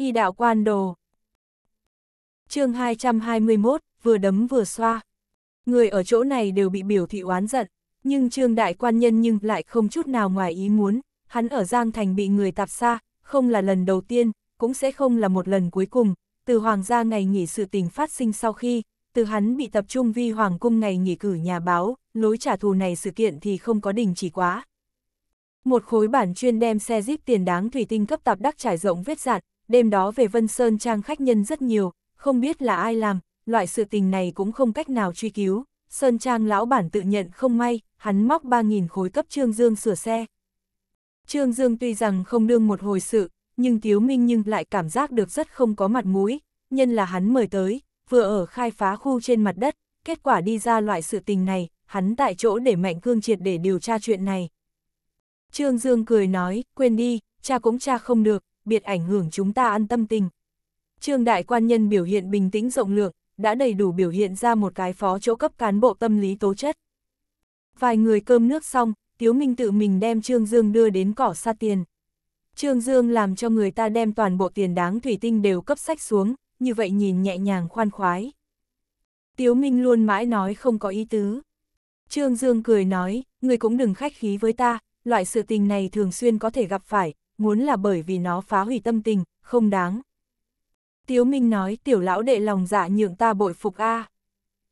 y đạo quan đồ. chương 221, vừa đấm vừa xoa. Người ở chỗ này đều bị biểu thị oán giận, nhưng trương đại quan nhân nhưng lại không chút nào ngoài ý muốn, hắn ở Giang Thành bị người tạp xa, không là lần đầu tiên, cũng sẽ không là một lần cuối cùng, từ hoàng gia ngày nghỉ sự tình phát sinh sau khi, từ hắn bị tập trung vi hoàng cung ngày nghỉ cử nhà báo, lối trả thù này sự kiện thì không có đình chỉ quá. Một khối bản chuyên đem xe jeep tiền đáng thủy tinh cấp tạp đắc trải rộng vết dạn, đêm đó về Vân Sơn Trang khách nhân rất nhiều, không biết là ai làm, loại sự tình này cũng không cách nào truy cứu. Sơn Trang lão bản tự nhận không may, hắn móc 3.000 khối cấp Trương Dương sửa xe. Trương Dương tuy rằng không đương một hồi sự, nhưng Tiếu Minh nhưng lại cảm giác được rất không có mặt mũi, nhân là hắn mời tới, vừa ở khai phá khu trên mặt đất, kết quả đi ra loại sự tình này, hắn tại chỗ để mạnh cương triệt để điều tra chuyện này. Trương Dương cười nói, quên đi, cha cũng cha không được, biệt ảnh hưởng chúng ta ăn tâm tình. Trương đại quan nhân biểu hiện bình tĩnh rộng lượng, đã đầy đủ biểu hiện ra một cái phó chỗ cấp cán bộ tâm lý tố chất. Vài người cơm nước xong, Tiếu Minh tự mình đem Trương Dương đưa đến cỏ sa tiền. Trương Dương làm cho người ta đem toàn bộ tiền đáng thủy tinh đều cấp sách xuống, như vậy nhìn nhẹ nhàng khoan khoái. Tiếu Minh luôn mãi nói không có ý tứ. Trương Dương cười nói, người cũng đừng khách khí với ta, loại sự tình này thường xuyên có thể gặp phải, muốn là bởi vì nó phá hủy tâm tình, không đáng. Tiếu Minh nói tiểu lão đệ lòng dạ nhượng ta bội phục a. À.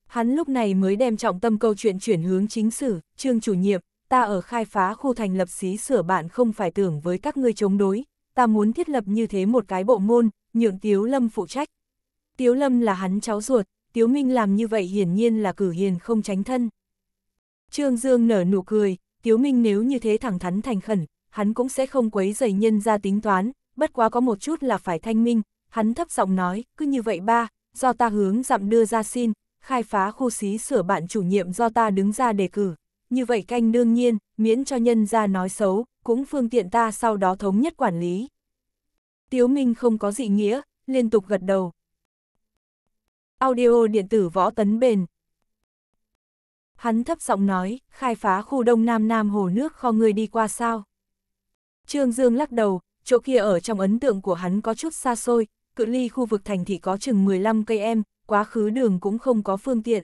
Hắn lúc này mới đem trọng tâm câu chuyện chuyển hướng chính sử, trương chủ nhiệm, ta ở khai phá khu thành lập xí sửa bạn không phải tưởng với các ngươi chống đối, ta muốn thiết lập như thế một cái bộ môn, nhượng Tiếu Lâm phụ trách. Tiếu Lâm là hắn cháu ruột, Tiếu Minh làm như vậy hiển nhiên là cử hiền không tránh thân. Trương Dương nở nụ cười, Tiếu Minh nếu như thế thẳng thắn thành khẩn, hắn cũng sẽ không quấy dày nhân ra tính toán, bất quá có một chút là phải thanh minh, hắn thấp giọng nói, cứ như vậy ba, do ta hướng dặm đưa ra xin, khai phá khu xí sửa bạn chủ nhiệm do ta đứng ra đề cử. Như vậy canh đương nhiên, miễn cho nhân ra nói xấu, cũng phương tiện ta sau đó thống nhất quản lý. Tiếu Minh không có dị nghĩa, liên tục gật đầu. Audio điện tử võ tấn bền. Hắn thấp giọng nói, khai phá khu đông nam nam hồ nước kho người đi qua sao? Trương Dương lắc đầu, chỗ kia ở trong ấn tượng của hắn có chút xa xôi, cự ly khu vực thành thị có chừng 15 cây em, quá khứ đường cũng không có phương tiện.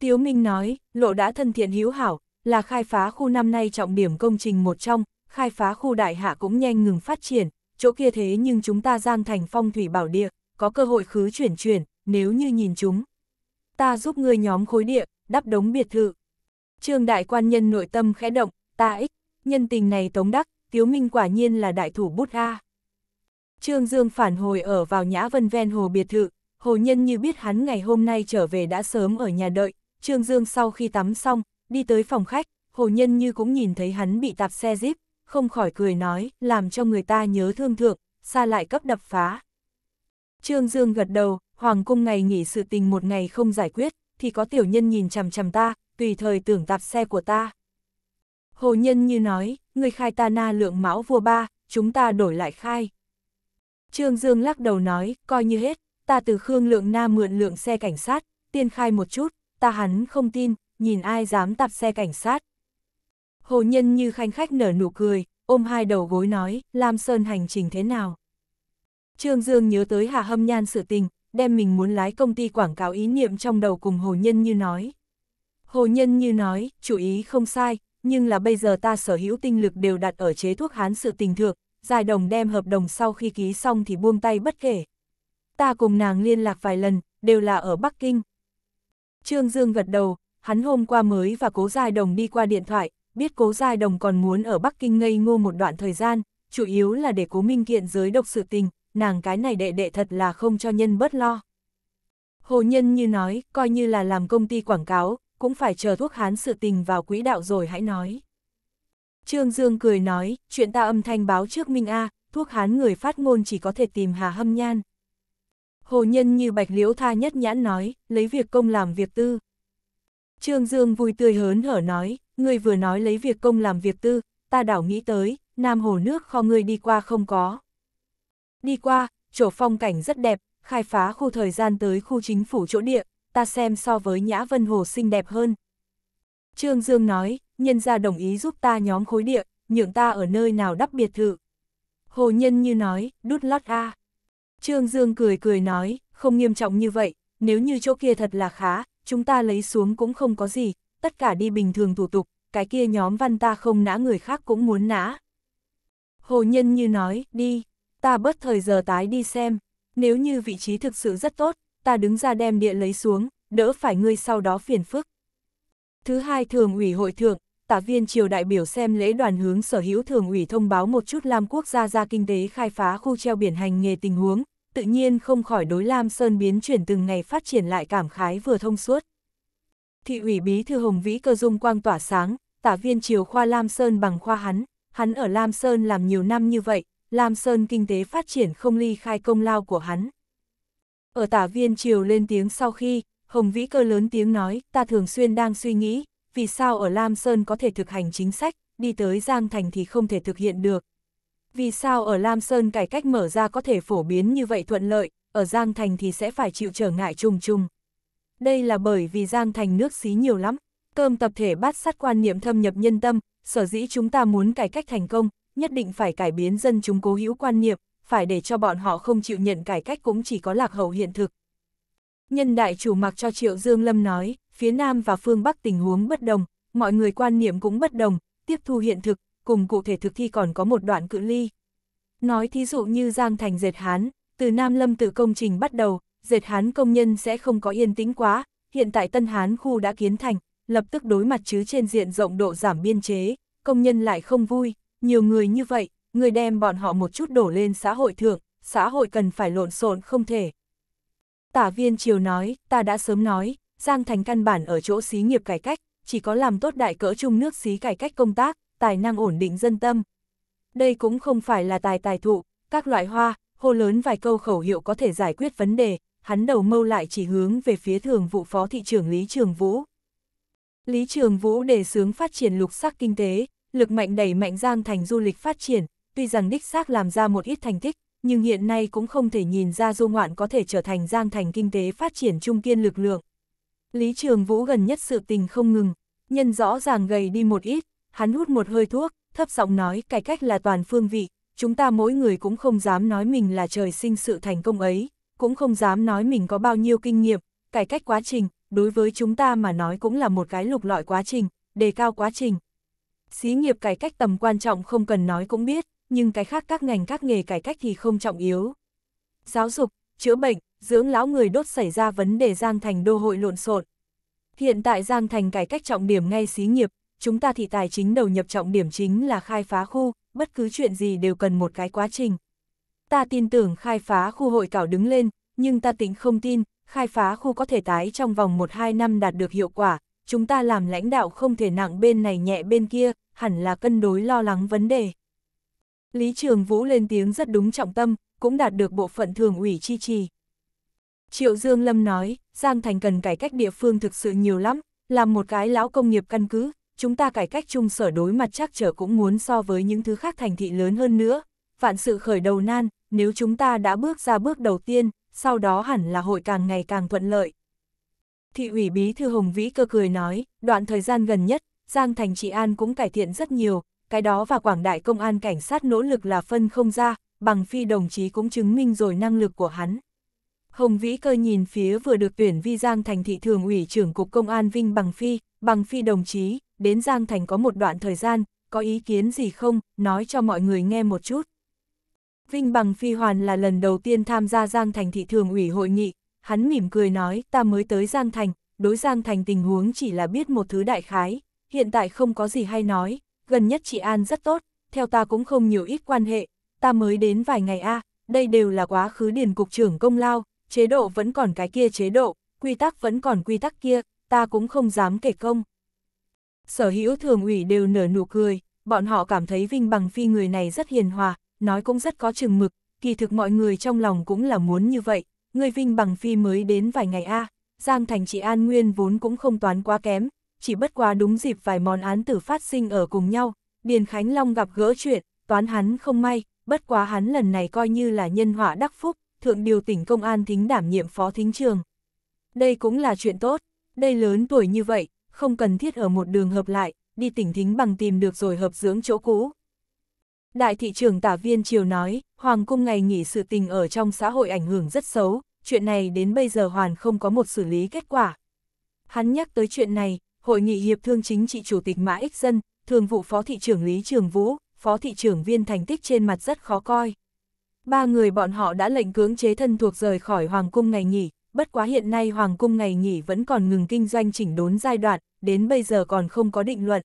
Tiếu Minh nói, lộ đã thân thiện hiếu hảo, là khai phá khu năm nay trọng điểm công trình một trong, khai phá khu đại hạ cũng nhanh ngừng phát triển, chỗ kia thế nhưng chúng ta giang thành phong thủy bảo địa, có cơ hội khứ chuyển chuyển, nếu như nhìn chúng. Ta giúp ngươi nhóm khối địa, đắp đống biệt thự. Trương đại quan nhân nội tâm khẽ động, ta ích, nhân tình này tống đắc, Tiếu Minh quả nhiên là đại thủ bút A. Trương Dương phản hồi ở vào Nhã Vân ven hồ biệt thự, hồ nhân như biết hắn ngày hôm nay trở về đã sớm ở nhà đợi, Trương Dương sau khi tắm xong, đi tới phòng khách, hồ nhân như cũng nhìn thấy hắn bị tạp xe díp, không khỏi cười nói, làm cho người ta nhớ thương thượng, xa lại cấp đập phá. Trương Dương gật đầu, Hoàng cung ngày nghỉ sự tình một ngày không giải quyết, thì có tiểu nhân nhìn chằm chằm ta, tùy thời tưởng tạp xe của ta. Hồ nhân như nói, người khai ta na lượng mão vua ba, chúng ta đổi lại khai. Trương Dương lắc đầu nói, coi như hết, ta từ Khương Lượng Na mượn lượng xe cảnh sát, tiên khai một chút, ta hắn không tin, nhìn ai dám tạp xe cảnh sát. Hồ Nhân như khanh khách nở nụ cười, ôm hai đầu gối nói, Lam Sơn hành trình thế nào? Trương Dương nhớ tới Hà Hâm Nhan sự tình, đem mình muốn lái công ty quảng cáo ý niệm trong đầu cùng Hồ Nhân như nói. Hồ Nhân như nói, chủ ý không sai, nhưng là bây giờ ta sở hữu tinh lực đều đặt ở chế thuốc hán sự tình thượng, dài đồng đem hợp đồng sau khi ký xong thì buông tay bất kể. Ta cùng nàng liên lạc vài lần, đều là ở Bắc Kinh. Trương Dương gật đầu, hắn hôm qua mới và cố dài đồng đi qua điện thoại, biết cố dài đồng còn muốn ở Bắc Kinh ngây ngô một đoạn thời gian, chủ yếu là để cố minh kiện giới độc sự tình, nàng cái này đệ đệ thật là không cho nhân bớt lo. Hồ Nhân như nói, coi như là làm công ty quảng cáo, cũng phải chờ thuốc hán sự tình vào quỹ đạo rồi hãy nói. Trương Dương cười nói, chuyện ta âm thanh báo trước Minh A, thuốc hán người phát ngôn chỉ có thể tìm Hà Hâm Nhan. Hồ nhân như bạch liễu tha nhất nhãn nói, lấy việc công làm việc tư. Trương Dương vui tươi hớn hở nói, người vừa nói lấy việc công làm việc tư, ta đảo nghĩ tới, Nam Hồ nước kho người đi qua không có. Đi qua, chỗ phong cảnh rất đẹp, khai phá khu thời gian tới khu chính phủ chỗ địa, ta xem so với Nhã Vân Hồ xinh đẹp hơn. Trương Dương nói, nhân ra đồng ý giúp ta nhóm khối địa, nhượng ta ở nơi nào đắp biệt thự. Hồ Nhân như nói, đút lót a. Trương Dương cười cười nói, không nghiêm trọng như vậy, nếu như chỗ kia thật là khá, chúng ta lấy xuống cũng không có gì, tất cả đi bình thường thủ tục, cái kia nhóm văn ta không nã người khác cũng muốn nã. Hồ Nhân như nói, đi, ta bớt thời giờ tái đi xem, nếu như vị trí thực sự rất tốt, ta đứng ra đem địa lấy xuống, đỡ phải ngươi sau đó phiền phức. Thứ hai thường ủy hội thượng, tả viên triều đại biểu xem lễ đoàn hướng sở hữu thường ủy thông báo một chút Lam quốc gia ra kinh tế khai phá khu treo biển hành nghề tình huống, tự nhiên không khỏi đối Lam Sơn biến chuyển từng ngày phát triển lại cảm khái vừa thông suốt. Thị ủy bí thư Hồng Vĩ cơ dung quang tỏa sáng, tả viên triều khoa Lam Sơn bằng khoa hắn, hắn ở Lam Sơn làm nhiều năm như vậy, Lam Sơn kinh tế phát triển không ly khai công lao của hắn. Ở tả viên triều lên tiếng sau khi, Hồng Vĩ Cơ lớn tiếng nói, ta thường xuyên đang suy nghĩ, vì sao ở Lam Sơn có thể thực hành chính sách, đi tới Giang Thành thì không thể thực hiện được. Vì sao ở Lam Sơn cải cách mở ra có thể phổ biến như vậy thuận lợi, ở Giang Thành thì sẽ phải chịu trở ngại trùng trùng. Đây là bởi vì Giang Thành nước xí nhiều lắm, cơm tập thể bát sát quan niệm thâm nhập nhân tâm, sở dĩ chúng ta muốn cải cách thành công, nhất định phải cải biến dân chúng cố hữu quan niệm, phải để cho bọn họ không chịu nhận cải cách cũng chỉ có lạc hậu hiện thực. Nhân đại chủ mặc cho Triệu Dương Lâm nói, phía Nam và phương Bắc tình huống bất đồng, mọi người quan niệm cũng bất đồng, tiếp thu hiện thực, cùng cụ thể thực thi còn có một đoạn cự ly. Nói thí dụ như Giang Thành dệt Hán, từ Nam Lâm từ công trình bắt đầu, dệt Hán công nhân sẽ không có yên tĩnh quá, hiện tại Tân Hán khu đã kiến thành, lập tức đối mặt chứ trên diện rộng độ giảm biên chế, công nhân lại không vui, nhiều người như vậy, người đem bọn họ một chút đổ lên xã hội thượng, xã hội cần phải lộn xộn không thể. Tả viên triều nói, ta đã sớm nói, Giang Thành căn bản ở chỗ xí nghiệp cải cách, chỉ có làm tốt đại cỡ chung nước xí cải cách công tác, tài năng ổn định dân tâm. Đây cũng không phải là tài tài thụ, các loại hoa, hô lớn vài câu khẩu hiệu có thể giải quyết vấn đề, hắn đầu mâu lại chỉ hướng về phía thường vụ phó thị trưởng Lý Trường Vũ. Lý Trường Vũ đề xướng phát triển lục sắc kinh tế, lực mạnh đẩy mạnh Giang Thành du lịch phát triển, tuy rằng đích xác làm ra một ít thành tích, nhưng hiện nay cũng không thể nhìn ra du ngoạn có thể trở thành giang thành kinh tế phát triển trung kiên lực lượng. Lý Trường Vũ gần nhất sự tình không ngừng, nhân rõ ràng gầy đi một ít, hắn hút một hơi thuốc, thấp giọng nói cải cách là toàn phương vị, chúng ta mỗi người cũng không dám nói mình là trời sinh sự thành công ấy, cũng không dám nói mình có bao nhiêu kinh nghiệm, cải cách quá trình, đối với chúng ta mà nói cũng là một cái lục lọi quá trình, đề cao quá trình. Xí nghiệp cải cách tầm quan trọng không cần nói cũng biết, nhưng cái khác các ngành các nghề cải cách thì không trọng yếu. Giáo dục, chữa bệnh, dưỡng lão người đốt xảy ra vấn đề Giang Thành đô hội lộn xộn. Hiện tại Giang Thành cải cách trọng điểm ngay xí nghiệp, chúng ta thì tài chính đầu nhập trọng điểm chính là khai phá khu, bất cứ chuyện gì đều cần một cái quá trình. Ta tin tưởng khai phá khu hội cảo đứng lên, nhưng ta tính không tin, khai phá khu có thể tái trong vòng 1-2 năm đạt được hiệu quả, chúng ta làm lãnh đạo không thể nặng bên này nhẹ bên kia, hẳn là cân đối lo lắng vấn đề. Lý Trường Vũ lên tiếng rất đúng trọng tâm, cũng đạt được bộ phận thường ủy chi trì. Triệu Dương Lâm nói, Giang Thành cần cải cách địa phương thực sự nhiều lắm, làm một cái lão công nghiệp căn cứ, chúng ta cải cách chung sở đối mặt chắc trở cũng muốn so với những thứ khác thành thị lớn hơn nữa. Vạn sự khởi đầu nan, nếu chúng ta đã bước ra bước đầu tiên, sau đó hẳn là hội càng ngày càng thuận lợi. Thị ủy bí thư Hồng Vĩ cơ cười nói, đoạn thời gian gần nhất, Giang Thành Trị An cũng cải thiện rất nhiều, cái đó và Quảng Đại Công an Cảnh sát nỗ lực là phân không ra, bằng phi đồng chí cũng chứng minh rồi năng lực của hắn. Hồng Vĩ cơ nhìn phía vừa được tuyển vi Giang Thành thị thường ủy trưởng Cục Công an Vinh Bằng Phi, Bằng Phi đồng chí, đến Giang Thành có một đoạn thời gian, có ý kiến gì không, nói cho mọi người nghe một chút. Vinh Bằng Phi Hoàn là lần đầu tiên tham gia Giang Thành thị thường ủy hội nghị, hắn mỉm cười nói ta mới tới Giang Thành, đối Giang Thành tình huống chỉ là biết một thứ đại khái, hiện tại không có gì hay nói, gần nhất chị An rất tốt, theo ta cũng không nhiều ít quan hệ, ta mới đến vài ngày a đây đều là quá khứ điền cục trưởng công lao, chế độ vẫn còn cái kia chế độ, quy tắc vẫn còn quy tắc kia, ta cũng không dám kể công. Sở hữu thường ủy đều nở nụ cười, bọn họ cảm thấy Vinh Bằng Phi người này rất hiền hòa, nói cũng rất có chừng mực, kỳ thực mọi người trong lòng cũng là muốn như vậy, người Vinh Bằng Phi mới đến vài ngày a Giang Thành chị An Nguyên vốn cũng không toán quá kém, chỉ bất quá đúng dịp vài món án tử phát sinh ở cùng nhau, Điền Khánh Long gặp gỡ chuyện, toán hắn không may, bất quá hắn lần này coi như là nhân họa đắc phúc, thượng điều tỉnh công an thính đảm nhiệm phó thính trường. Đây cũng là chuyện tốt, đây lớn tuổi như vậy, không cần thiết ở một đường hợp lại, đi tỉnh thính bằng tìm được rồi hợp dưỡng chỗ cũ. Đại thị trường tả viên triều nói, Hoàng cung ngày nghỉ sự tình ở trong xã hội ảnh hưởng rất xấu, chuyện này đến bây giờ hoàn không có một xử lý kết quả. Hắn nhắc tới chuyện này, Hội nghị Hiệp thương chính trị Chủ tịch Mã Ích Dân, Thường vụ Phó Thị trưởng Lý Trường Vũ, Phó Thị trưởng Viên thành tích trên mặt rất khó coi. Ba người bọn họ đã lệnh cưỡng chế thân thuộc rời khỏi Hoàng cung ngày nghỉ, bất quá hiện nay Hoàng cung ngày nghỉ vẫn còn ngừng kinh doanh chỉnh đốn giai đoạn, đến bây giờ còn không có định luận.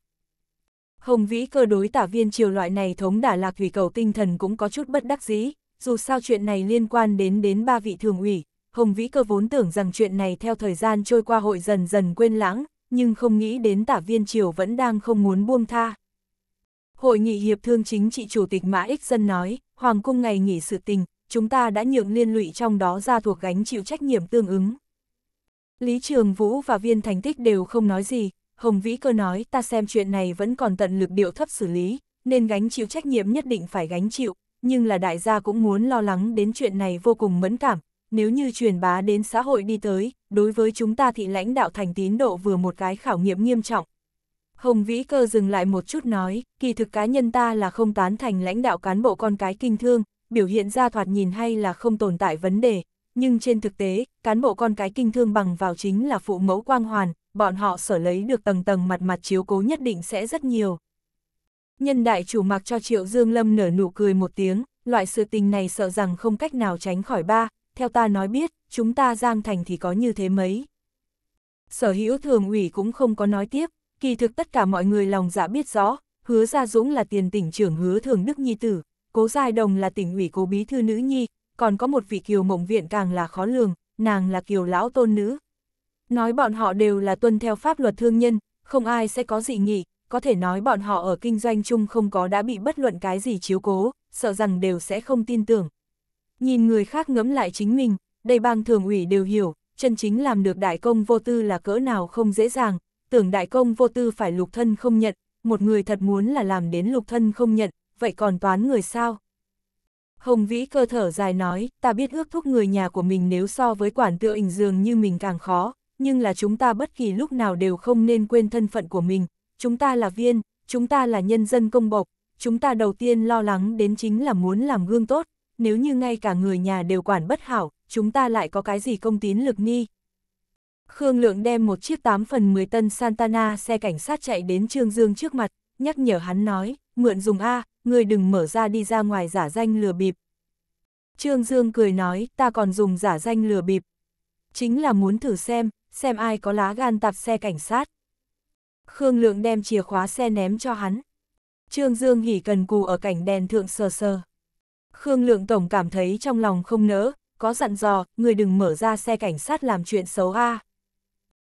Hồng Vĩ cơ đối tả viên triều loại này thống đả lạc thủy cầu tinh thần cũng có chút bất đắc dĩ, dù sao chuyện này liên quan đến đến ba vị thường ủy, Hồng Vĩ cơ vốn tưởng rằng chuyện này theo thời gian trôi qua hội dần dần quên lãng, nhưng không nghĩ đến tả viên triều vẫn đang không muốn buông tha. Hội nghị hiệp thương chính trị chủ tịch Mã Ích Dân nói, Hoàng cung ngày nghỉ sự tình, chúng ta đã nhượng liên lụy trong đó ra thuộc gánh chịu trách nhiệm tương ứng. Lý Trường Vũ và viên thành tích đều không nói gì, Hồng Vĩ Cơ nói ta xem chuyện này vẫn còn tận lực điệu thấp xử lý, nên gánh chịu trách nhiệm nhất định phải gánh chịu, nhưng là đại gia cũng muốn lo lắng đến chuyện này vô cùng mẫn cảm, nếu như truyền bá đến xã hội đi tới, đối với chúng ta thì lãnh đạo thành tín độ vừa một cái khảo nghiệm nghiêm trọng. Hồng Vĩ Cơ dừng lại một chút nói, kỳ thực cá nhân ta là không tán thành lãnh đạo cán bộ con cái kinh thương, biểu hiện ra thoạt nhìn hay là không tồn tại vấn đề, nhưng trên thực tế, cán bộ con cái kinh thương bằng vào chính là phụ mẫu quang hoàn, bọn họ sở lấy được tầng tầng mặt mặt chiếu cố nhất định sẽ rất nhiều. Nhân đại chủ mặc cho Triệu Dương Lâm nở nụ cười một tiếng, loại sự tình này sợ rằng không cách nào tránh khỏi ba, theo ta nói biết, chúng ta Giang Thành thì có như thế mấy. Sở hữu thường ủy cũng không có nói tiếp, kỳ thực tất cả mọi người lòng dạ biết rõ, hứa Gia Dũng là tiền tỉnh trưởng hứa thường Đức Nhi Tử, cố Giai Đồng là tỉnh ủy cố bí thư nữ nhi, còn có một vị kiều mộng viện càng là khó lường, nàng là kiều lão tôn nữ. Nói bọn họ đều là tuân theo pháp luật thương nhân, không ai sẽ có dị nghị, có thể nói bọn họ ở kinh doanh chung không có đã bị bất luận cái gì chiếu cố, sợ rằng đều sẽ không tin tưởng, Nhìn người khác ngẫm lại chính mình, đầy bang thường ủy đều hiểu, chân chính làm được đại công vô tư là cỡ nào không dễ dàng, tưởng đại công vô tư phải lục thân không nhận, một người thật muốn là làm đến lục thân không nhận, vậy còn toán người sao? Hồng Vĩ cơ thở dài nói, ta biết ước thúc người nhà của mình nếu so với quản tựa hình dường như mình càng khó, nhưng là chúng ta bất kỳ lúc nào đều không nên quên thân phận của mình, chúng ta là viên, chúng ta là nhân dân công bộc, chúng ta đầu tiên lo lắng đến chính là muốn làm gương tốt, nếu như ngay cả người nhà đều quản bất hảo, chúng ta lại có cái gì công tín lực ni. Khương Lượng đem một chiếc 8 phần 10 tân Santana xe cảnh sát chạy đến Trương Dương trước mặt, nhắc nhở hắn nói, mượn dùng A, người đừng mở ra đi ra ngoài giả danh lừa bịp. Trương Dương cười nói, ta còn dùng giả danh lừa bịp. Chính là muốn thử xem, xem ai có lá gan tạp xe cảnh sát. Khương Lượng đem chìa khóa xe ném cho hắn. Trương Dương hỉ cần cù ở cảnh đèn thượng sờ sờ. Khương Lượng Tổng cảm thấy trong lòng không nỡ, có dặn dò, người đừng mở ra xe cảnh sát làm chuyện xấu a.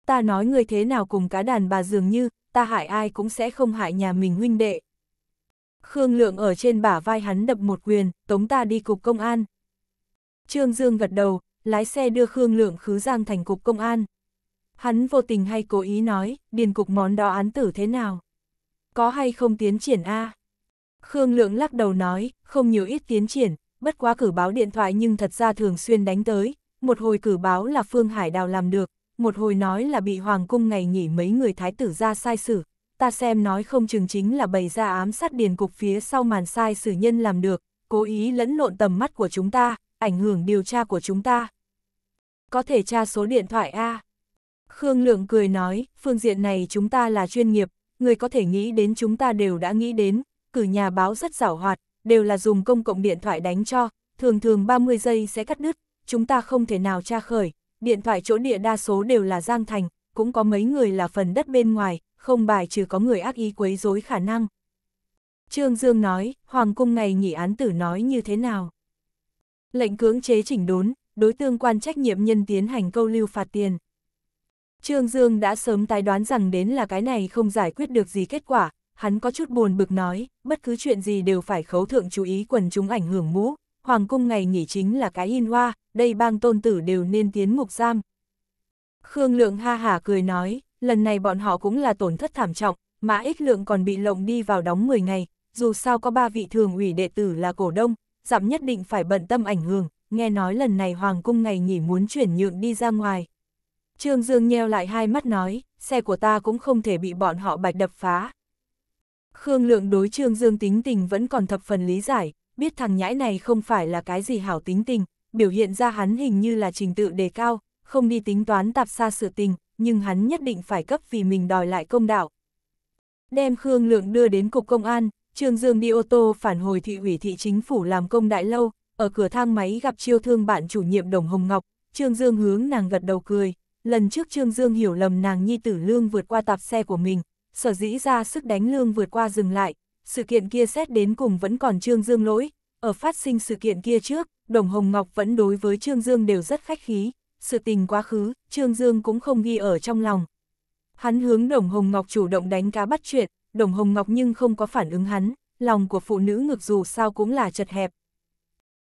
Ta nói người thế nào cùng cá đàn bà dường như, ta hại ai cũng sẽ không hại nhà mình huynh đệ. Khương Lượng ở trên bả vai hắn đập một quyền, tống ta đi cục công an. Trương Dương gật đầu, lái xe đưa Khương Lượng khứ giang thành cục công an. Hắn vô tình hay cố ý nói, điền cục món đó án tử thế nào? Có hay không tiến triển A? À? Khương Lượng lắc đầu nói, không nhiều ít tiến triển, bất quá cử báo điện thoại nhưng thật ra thường xuyên đánh tới, một hồi cử báo là Phương Hải Đào làm được, một hồi nói là bị Hoàng Cung ngày nghỉ mấy người thái tử ra sai xử, ta xem nói không chừng chính là bày ra ám sát điền cục phía sau màn sai xử nhân làm được, cố ý lẫn lộn tầm mắt của chúng ta, ảnh hưởng điều tra của chúng ta. Có thể tra số điện thoại A. Khương Lượng cười nói, phương diện này chúng ta là chuyên nghiệp, người có thể nghĩ đến chúng ta đều đã nghĩ đến, cử nhà báo rất giảo hoạt, đều là dùng công cộng điện thoại đánh cho, thường thường 30 giây sẽ cắt đứt, chúng ta không thể nào tra khởi, điện thoại chỗ địa đa số đều là Giang Thành, cũng có mấy người là phần đất bên ngoài, không bài trừ có người ác ý quấy rối khả năng. Trương Dương nói, Hoàng Cung ngày nghỉ án tử nói như thế nào? Lệnh cưỡng chế chỉnh đốn, đối tương quan trách nhiệm nhân tiến hành câu lưu phạt tiền. Trương Dương đã sớm tái đoán rằng đến là cái này không giải quyết được gì kết quả, hắn có chút buồn bực nói, bất cứ chuyện gì đều phải khấu thượng chú ý quần chúng ảnh hưởng mũ, hoàng cung ngày nghỉ chính là cái in hoa, đây bang tôn tử đều nên tiến ngục giam. Khương Lượng ha hả cười nói, lần này bọn họ cũng là tổn thất thảm trọng, mà ít lượng còn bị lộng đi vào đóng 10 ngày, dù sao có ba vị thường ủy đệ tử là cổ đông, giảm nhất định phải bận tâm ảnh hưởng, nghe nói lần này hoàng cung ngày nghỉ muốn chuyển nhượng đi ra ngoài. Trương Dương nheo lại hai mắt nói, xe của ta cũng không thể bị bọn họ bạch đập phá, Khương Lượng đối Trương Dương tính tình vẫn còn thập phần lý giải, biết thằng nhãi này không phải là cái gì hảo tính tình, biểu hiện ra hắn hình như là trình tự đề cao, không đi tính toán tạp xa sự tình, nhưng hắn nhất định phải cấp vì mình đòi lại công đạo. Đem Khương Lượng đưa đến cục công an, Trương Dương đi ô tô phản hồi thị ủy thị chính phủ làm công đại lâu, ở cửa thang máy gặp chiêu thương bạn chủ nhiệm Đồng Hồng Ngọc, Trương Dương hướng nàng gật đầu cười, lần trước Trương Dương hiểu lầm nàng nhi tử lương vượt qua tạp xe của mình, sở dĩ ra sức đánh lương vượt qua dừng lại, sự kiện kia xét đến cùng vẫn còn Trương Dương lỗi, ở phát sinh sự kiện kia trước, Đồng Hồng Ngọc vẫn đối với Trương Dương đều rất khách khí, sự tình quá khứ, Trương Dương cũng không ghi ở trong lòng. Hắn hướng Đồng Hồng Ngọc chủ động đánh cá bắt chuyện, Đồng Hồng Ngọc nhưng không có phản ứng hắn, lòng của phụ nữ ngược dù sao cũng là chật hẹp.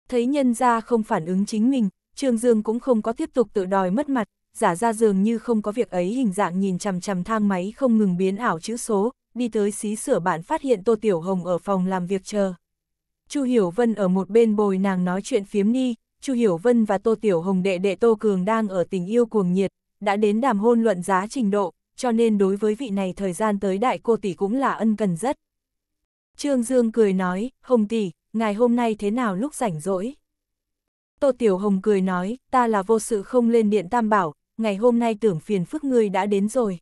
Thấy nhân ra không phản ứng chính mình, Trương Dương cũng không có tiếp tục tự đòi mất mặt, giả ra dường như không có việc ấy hình dạng nhìn chằm chằm thang máy không ngừng biến ảo chữ số, đi tới xí sửa bạn phát hiện Tô Tiểu Hồng ở phòng làm việc chờ. Chu Hiểu Vân ở một bên bồi nàng nói chuyện phiếm ni, Chu Hiểu Vân và Tô Tiểu Hồng đệ đệ Tô Cường đang ở tình yêu cuồng nhiệt, đã đến đàm hôn luận giá trình độ, cho nên đối với vị này thời gian tới đại cô tỷ cũng là ân cần rất. Trương Dương cười nói, Hồng tỷ, ngày hôm nay thế nào lúc rảnh rỗi? Tô Tiểu Hồng cười nói, ta là vô sự không lên điện tam bảo, ngày hôm nay tưởng phiền phức ngươi đã đến rồi.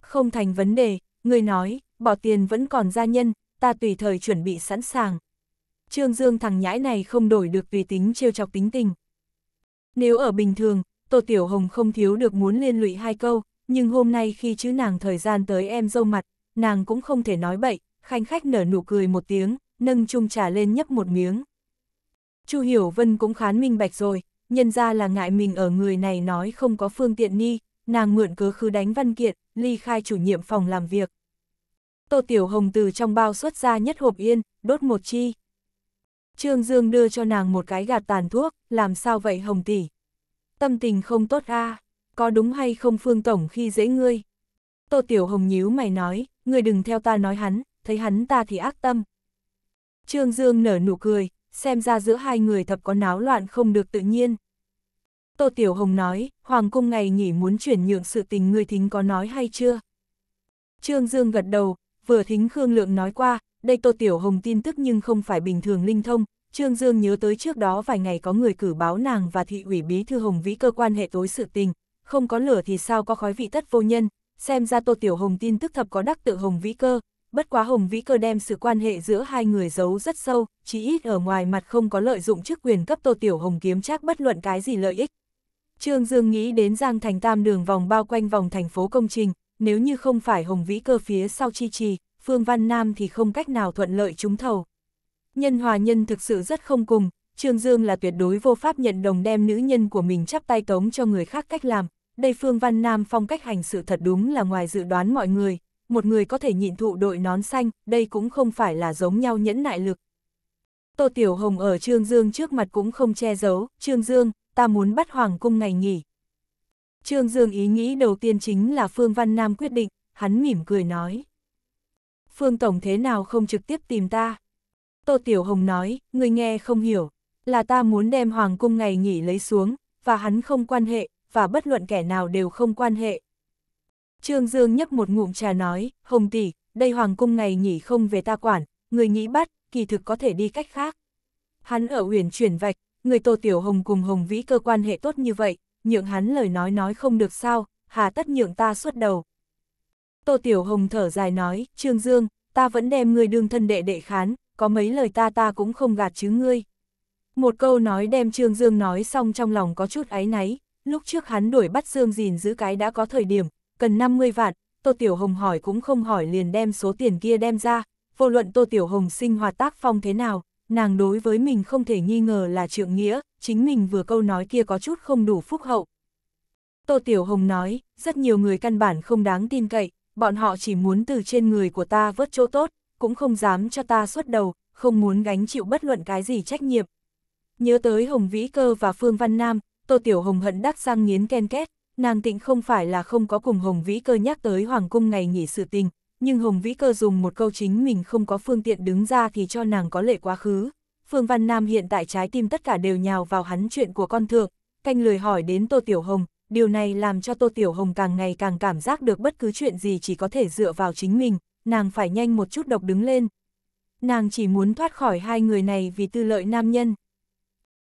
Không thành vấn đề, ngươi nói, bỏ tiền vẫn còn gia nhân, ta tùy thời chuẩn bị sẵn sàng. Trương Dương thằng nhãi này không đổi được vì tính trêu chọc tính tình. Nếu ở bình thường, Tô Tiểu Hồng không thiếu được muốn liên lụy hai câu, nhưng hôm nay khi chứ nàng thời gian tới em dâu mặt, nàng cũng không thể nói bậy, khanh khách nở nụ cười một tiếng, nâng chung trà lên nhấp một miếng. Chu Hiểu Vân cũng khán minh bạch rồi, nhân ra là ngại mình ở người này nói không có phương tiện ni, nàng mượn cớ khứ đánh văn kiện, ly khai chủ nhiệm phòng làm việc. Tô Tiểu Hồng từ trong bao xuất ra nhất hộp yên, đốt một chi. Trương Dương đưa cho nàng một cái gạt tàn thuốc, làm sao vậy Hồng tỷ? Tâm tình không tốt a có đúng hay không Phương Tổng khi dễ ngươi? Tô Tiểu Hồng nhíu mày nói, ngươi đừng theo ta nói hắn, thấy hắn ta thì ác tâm. Trương Dương nở nụ cười, xem ra giữa hai người thật có náo loạn không được tự nhiên. Tô Tiểu Hồng nói, Hoàng cung ngày nghỉ muốn chuyển nhượng sự tình người thính có nói hay chưa? Trương Dương gật đầu, vừa thính Khương Lượng nói qua, đây Tô Tiểu Hồng tin tức nhưng không phải bình thường linh thông, Trương Dương nhớ tới trước đó vài ngày có người cử báo nàng và thị ủy bí thư Hồng Vĩ cơ quan hệ tối sự tình, không có lửa thì sao có khói vị tất vô nhân, xem ra Tô Tiểu Hồng tin tức thập có đắc tự Hồng Vĩ cơ, bất quá Hồng Vĩ cơ đem sự quan hệ giữa hai người giấu rất sâu, chỉ ít ở ngoài mặt không có lợi dụng chức quyền cấp Tô Tiểu Hồng kiếm trác bất luận cái gì lợi ích, Trương Dương nghĩ đến Giang Thành Tam đường vòng bao quanh vòng thành phố công trình, nếu như không phải Hồng Vĩ cơ phía sau chi trì, Phương Văn Nam thì không cách nào thuận lợi trúng thầu. Nhân hòa nhân thực sự rất không cùng, Trương Dương là tuyệt đối vô pháp nhận đồng đem nữ nhân của mình chắp tay tống cho người khác cách làm. Đây Phương Văn Nam phong cách hành sự thật đúng là ngoài dự đoán mọi người, một người có thể nhịn thụ đội nón xanh, đây cũng không phải là giống nhau nhẫn nại lực. Tô Tiểu Hồng ở Trương Dương trước mặt cũng không che giấu, Trương Dương, ta muốn bắt Hoàng cung ngày nghỉ. Trương Dương ý nghĩ đầu tiên chính là Phương Văn Nam quyết định, hắn mỉm cười nói. Phương Tổng thế nào không trực tiếp tìm ta? Tô Tiểu Hồng nói, người nghe không hiểu, là ta muốn đem Hoàng cung ngày nghỉ lấy xuống, và hắn không quan hệ, và bất luận kẻ nào đều không quan hệ. Trương Dương nhấp một ngụm trà nói, Hồng tỷ, đây Hoàng cung ngày nghỉ không về ta quản, người nghĩ bắt, kỳ thực có thể đi cách khác. Hắn ở huyền chuyển vạch, người Tô Tiểu Hồng cùng Hồng Vĩ cơ quan hệ tốt như vậy, nhượng hắn lời nói nói không được sao, hà tất nhượng ta suốt đầu. Tô Tiểu Hồng thở dài nói, Trương Dương, ta vẫn đem ngươi đương thân đệ đệ khán, có mấy lời ta ta cũng không gạt chứ ngươi. Một câu nói đem Trương Dương nói xong trong lòng có chút áy náy, lúc trước hắn đuổi bắt Dương gìn giữ cái đã có thời điểm, cần 50 vạn, Tô Tiểu Hồng hỏi cũng không hỏi liền đem số tiền kia đem ra, vô luận Tô Tiểu Hồng sinh hoạt tác phong thế nào, nàng đối với mình không thể nghi ngờ là trượng nghĩa, chính mình vừa câu nói kia có chút không đủ phúc hậu. Tô Tiểu Hồng nói, rất nhiều người căn bản không đáng tin cậy, bọn họ chỉ muốn từ trên người của ta vớt chỗ tốt, cũng không dám cho ta xuất đầu, không muốn gánh chịu bất luận cái gì trách nhiệm. Nhớ tới Hồng Vĩ Cơ và Phương Văn Nam, Tô Tiểu Hồng hận đắc sang nghiến ken két, nàng tịnh không phải là không có cùng Hồng Vĩ Cơ nhắc tới Hoàng Cung ngày nghỉ sự tình, nhưng Hồng Vĩ Cơ dùng một câu chính mình không có phương tiện đứng ra thì cho nàng có lệ quá khứ. Phương Văn Nam hiện tại trái tim tất cả đều nhào vào hắn chuyện của con thượng, canh lười hỏi đến Tô Tiểu Hồng, điều này làm cho Tô Tiểu Hồng càng ngày càng cảm giác được bất cứ chuyện gì chỉ có thể dựa vào chính mình, nàng phải nhanh một chút độc đứng lên. Nàng chỉ muốn thoát khỏi hai người này vì tư lợi nam nhân.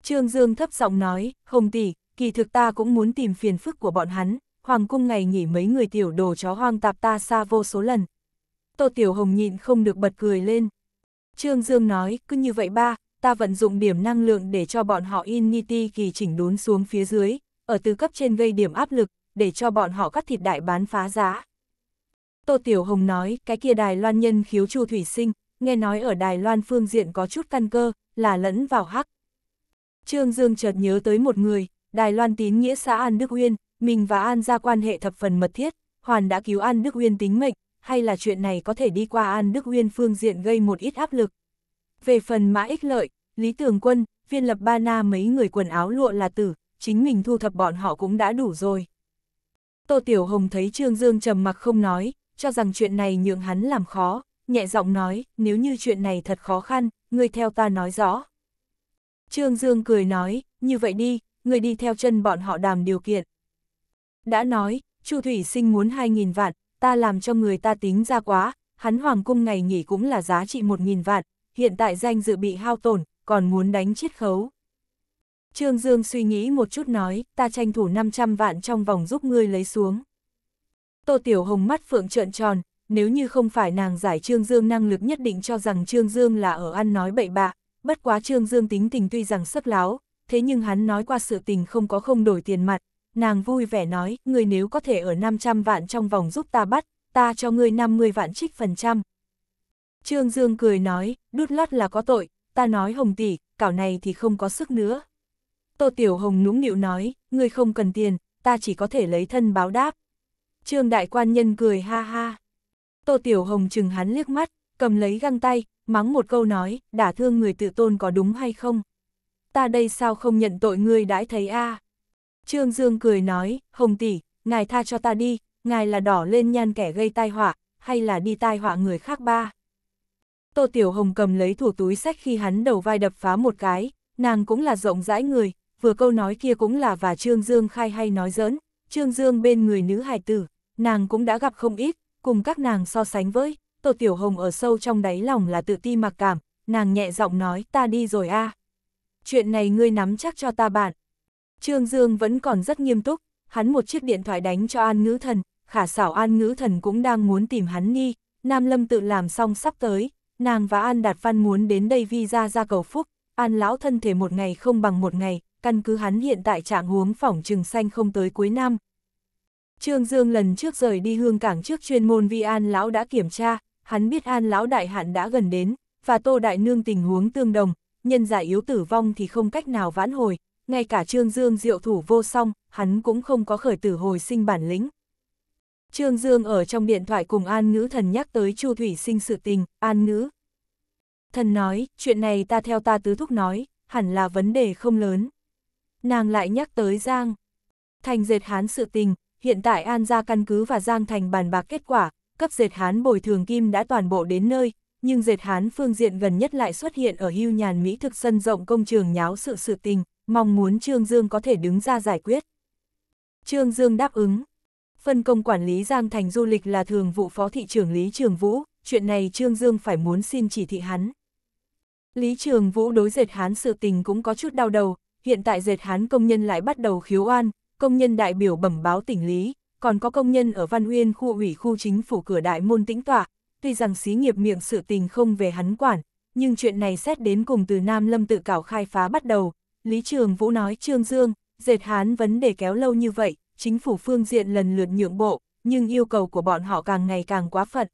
Trương Dương thấp giọng nói, Hồng tỷ, kỳ thực ta cũng muốn tìm phiền phức của bọn hắn, hoàng cung ngày nghỉ mấy người tiểu đồ chó hoang tạp ta xa vô số lần. Tô Tiểu Hồng nhịn không được bật cười lên. Trương Dương nói, cứ như vậy ba, ta vận dụng điểm năng lượng để cho bọn họ Inity kỳ chỉnh đốn xuống phía dưới, ở từ cấp trên gây điểm áp lực, để cho bọn họ cắt thịt đại bán phá giá. Tô Tiểu Hồng nói, cái kia Đài Loan nhân khiếu Chu Thủy Sinh, nghe nói ở Đài Loan phương diện có chút căn cơ, là lẫn vào hắc. Trương Dương chợt nhớ tới một người, Đài Loan tín nghĩa xã An Đức Uyên, mình và An ra quan hệ thập phần mật thiết, Hoàn đã cứu An Đức Uyên tính mệnh, hay là chuyện này có thể đi qua An Đức Uyên phương diện gây một ít áp lực. Về phần Mã Ích Lợi, Lý Tường Quân, Viên Lập Ba Na mấy người quần áo lụa là tử, chính mình thu thập bọn họ cũng đã đủ rồi. Tô Tiểu Hồng thấy Trương Dương trầm mặc không nói, cho rằng chuyện này nhượng hắn làm khó, nhẹ giọng nói, nếu như chuyện này thật khó khăn, người theo ta nói rõ. Trương Dương cười nói, như vậy đi, người đi theo chân bọn họ đàm điều kiện. Đã nói, Chu Thủy Sinh muốn 2.000 vạn, ta làm cho người ta tính ra quá, hắn hoàng cung ngày nghỉ cũng là giá trị 1.000 vạn, hiện tại danh dự bị hao tổn, còn muốn đánh chiết khấu. Trương Dương suy nghĩ một chút nói, ta tranh thủ 500 vạn trong vòng giúp ngươi lấy xuống. Tô Tiểu Hồng mắt phượng trợn tròn, nếu như không phải nàng giải Trương Dương năng lực nhất định cho rằng Trương Dương là ở ăn nói bậy bạ, bất quá Trương Dương tính tình tuy rằng sấp láo, thế nhưng hắn nói qua sự tình không có không đổi tiền mặt, nàng vui vẻ nói, người nếu có thể ở 500 vạn trong vòng giúp ta bắt, ta cho ngươi 50 vạn trích phần trăm. Trương Dương cười nói, đút lót là có tội, ta nói Hồng tỷ, cảo này thì không có sức nữa. Tô Tiểu Hồng nũng nịu nói, ngươi không cần tiền, ta chỉ có thể lấy thân báo đáp. Trương Đại Quan Nhân cười ha ha. Tô Tiểu Hồng chừng hắn liếc mắt, cầm lấy găng tay, mắng một câu nói, đả thương người tự tôn có đúng hay không? Ta đây sao không nhận tội ngươi đãi thấy a à? Trương Dương cười nói, Hồng Tỷ, ngài tha cho ta đi, ngài là đỏ lên nhan kẻ gây tai họa, hay là đi tai họa người khác ba. Tô Tiểu Hồng cầm lấy thủ túi sách khi hắn đầu vai đập phá một cái, nàng cũng là rộng rãi người, vừa câu nói kia cũng là và Trương Dương khai hay nói giỡn, Trương Dương bên người nữ hài tử, nàng cũng đã gặp không ít, cùng các nàng so sánh với, Tô Tiểu Hồng ở sâu trong đáy lòng là tự ti mặc cảm, nàng nhẹ giọng nói ta đi rồi a Chuyện này ngươi nắm chắc cho ta bạn, Trương Dương vẫn còn rất nghiêm túc, hắn một chiếc điện thoại đánh cho An Ngữ Thần, khả xảo An Ngữ Thần cũng đang muốn tìm hắn đi, Nam Lâm tự làm xong sắp tới, nàng và An Đạt Văn muốn đến đây vi ra ra cầu phúc, An lão thân thể một ngày không bằng một ngày, căn cứ hắn hiện tại trạng huống phỏng trừng xanh không tới cuối năm. Trương Dương lần trước rời đi hương cảng trước chuyên môn vi An lão đã kiểm tra, hắn biết An lão đại hạn đã gần đến, và Tô Đại Nương tình huống tương đồng, nhân giải yếu tử vong thì không cách nào vãn hồi, ngay cả Trương Dương diệu thủ vô song, hắn cũng không có khởi tử hồi sinh bản lĩnh. Trương Dương ở trong điện thoại cùng An Ngữ Thần nhắc tới Chu Thủy Sinh sự tình, An Ngữ. Thần nói, chuyện này ta theo ta tứ thúc nói, hẳn là vấn đề không lớn. Nàng lại nhắc tới Giang. Thành dệt hán sự tình, hiện tại An ra căn cứ và Giang thành bàn bạc kết quả, cấp dệt hán bồi thường kim đã toàn bộ đến nơi, nhưng dệt hán phương diện gần nhất lại xuất hiện ở hưu nhàn Mỹ thực sân rộng công trường nháo sự sự tình, mong muốn Trương Dương có thể đứng ra giải quyết. Trương Dương đáp ứng. Phân công quản lý Giang Thành du lịch là thường vụ phó thị trưởng Lý Trường Vũ, chuyện này Trương Dương phải muốn xin chỉ thị hắn. Lý Trường Vũ đối dệt hán sự tình cũng có chút đau đầu, hiện tại dệt hán công nhân lại bắt đầu khiếu oan, công nhân đại biểu bẩm báo tỉnh Lý, còn có công nhân ở Văn Uyên khu ủy khu chính phủ cửa đại môn tĩnh tọa, tuy rằng xí nghiệp miệng sự tình không về hắn quản, nhưng chuyện này xét đến cùng từ Nam Lâm tự cảo khai phá bắt đầu, Lý Trường Vũ nói Trương Dương, dệt hán vấn đề kéo lâu như vậy, chính phủ phương diện lần lượt nhượng bộ, nhưng yêu cầu của bọn họ càng ngày càng quá phận.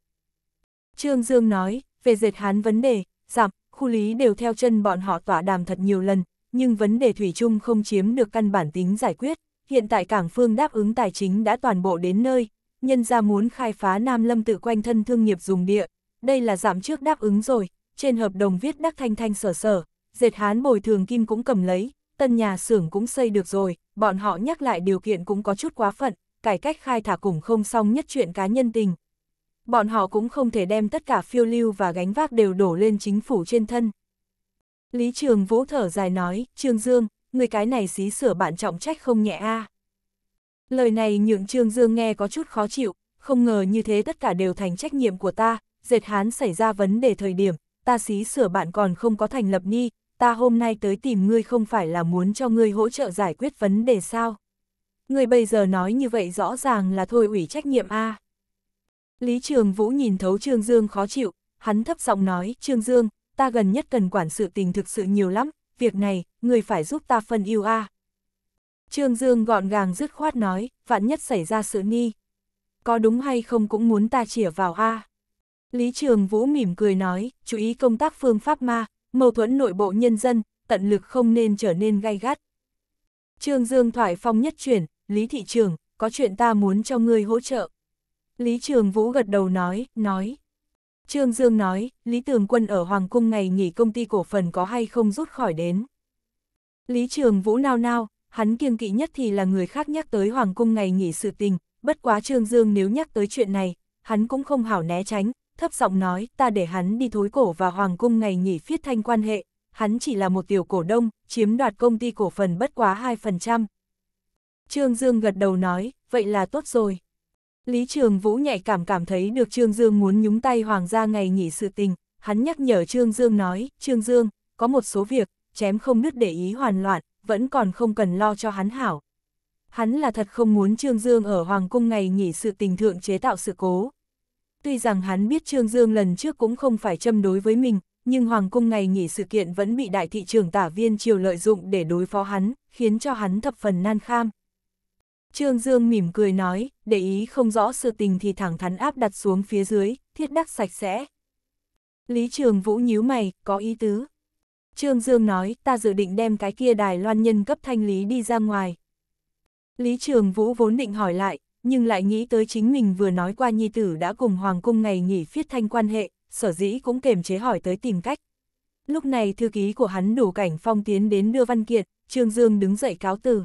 Trương Dương nói, về dệt hán vấn đề, giảm, khu lý đều theo chân bọn họ tỏa đàm thật nhiều lần, nhưng vấn đề thủy chung không chiếm được căn bản tính giải quyết. Hiện tại cảng phương đáp ứng tài chính đã toàn bộ đến nơi, nhân ra muốn khai phá Nam Lâm tự quanh thân thương nghiệp dùng địa. Đây là giảm trước đáp ứng rồi, trên hợp đồng viết đắc thanh thanh sở sở, dệt hán bồi thường kim cũng cầm lấy, tân nhà xưởng cũng xây được rồi, bọn họ nhắc lại điều kiện cũng có chút quá phận, cải cách khai thả cùng không xong nhất chuyện cá nhân tình. Bọn họ cũng không thể đem tất cả phiêu lưu và gánh vác đều đổ lên chính phủ trên thân. Lý Trường Vũ thở dài nói, Trương Dương, người cái này xí sửa bạn trọng trách không nhẹ a Lời này nhượng Trương Dương nghe có chút khó chịu, không ngờ như thế tất cả đều thành trách nhiệm của ta, dệt hán xảy ra vấn đề thời điểm, ta xí sửa bạn còn không có thành lập ni, ta hôm nay tới tìm ngươi không phải là muốn cho ngươi hỗ trợ giải quyết vấn đề sao. Ngươi bây giờ nói như vậy rõ ràng là thôi ủy trách nhiệm A. Lý Trường Vũ nhìn thấu Trương Dương khó chịu, hắn thấp giọng nói, Trương Dương, ta gần nhất cần quản sự tình thực sự nhiều lắm, việc này, ngươi phải giúp ta phân yêu a. Trương Dương gọn gàng dứt khoát nói, vạn nhất xảy ra sự ni, Có đúng hay không cũng muốn ta chỉa vào a. Lý Trường Vũ mỉm cười nói, chú ý công tác phương pháp ma, mâu thuẫn nội bộ nhân dân, tận lực không nên trở nên gay gắt. Trương Dương thoải phong nhất chuyển, Lý Thị Trường, có chuyện ta muốn cho ngươi hỗ trợ. Lý Trường Vũ gật đầu nói, nói. Trương Dương nói, Lý Tường Quân ở Hoàng Cung ngày nghỉ công ty cổ phần có hay không rút khỏi đến. Lý Trường Vũ nao nao, hắn kiêng kỵ nhất thì là người khác nhắc tới Hoàng Cung ngày nghỉ sự tình, bất quá Trương Dương nếu nhắc tới chuyện này, hắn cũng không hảo né tránh, thấp giọng nói ta để hắn đi thối cổ và hoàng cung ngày nghỉ phiết thanh quan hệ, hắn chỉ là một tiểu cổ đông, chiếm đoạt công ty cổ phần bất quá 2%. Trương Dương gật đầu nói, vậy là tốt rồi. Lý Trường Vũ nhạy cảm cảm thấy được Trương Dương muốn nhúng tay hoàng gia ngày nghỉ sự tình, hắn nhắc nhở Trương Dương nói, Trương Dương, có một số việc, chém không nứt để ý hoàn loạn, vẫn còn không cần lo cho hắn hảo. Hắn là thật không muốn Trương Dương ở Hoàng Cung ngày nghỉ sự tình thượng chế tạo sự cố. Tuy rằng hắn biết Trương Dương lần trước cũng không phải châm đối với mình, nhưng Hoàng cung ngày nghỉ sự kiện vẫn bị đại thị trường tả viên chiều lợi dụng để đối phó hắn, khiến cho hắn thập phần nan kham. Trương Dương mỉm cười nói, để ý không rõ sự tình thì thẳng thắn áp đặt xuống phía dưới, thiết đắc sạch sẽ. Lý Trường Vũ nhíu mày, có ý tứ. Trương Dương nói, ta dự định đem cái kia đài loan nhân cấp thanh lý đi ra ngoài. Lý Trường Vũ vốn định hỏi lại, nhưng lại nghĩ tới chính mình vừa nói qua nhi tử đã cùng Hoàng Cung ngày nghỉ phiết thanh quan hệ, sở dĩ cũng kềm chế hỏi tới tìm cách. Lúc này thư ký của hắn đủ cảnh phong tiến đến đưa văn kiện, Trương Dương đứng dậy cáo từ.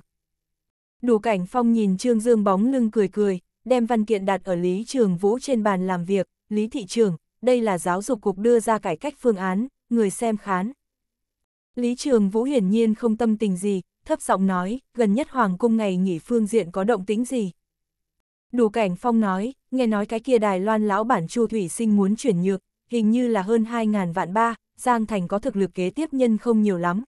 Đủ cảnh phong nhìn Trương Dương bóng lưng cười cười, đem văn kiện đặt ở Lý Trường Vũ trên bàn làm việc, Lý Thị Trường, đây là giáo dục cục đưa ra cải cách phương án, người xem khán. Lý Trường Vũ hiển nhiên không tâm tình gì, thấp giọng nói, gần nhất Hoàng Cung ngày nghỉ phương diện có động tính gì, Đủ cảnh phong nói, nghe nói cái kia Đài Loan lão bản Chu Thủy Sinh muốn chuyển nhược, hình như là hơn 2.000 vạn ba, Giang Thành có thực lực kế tiếp nhân không nhiều lắm.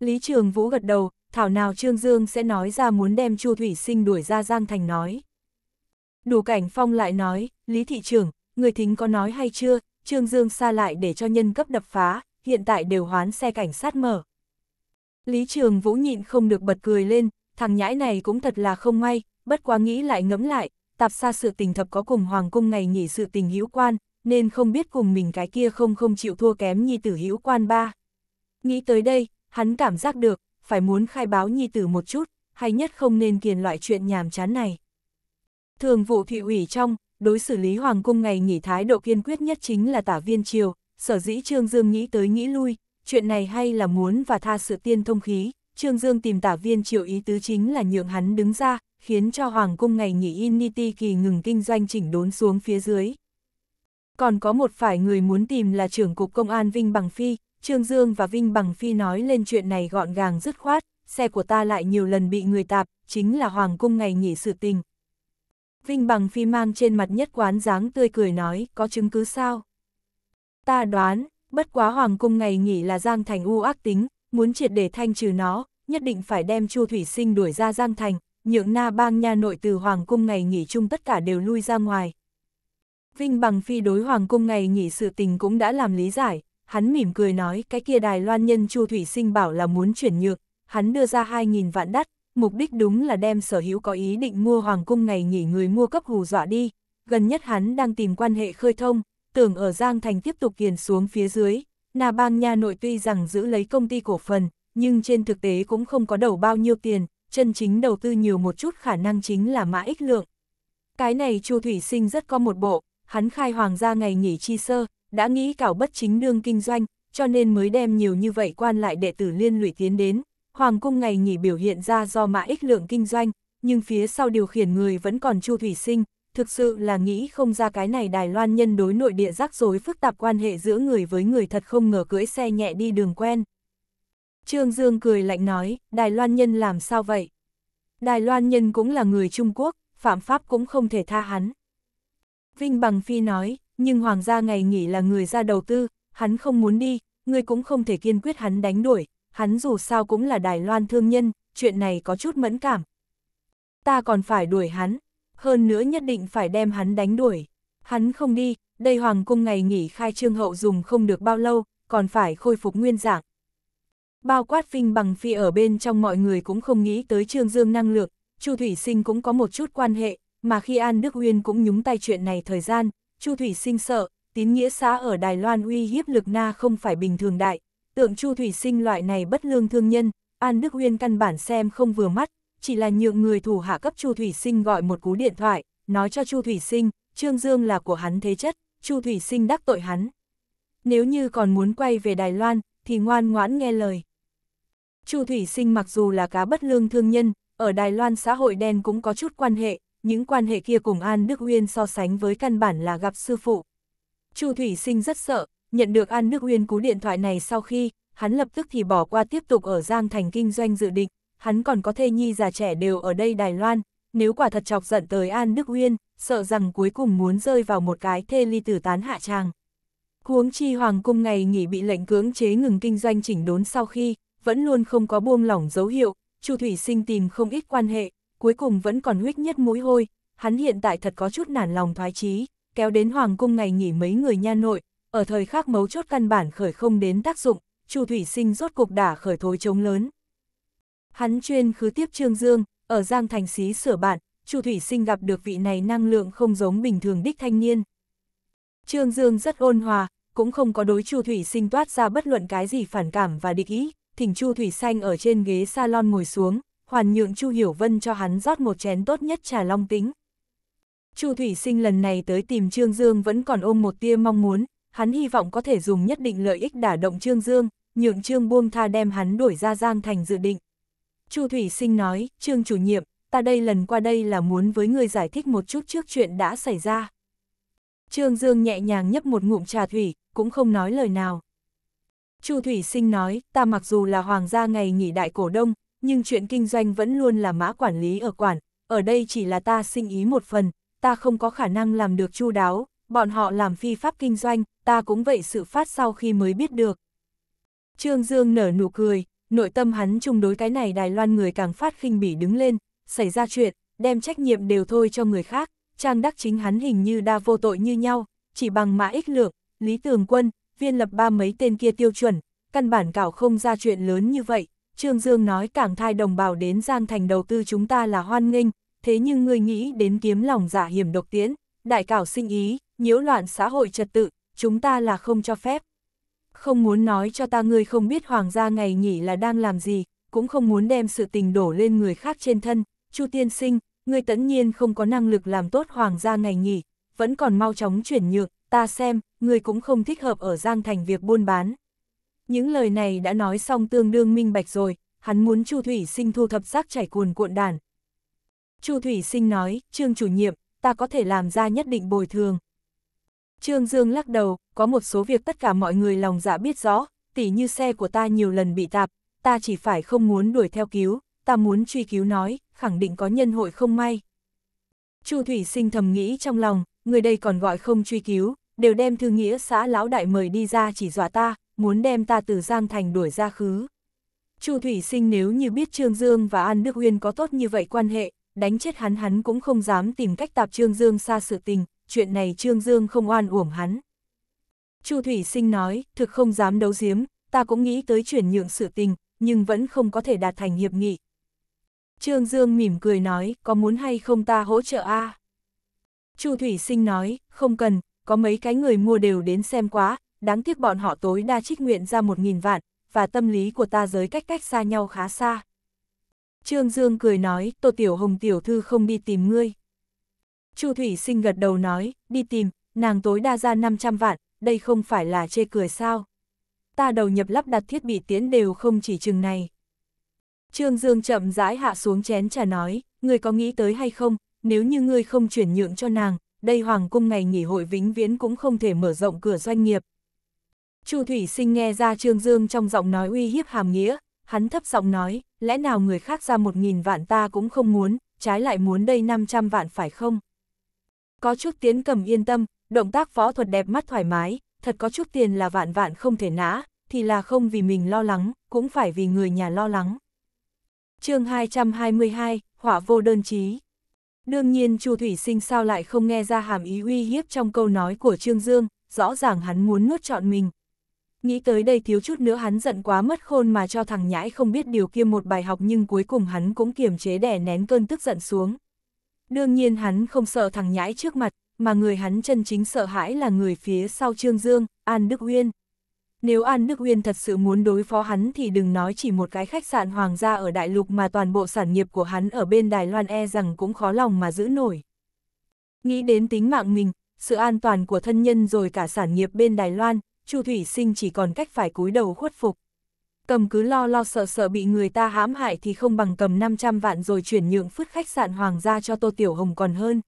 Lý Trường Vũ gật đầu, thảo nào Trương Dương sẽ nói ra muốn đem Chu Thủy Sinh đuổi ra Giang Thành nói. Đủ cảnh phong lại nói, Lý Thị trưởng, người thính có nói hay chưa, Trương Dương xa lại để cho nhân cấp đập phá, hiện tại đều hoán xe cảnh sát mở. Lý Trường Vũ nhịn không được bật cười lên, thằng nhãi này cũng thật là không may, bất quá nghĩ lại ngẫm lại, tạp xa sự tình thập có cùng hoàng cung ngày nghỉ sự tình hữu quan, nên không biết cùng mình cái kia không không chịu thua kém nhi tử hữu quan ba. Nghĩ tới đây, hắn cảm giác được, phải muốn khai báo nhi tử một chút, hay nhất không nên kiền loại chuyện nhàm chán này. Thường vụ thị ủy trong, đối xử lý hoàng cung ngày nghỉ thái độ kiên quyết nhất chính là tả viên triều, sở dĩ Trương Dương nghĩ tới nghĩ lui, chuyện này hay là muốn và tha sự tiên thông khí, Trương Dương tìm tả viên triều ý tứ chính là nhượng hắn đứng ra, khiến cho Hoàng cung ngày nghỉ Inity kỳ ngừng kinh doanh chỉnh đốn xuống phía dưới. Còn có một phải người muốn tìm là trưởng cục công an Vinh Bằng Phi, Trương Dương và Vinh Bằng Phi nói lên chuyện này gọn gàng dứt khoát, xe của ta lại nhiều lần bị người tạp, chính là Hoàng cung ngày nghỉ sự tình. Vinh Bằng Phi mang trên mặt nhất quán dáng tươi cười nói, có chứng cứ sao? Ta đoán, bất quá Hoàng cung ngày nghỉ là Giang Thành u ác tính, muốn triệt để thanh trừ nó, nhất định phải đem Chu Thủy Sinh đuổi ra Giang Thành, nhượng na bang nha nội từ Hoàng cung ngày nghỉ chung tất cả đều lui ra ngoài. Vinh Bằng Phi đối Hoàng cung ngày nghỉ sự tình cũng đã làm lý giải, hắn mỉm cười nói cái kia Đài Loan nhân Chu Thủy Sinh bảo là muốn chuyển nhượng, hắn đưa ra 2.000 vạn đắt, mục đích đúng là đem sở hữu có ý định mua Hoàng cung ngày nghỉ người mua cấp hù dọa đi, gần nhất hắn đang tìm quan hệ khơi thông, tưởng ở Giang Thành tiếp tục kiền xuống phía dưới, Na Bang Nha nội tuy rằng giữ lấy công ty cổ phần, nhưng trên thực tế cũng không có đầu bao nhiêu tiền, chân chính đầu tư nhiều một chút khả năng chính là mã ích lượng. Cái này Chu Thủy Sinh rất có một bộ, hắn khai hoàng gia ngày nghỉ chi sơ, đã nghĩ cảo bất chính đương kinh doanh, cho nên mới đem nhiều như vậy quan lại đệ tử liên lụy tiến đến. Hoàng cung ngày nghỉ biểu hiện ra do mã ích lượng kinh doanh, nhưng phía sau điều khiển người vẫn còn Chu Thủy Sinh, thực sự là nghĩ không ra cái này Đài Loan nhân đối nội địa rắc rối phức tạp quan hệ giữa người với người thật không ngờ cưỡi xe nhẹ đi đường quen. Trương Dương cười lạnh nói, Đài Loan Nhân làm sao vậy? Đài Loan Nhân cũng là người Trung Quốc, phạm pháp cũng không thể tha hắn. Vinh Bằng Phi nói, nhưng Hoàng gia ngày nghỉ là người ra đầu tư, hắn không muốn đi, người cũng không thể kiên quyết hắn đánh đuổi, hắn dù sao cũng là Đài Loan thương nhân, chuyện này có chút mẫn cảm. Ta còn phải đuổi hắn, hơn nữa nhất định phải đem hắn đánh đuổi. Hắn không đi, đây Hoàng cung ngày nghỉ khai trương hậu dùng không được bao lâu, còn phải khôi phục nguyên dạng bao quát Vinh Bằng Phi ở bên trong mọi người cũng không nghĩ tới Trương Dương năng lược, Chu Thủy Sinh cũng có một chút quan hệ, mà khi An Đức Uyên cũng nhúng tay chuyện này thời gian, Chu Thủy Sinh sợ, tín nghĩa xã ở Đài Loan uy hiếp lực na không phải bình thường đại, tượng Chu Thủy Sinh loại này bất lương thương nhân, An Đức Uyên căn bản xem không vừa mắt, chỉ là nhượng người thủ hạ cấp Chu Thủy Sinh gọi một cú điện thoại, nói cho Chu Thủy Sinh, Trương Dương là của hắn thế chất, Chu Thủy Sinh đắc tội hắn. Nếu như còn muốn quay về Đài Loan, thì ngoan ngoãn nghe lời. Chu Thủy Sinh mặc dù là cá bất lương thương nhân, ở Đài Loan xã hội đen cũng có chút quan hệ, những quan hệ kia cùng An Đức Uyên so sánh với căn bản là gặp sư phụ. Chu Thủy Sinh rất sợ, nhận được An Đức Uyên cú điện thoại này sau khi, hắn lập tức thì bỏ qua tiếp tục ở Giang Thành kinh doanh dự định, hắn còn có thê nhi già trẻ đều ở đây Đài Loan, nếu quả thật chọc giận tới An Đức Uyên, sợ rằng cuối cùng muốn rơi vào một cái thê ly tử tán hạ tràng. Huống chi Hoàng cung ngày nghỉ bị lệnh cưỡng chế ngừng kinh doanh chỉnh đốn sau khi, vẫn luôn không có buông lỏng dấu hiệu, Chu Thủy Sinh tìm không ít quan hệ, cuối cùng vẫn còn huyết nhất mũi hôi, hắn hiện tại thật có chút nản lòng thoái chí, kéo đến hoàng cung ngày nghỉ mấy người nha nội, ở thời khắc mấu chốt căn bản khởi không đến tác dụng, Chu Thủy Sinh rốt cục đả khởi thối chống lớn. Hắn chuyên khứ tiếp Trương Dương, ở Giang Thành Xí sửa bạn, Chu Thủy Sinh gặp được vị này năng lượng không giống bình thường đích thanh niên. Trương Dương rất ôn hòa, cũng không có đối Chu Thủy Sinh toát ra bất luận cái gì phản cảm và địch ý, thỉnh Chu Thủy Xanh ở trên ghế salon ngồi xuống, hoàn nhượng Chu Hiểu Vân cho hắn rót một chén tốt nhất trà long tính. Chu Thủy Sinh lần này tới tìm Trương Dương vẫn còn ôm một tia mong muốn, hắn hy vọng có thể dùng nhất định lợi ích đả động Trương Dương, nhượng Trương buông tha đem hắn đuổi ra Giang Thành dự định. Chu Thủy Sinh nói, Trương chủ nhiệm, ta đây lần qua đây là muốn với người giải thích một chút trước chuyện đã xảy ra. Trương Dương nhẹ nhàng nhấp một ngụm trà thủy, cũng không nói lời nào. Chu Thủy Sinh nói, ta mặc dù là hoàng gia ngày nghỉ đại cổ đông, nhưng chuyện kinh doanh vẫn luôn là mã quản lý ở quản, ở đây chỉ là ta sinh ý một phần, ta không có khả năng làm được chu đáo, bọn họ làm phi pháp kinh doanh, ta cũng vậy sự phát sau khi mới biết được. Trương Dương nở nụ cười, nội tâm hắn chung đối cái này Đài Loan người càng phát khinh bỉ đứng lên, xảy ra chuyện, đem trách nhiệm đều thôi cho người khác, trang đắc chính hắn hình như đa vô tội như nhau, chỉ bằng mã ích lượng, Lý Tường Quân, viên lập ba mấy tên kia tiêu chuẩn, căn bản cảo không ra chuyện lớn như vậy. Trương Dương nói cảng thai đồng bào đến Giang Thành đầu tư chúng ta là hoan nghênh, thế nhưng người nghĩ đến kiếm lòng giả dạ hiểm độc tiễn, đại cảo sinh ý, nhiễu loạn xã hội trật tự, chúng ta là không cho phép. Không muốn nói cho ta ngươi không biết hoàng gia ngày nghỉ là đang làm gì, cũng không muốn đem sự tình đổ lên người khác trên thân, Chu tiên sinh, ngươi tẫn nhiên không có năng lực làm tốt hoàng gia ngày nghỉ, vẫn còn mau chóng chuyển nhượng, ta xem, người cũng không thích hợp ở Giang Thành việc buôn bán. Những lời này đã nói xong tương đương minh bạch rồi, hắn muốn Chu Thủy Sinh thu thập rác chảy cuồn cuộn đàn. Chu Thủy Sinh nói, Trương chủ nhiệm, ta có thể làm ra nhất định bồi thường. Trương Dương lắc đầu, có một số việc tất cả mọi người lòng dạ biết rõ, tỉ như xe của ta nhiều lần bị tạp, ta chỉ phải không muốn đuổi theo cứu, ta muốn truy cứu nói, khẳng định có nhân hội không may. Chu Thủy Sinh thầm nghĩ trong lòng, người đây còn gọi không truy cứu, đều đem thư nghĩa xã lão đại mời đi ra chỉ dọa ta, muốn đem ta từ Giang Thành đuổi ra khứ. Chu Thủy Sinh nếu như biết Trương Dương và An Đức Uyên có tốt như vậy quan hệ, đánh chết hắn hắn cũng không dám tìm cách tạp Trương Dương xa sự tình, chuyện này Trương Dương không oan uổng hắn. Chu Thủy Sinh nói, thực không dám đấu giếm, ta cũng nghĩ tới chuyển nhượng sự tình, nhưng vẫn không có thể đạt thành hiệp nghị. Trương Dương mỉm cười nói, có muốn hay không ta hỗ trợ a Chu Thủy Sinh nói, không cần, có mấy cái người mua đều đến xem quá, đáng tiếc bọn họ tối đa trích nguyện ra một nghìn vạn, và tâm lý của ta giới cách cách xa nhau khá xa. Trương Dương cười nói, Tô Tiểu Hồng Tiểu Thư không đi tìm ngươi. Chu Thủy Sinh gật đầu nói, đi tìm, nàng tối đa ra 500 vạn, đây không phải là chê cười sao. Ta đầu nhập lắp đặt thiết bị tiến đều không chỉ chừng này. Trương Dương chậm rãi hạ xuống chén trà nói, ngươi có nghĩ tới hay không, nếu như ngươi không chuyển nhượng cho nàng, đây hoàng cung ngày nghỉ hội vĩnh viễn cũng không thể mở rộng cửa doanh nghiệp. Chu Thủy Sinh nghe ra Trương Dương trong giọng nói uy hiếp hàm nghĩa, hắn thấp giọng nói, lẽ nào người khác ra một nghìn vạn ta cũng không muốn, trái lại muốn đây 500 vạn phải không? Có chút tiến cầm yên tâm, động tác võ thuật đẹp mắt thoải mái, thật có chút tiền là vạn vạn không thể nã, thì là không vì mình lo lắng, cũng phải vì người nhà lo lắng. chương 222, Hỏa vô đơn chí Đương nhiên Chu Thủy Sinh sao lại không nghe ra hàm ý uy hiếp trong câu nói của Trương Dương, rõ ràng hắn muốn nuốt trọn mình. Nghĩ tới đây thiếu chút nữa hắn giận quá mất khôn mà cho thằng nhãi không biết điều kia một bài học nhưng cuối cùng hắn cũng kiềm chế đè nén cơn tức giận xuống. Đương nhiên hắn không sợ thằng nhãi trước mặt, mà người hắn chân chính sợ hãi là người phía sau Trương Dương, An Đức Uyên. Nếu An Đức Uyên thật sự muốn đối phó hắn thì đừng nói chỉ một cái khách sạn hoàng gia ở đại lục mà toàn bộ sản nghiệp của hắn ở bên Đài Loan e rằng cũng khó lòng mà giữ nổi. Nghĩ đến tính mạng mình, sự an toàn của thân nhân rồi cả sản nghiệp bên Đài Loan, Chu Thủy Sinh chỉ còn cách phải cúi đầu khuất phục. Cầm cứ lo lo sợ sợ bị người ta hãm hại thì không bằng cầm 500 vạn rồi chuyển nhượng phứt khách sạn hoàng gia cho Tô Tiểu Hồng còn hơn.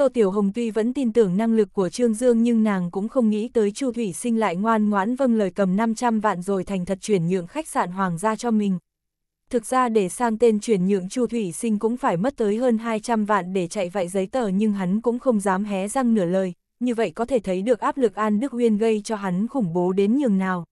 Tô Tiểu Hồng tuy vẫn tin tưởng năng lực của Trương Dương nhưng nàng cũng không nghĩ tới Chu Thủy Sinh lại ngoan ngoãn vâng lời cầm 500 vạn rồi thành thật chuyển nhượng khách sạn Hoàng gia cho mình. Thực ra để sang tên chuyển nhượng Chu Thủy Sinh cũng phải mất tới hơn 200 vạn để chạy vạy giấy tờ nhưng hắn cũng không dám hé răng nửa lời, như vậy có thể thấy được áp lực An Đức Huyên gây cho hắn khủng bố đến nhường nào.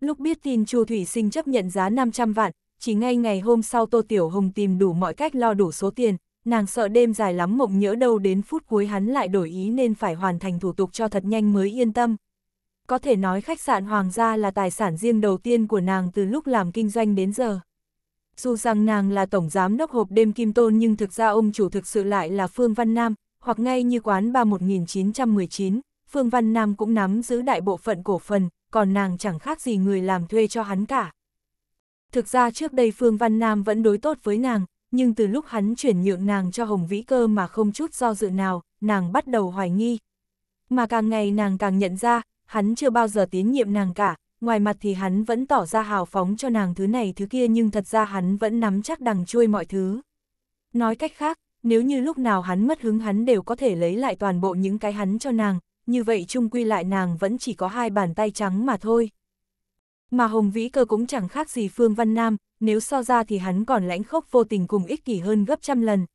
Lúc biết tin Chu Thủy Sinh chấp nhận giá 500 vạn, chỉ ngay ngày hôm sau Tô Tiểu Hồng tìm đủ mọi cách lo đủ số tiền, nàng sợ đêm dài lắm mộng nhỡ đâu đến phút cuối hắn lại đổi ý nên phải hoàn thành thủ tục cho thật nhanh mới yên tâm. Có thể nói khách sạn Hoàng gia là tài sản riêng đầu tiên của nàng từ lúc làm kinh doanh đến giờ. Dù rằng nàng là tổng giám đốc hộp đêm Kim Tôn nhưng thực ra ông chủ thực sự lại là Phương Văn Nam, hoặc ngay như quán ba 31919, Phương Văn Nam cũng nắm giữ đại bộ phận cổ phần, còn nàng chẳng khác gì người làm thuê cho hắn cả. Thực ra trước đây Phương Văn Nam vẫn đối tốt với nàng, nhưng từ lúc hắn chuyển nhượng nàng cho Hồng Vĩ Cơ mà không chút do dự nào, nàng bắt đầu hoài nghi. Mà càng ngày nàng càng nhận ra, hắn chưa bao giờ tiến nhiệm nàng cả, ngoài mặt thì hắn vẫn tỏ ra hào phóng cho nàng thứ này thứ kia nhưng thật ra hắn vẫn nắm chắc đằng chui mọi thứ. Nói cách khác, nếu như lúc nào hắn mất hứng hắn đều có thể lấy lại toàn bộ những cái hắn cho nàng, như vậy chung quy lại nàng vẫn chỉ có hai bàn tay trắng mà thôi. Mà Hồng Vĩ Cơ cũng chẳng khác gì Phương Văn Nam, nếu so ra thì hắn còn lãnh khốc vô tình cùng ích kỷ hơn gấp trăm lần.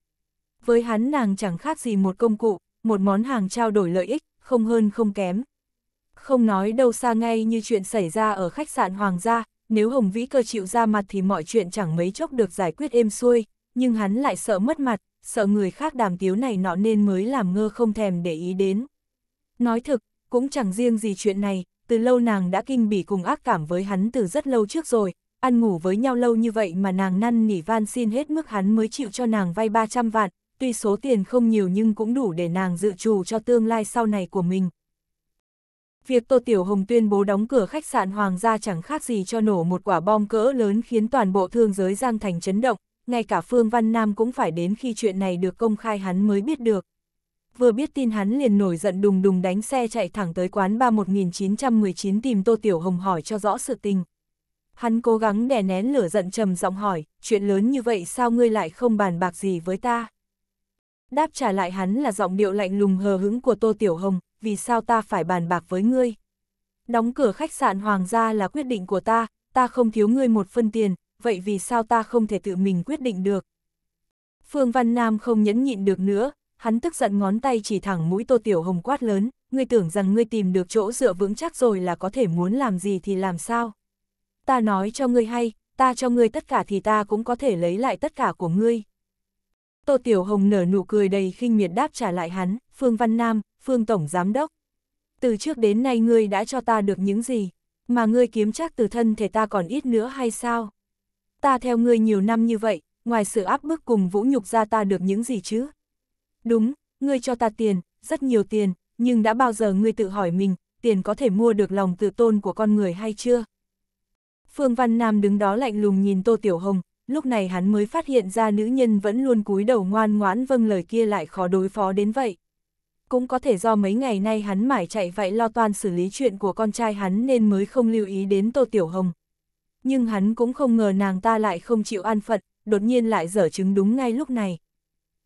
Với hắn nàng chẳng khác gì một công cụ, một món hàng trao đổi lợi ích, không hơn không kém. Không nói đâu xa ngay như chuyện xảy ra ở khách sạn Hoàng gia, nếu Hồng Vĩ cơ chịu ra mặt thì mọi chuyện chẳng mấy chốc được giải quyết êm xuôi, nhưng hắn lại sợ mất mặt, sợ người khác đàm tiếu này nọ nên mới làm ngơ không thèm để ý đến. Nói thực, cũng chẳng riêng gì chuyện này, từ lâu nàng đã kinh bỉ cùng ác cảm với hắn từ rất lâu trước rồi, ăn ngủ với nhau lâu như vậy mà nàng năn nỉ van xin hết mức hắn mới chịu cho nàng vay 300 vạn, tuy số tiền không nhiều nhưng cũng đủ để nàng dự trù cho tương lai sau này của mình. Việc Tô Tiểu Hồng tuyên bố đóng cửa khách sạn Hoàng gia chẳng khác gì cho nổ một quả bom cỡ lớn khiến toàn bộ thương giới Giang Thành chấn động, ngay cả Phương Văn Nam cũng phải đến khi chuyện này được công khai hắn mới biết được. Vừa biết tin hắn liền nổi giận đùng đùng đánh xe chạy thẳng tới quán ba 31919 tìm Tô Tiểu Hồng hỏi cho rõ sự tình. Hắn cố gắng đè nén lửa giận trầm giọng hỏi, chuyện lớn như vậy sao ngươi lại không bàn bạc gì với ta? Đáp trả lại hắn là giọng điệu lạnh lùng hờ hững của Tô Tiểu Hồng, vì sao ta phải bàn bạc với ngươi? Đóng cửa khách sạn Hoàng gia là quyết định của ta, ta không thiếu ngươi một phân tiền, vậy vì sao ta không thể tự mình quyết định được? Phương Văn Nam không nhẫn nhịn được nữa, hắn tức giận ngón tay chỉ thẳng mũi Tô Tiểu Hồng quát lớn, ngươi tưởng rằng ngươi tìm được chỗ dựa vững chắc rồi là có thể muốn làm gì thì làm sao? ta nói cho ngươi hay, ta cho ngươi tất cả thì ta cũng có thể lấy lại tất cả của ngươi. Tô Tiểu Hồng nở nụ cười đầy khinh miệt đáp trả lại hắn, Phương Văn Nam, Phương Tổng Giám Đốc. Từ trước đến nay ngươi đã cho ta được những gì, mà ngươi kiếm chắc từ thân thể ta còn ít nữa hay sao? Ta theo ngươi nhiều năm như vậy, ngoài sự áp bức cùng vũ nhục ra ta được những gì chứ? Đúng, ngươi cho ta tiền, rất nhiều tiền, nhưng đã bao giờ ngươi tự hỏi mình, tiền có thể mua được lòng tự tôn của con người hay chưa? Phương Văn Nam đứng đó lạnh lùng nhìn Tô Tiểu Hồng, lúc này hắn mới phát hiện ra nữ nhân vẫn luôn cúi đầu ngoan ngoãn vâng lời kia lại khó đối phó đến vậy. Cũng có thể do mấy ngày nay hắn mải chạy vậy lo toan xử lý chuyện của con trai hắn nên mới không lưu ý đến Tô Tiểu Hồng. Nhưng hắn cũng không ngờ nàng ta lại không chịu an phận, đột nhiên lại dở chứng đúng ngay lúc này.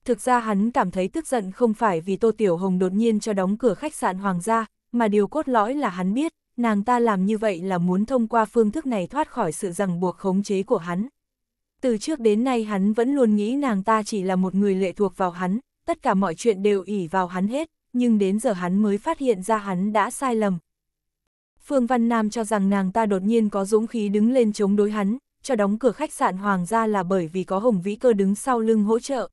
Thực ra hắn cảm thấy tức giận không phải vì Tô Tiểu Hồng đột nhiên cho đóng cửa khách sạn Hoàng gia, mà điều cốt lõi là hắn biết, nàng ta làm như vậy là muốn thông qua phương thức này thoát khỏi sự ràng buộc khống chế của hắn. Từ trước đến nay hắn vẫn luôn nghĩ nàng ta chỉ là một người lệ thuộc vào hắn, tất cả mọi chuyện đều ỉ vào hắn hết, nhưng đến giờ hắn mới phát hiện ra hắn đã sai lầm. Phương Văn Nam cho rằng nàng ta đột nhiên có dũng khí đứng lên chống đối hắn, cho đóng cửa khách sạn Hoàng gia là bởi vì có Hồng Vĩ Cơ đứng sau lưng hỗ trợ.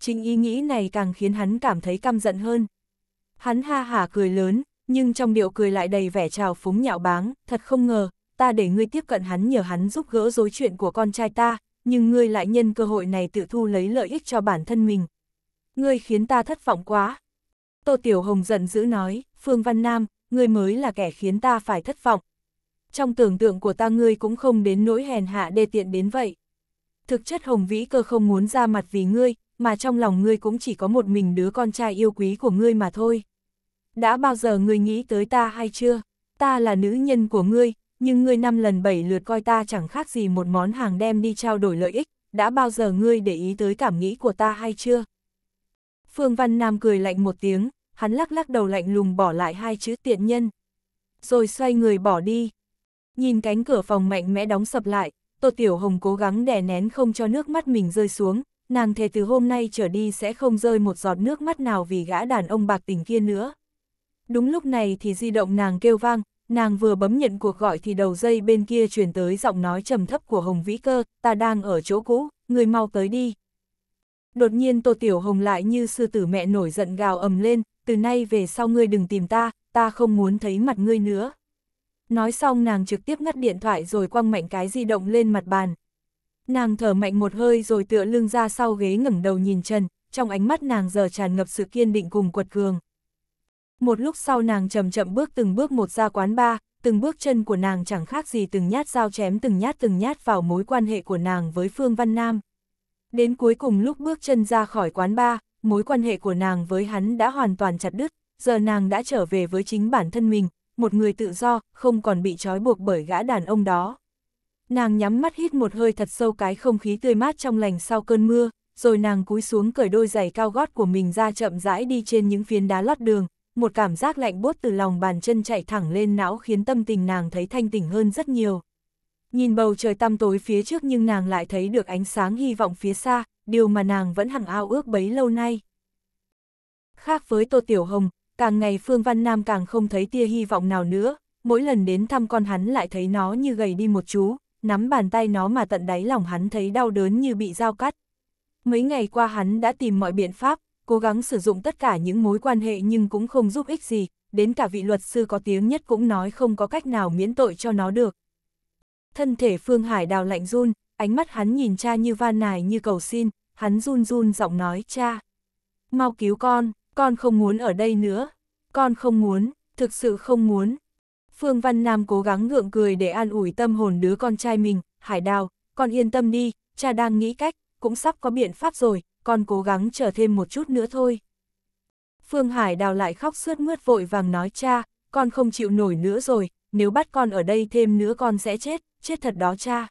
Chính ý nghĩ này càng khiến hắn cảm thấy căm giận hơn. Hắn ha hả cười lớn, nhưng trong điệu cười lại đầy vẻ trào phúng nhạo báng, thật không ngờ, ta để ngươi tiếp cận hắn nhờ hắn giúp gỡ rối chuyện của con trai ta, nhưng ngươi lại nhân cơ hội này tự thu lấy lợi ích cho bản thân mình. Ngươi khiến ta thất vọng quá. Tô Tiểu Hồng giận dữ nói, Phương Văn Nam, ngươi mới là kẻ khiến ta phải thất vọng. Trong tưởng tượng của ta ngươi cũng không đến nỗi hèn hạ đê tiện đến vậy. Thực chất Hồng Vĩ cơ không muốn ra mặt vì ngươi, mà trong lòng ngươi cũng chỉ có một mình đứa con trai yêu quý của ngươi mà thôi đã bao giờ ngươi nghĩ tới ta hay chưa? Ta là nữ nhân của ngươi, nhưng ngươi năm lần bảy lượt coi ta chẳng khác gì một món hàng đem đi trao đổi lợi ích, đã bao giờ ngươi để ý tới cảm nghĩ của ta hay chưa? Phương Văn Nam cười lạnh một tiếng, hắn lắc lắc đầu lạnh lùng bỏ lại hai chữ tiện nhân, rồi xoay người bỏ đi. Nhìn cánh cửa phòng mạnh mẽ đóng sập lại, Tô Tiểu Hồng cố gắng đè nén không cho nước mắt mình rơi xuống, nàng thề từ hôm nay trở đi sẽ không rơi một giọt nước mắt nào vì gã đàn ông bạc tình kia nữa. Đúng lúc này thì di động nàng kêu vang, nàng vừa bấm nhận cuộc gọi thì đầu dây bên kia truyền tới giọng nói trầm thấp của Hồng Vĩ Cơ, ta đang ở chỗ cũ, người mau tới đi. Đột nhiên Tô Tiểu Hồng lại như sư tử mẹ nổi giận gào ầm lên, từ nay về sau ngươi đừng tìm ta, ta không muốn thấy mặt ngươi nữa. Nói xong nàng trực tiếp ngắt điện thoại rồi quăng mạnh cái di động lên mặt bàn. Nàng thở mạnh một hơi rồi tựa lưng ra sau ghế ngẩng đầu nhìn Trần, trong ánh mắt nàng giờ tràn ngập sự kiên định cùng quật cường. Một lúc sau nàng chậm chậm bước từng bước một ra quán ba, từng bước chân của nàng chẳng khác gì từng nhát dao chém từng nhát từng nhát vào mối quan hệ của nàng với Phương Văn Nam. Đến cuối cùng lúc bước chân ra khỏi quán ba, mối quan hệ của nàng với hắn đã hoàn toàn chặt đứt, giờ nàng đã trở về với chính bản thân mình, một người tự do, không còn bị trói buộc bởi gã đàn ông đó. Nàng nhắm mắt hít một hơi thật sâu cái không khí tươi mát trong lành sau cơn mưa, rồi nàng cúi xuống cởi đôi giày cao gót của mình ra chậm rãi đi trên những phiến đá lót đường, một cảm giác lạnh buốt từ lòng bàn chân chạy thẳng lên não khiến tâm tình nàng thấy thanh tỉnh hơn rất nhiều. Nhìn bầu trời tăm tối phía trước nhưng nàng lại thấy được ánh sáng hy vọng phía xa, điều mà nàng vẫn hằng ao ước bấy lâu nay. Khác với Tô Tiểu Hồng, càng ngày Phương Văn Nam càng không thấy tia hy vọng nào nữa, mỗi lần đến thăm con hắn lại thấy nó như gầy đi một chú, nắm bàn tay nó mà tận đáy lòng hắn thấy đau đớn như bị dao cắt. Mấy ngày qua hắn đã tìm mọi biện pháp, cố gắng sử dụng tất cả những mối quan hệ nhưng cũng không giúp ích gì, đến cả vị luật sư có tiếng nhất cũng nói không có cách nào miễn tội cho nó được. Thân thể Phương Hải đào lạnh run, ánh mắt hắn nhìn cha như van nài như cầu xin, hắn run run giọng nói cha. Mau cứu con, con không muốn ở đây nữa, con không muốn, thực sự không muốn. Phương Văn Nam cố gắng ngượng cười để an ủi tâm hồn đứa con trai mình, Hải Đào, con yên tâm đi, cha đang nghĩ cách, cũng sắp có biện pháp rồi, con cố gắng chờ thêm một chút nữa thôi. Phương Hải đào lại khóc sướt mướt vội vàng nói cha, con không chịu nổi nữa rồi, nếu bắt con ở đây thêm nữa con sẽ chết, chết thật đó cha.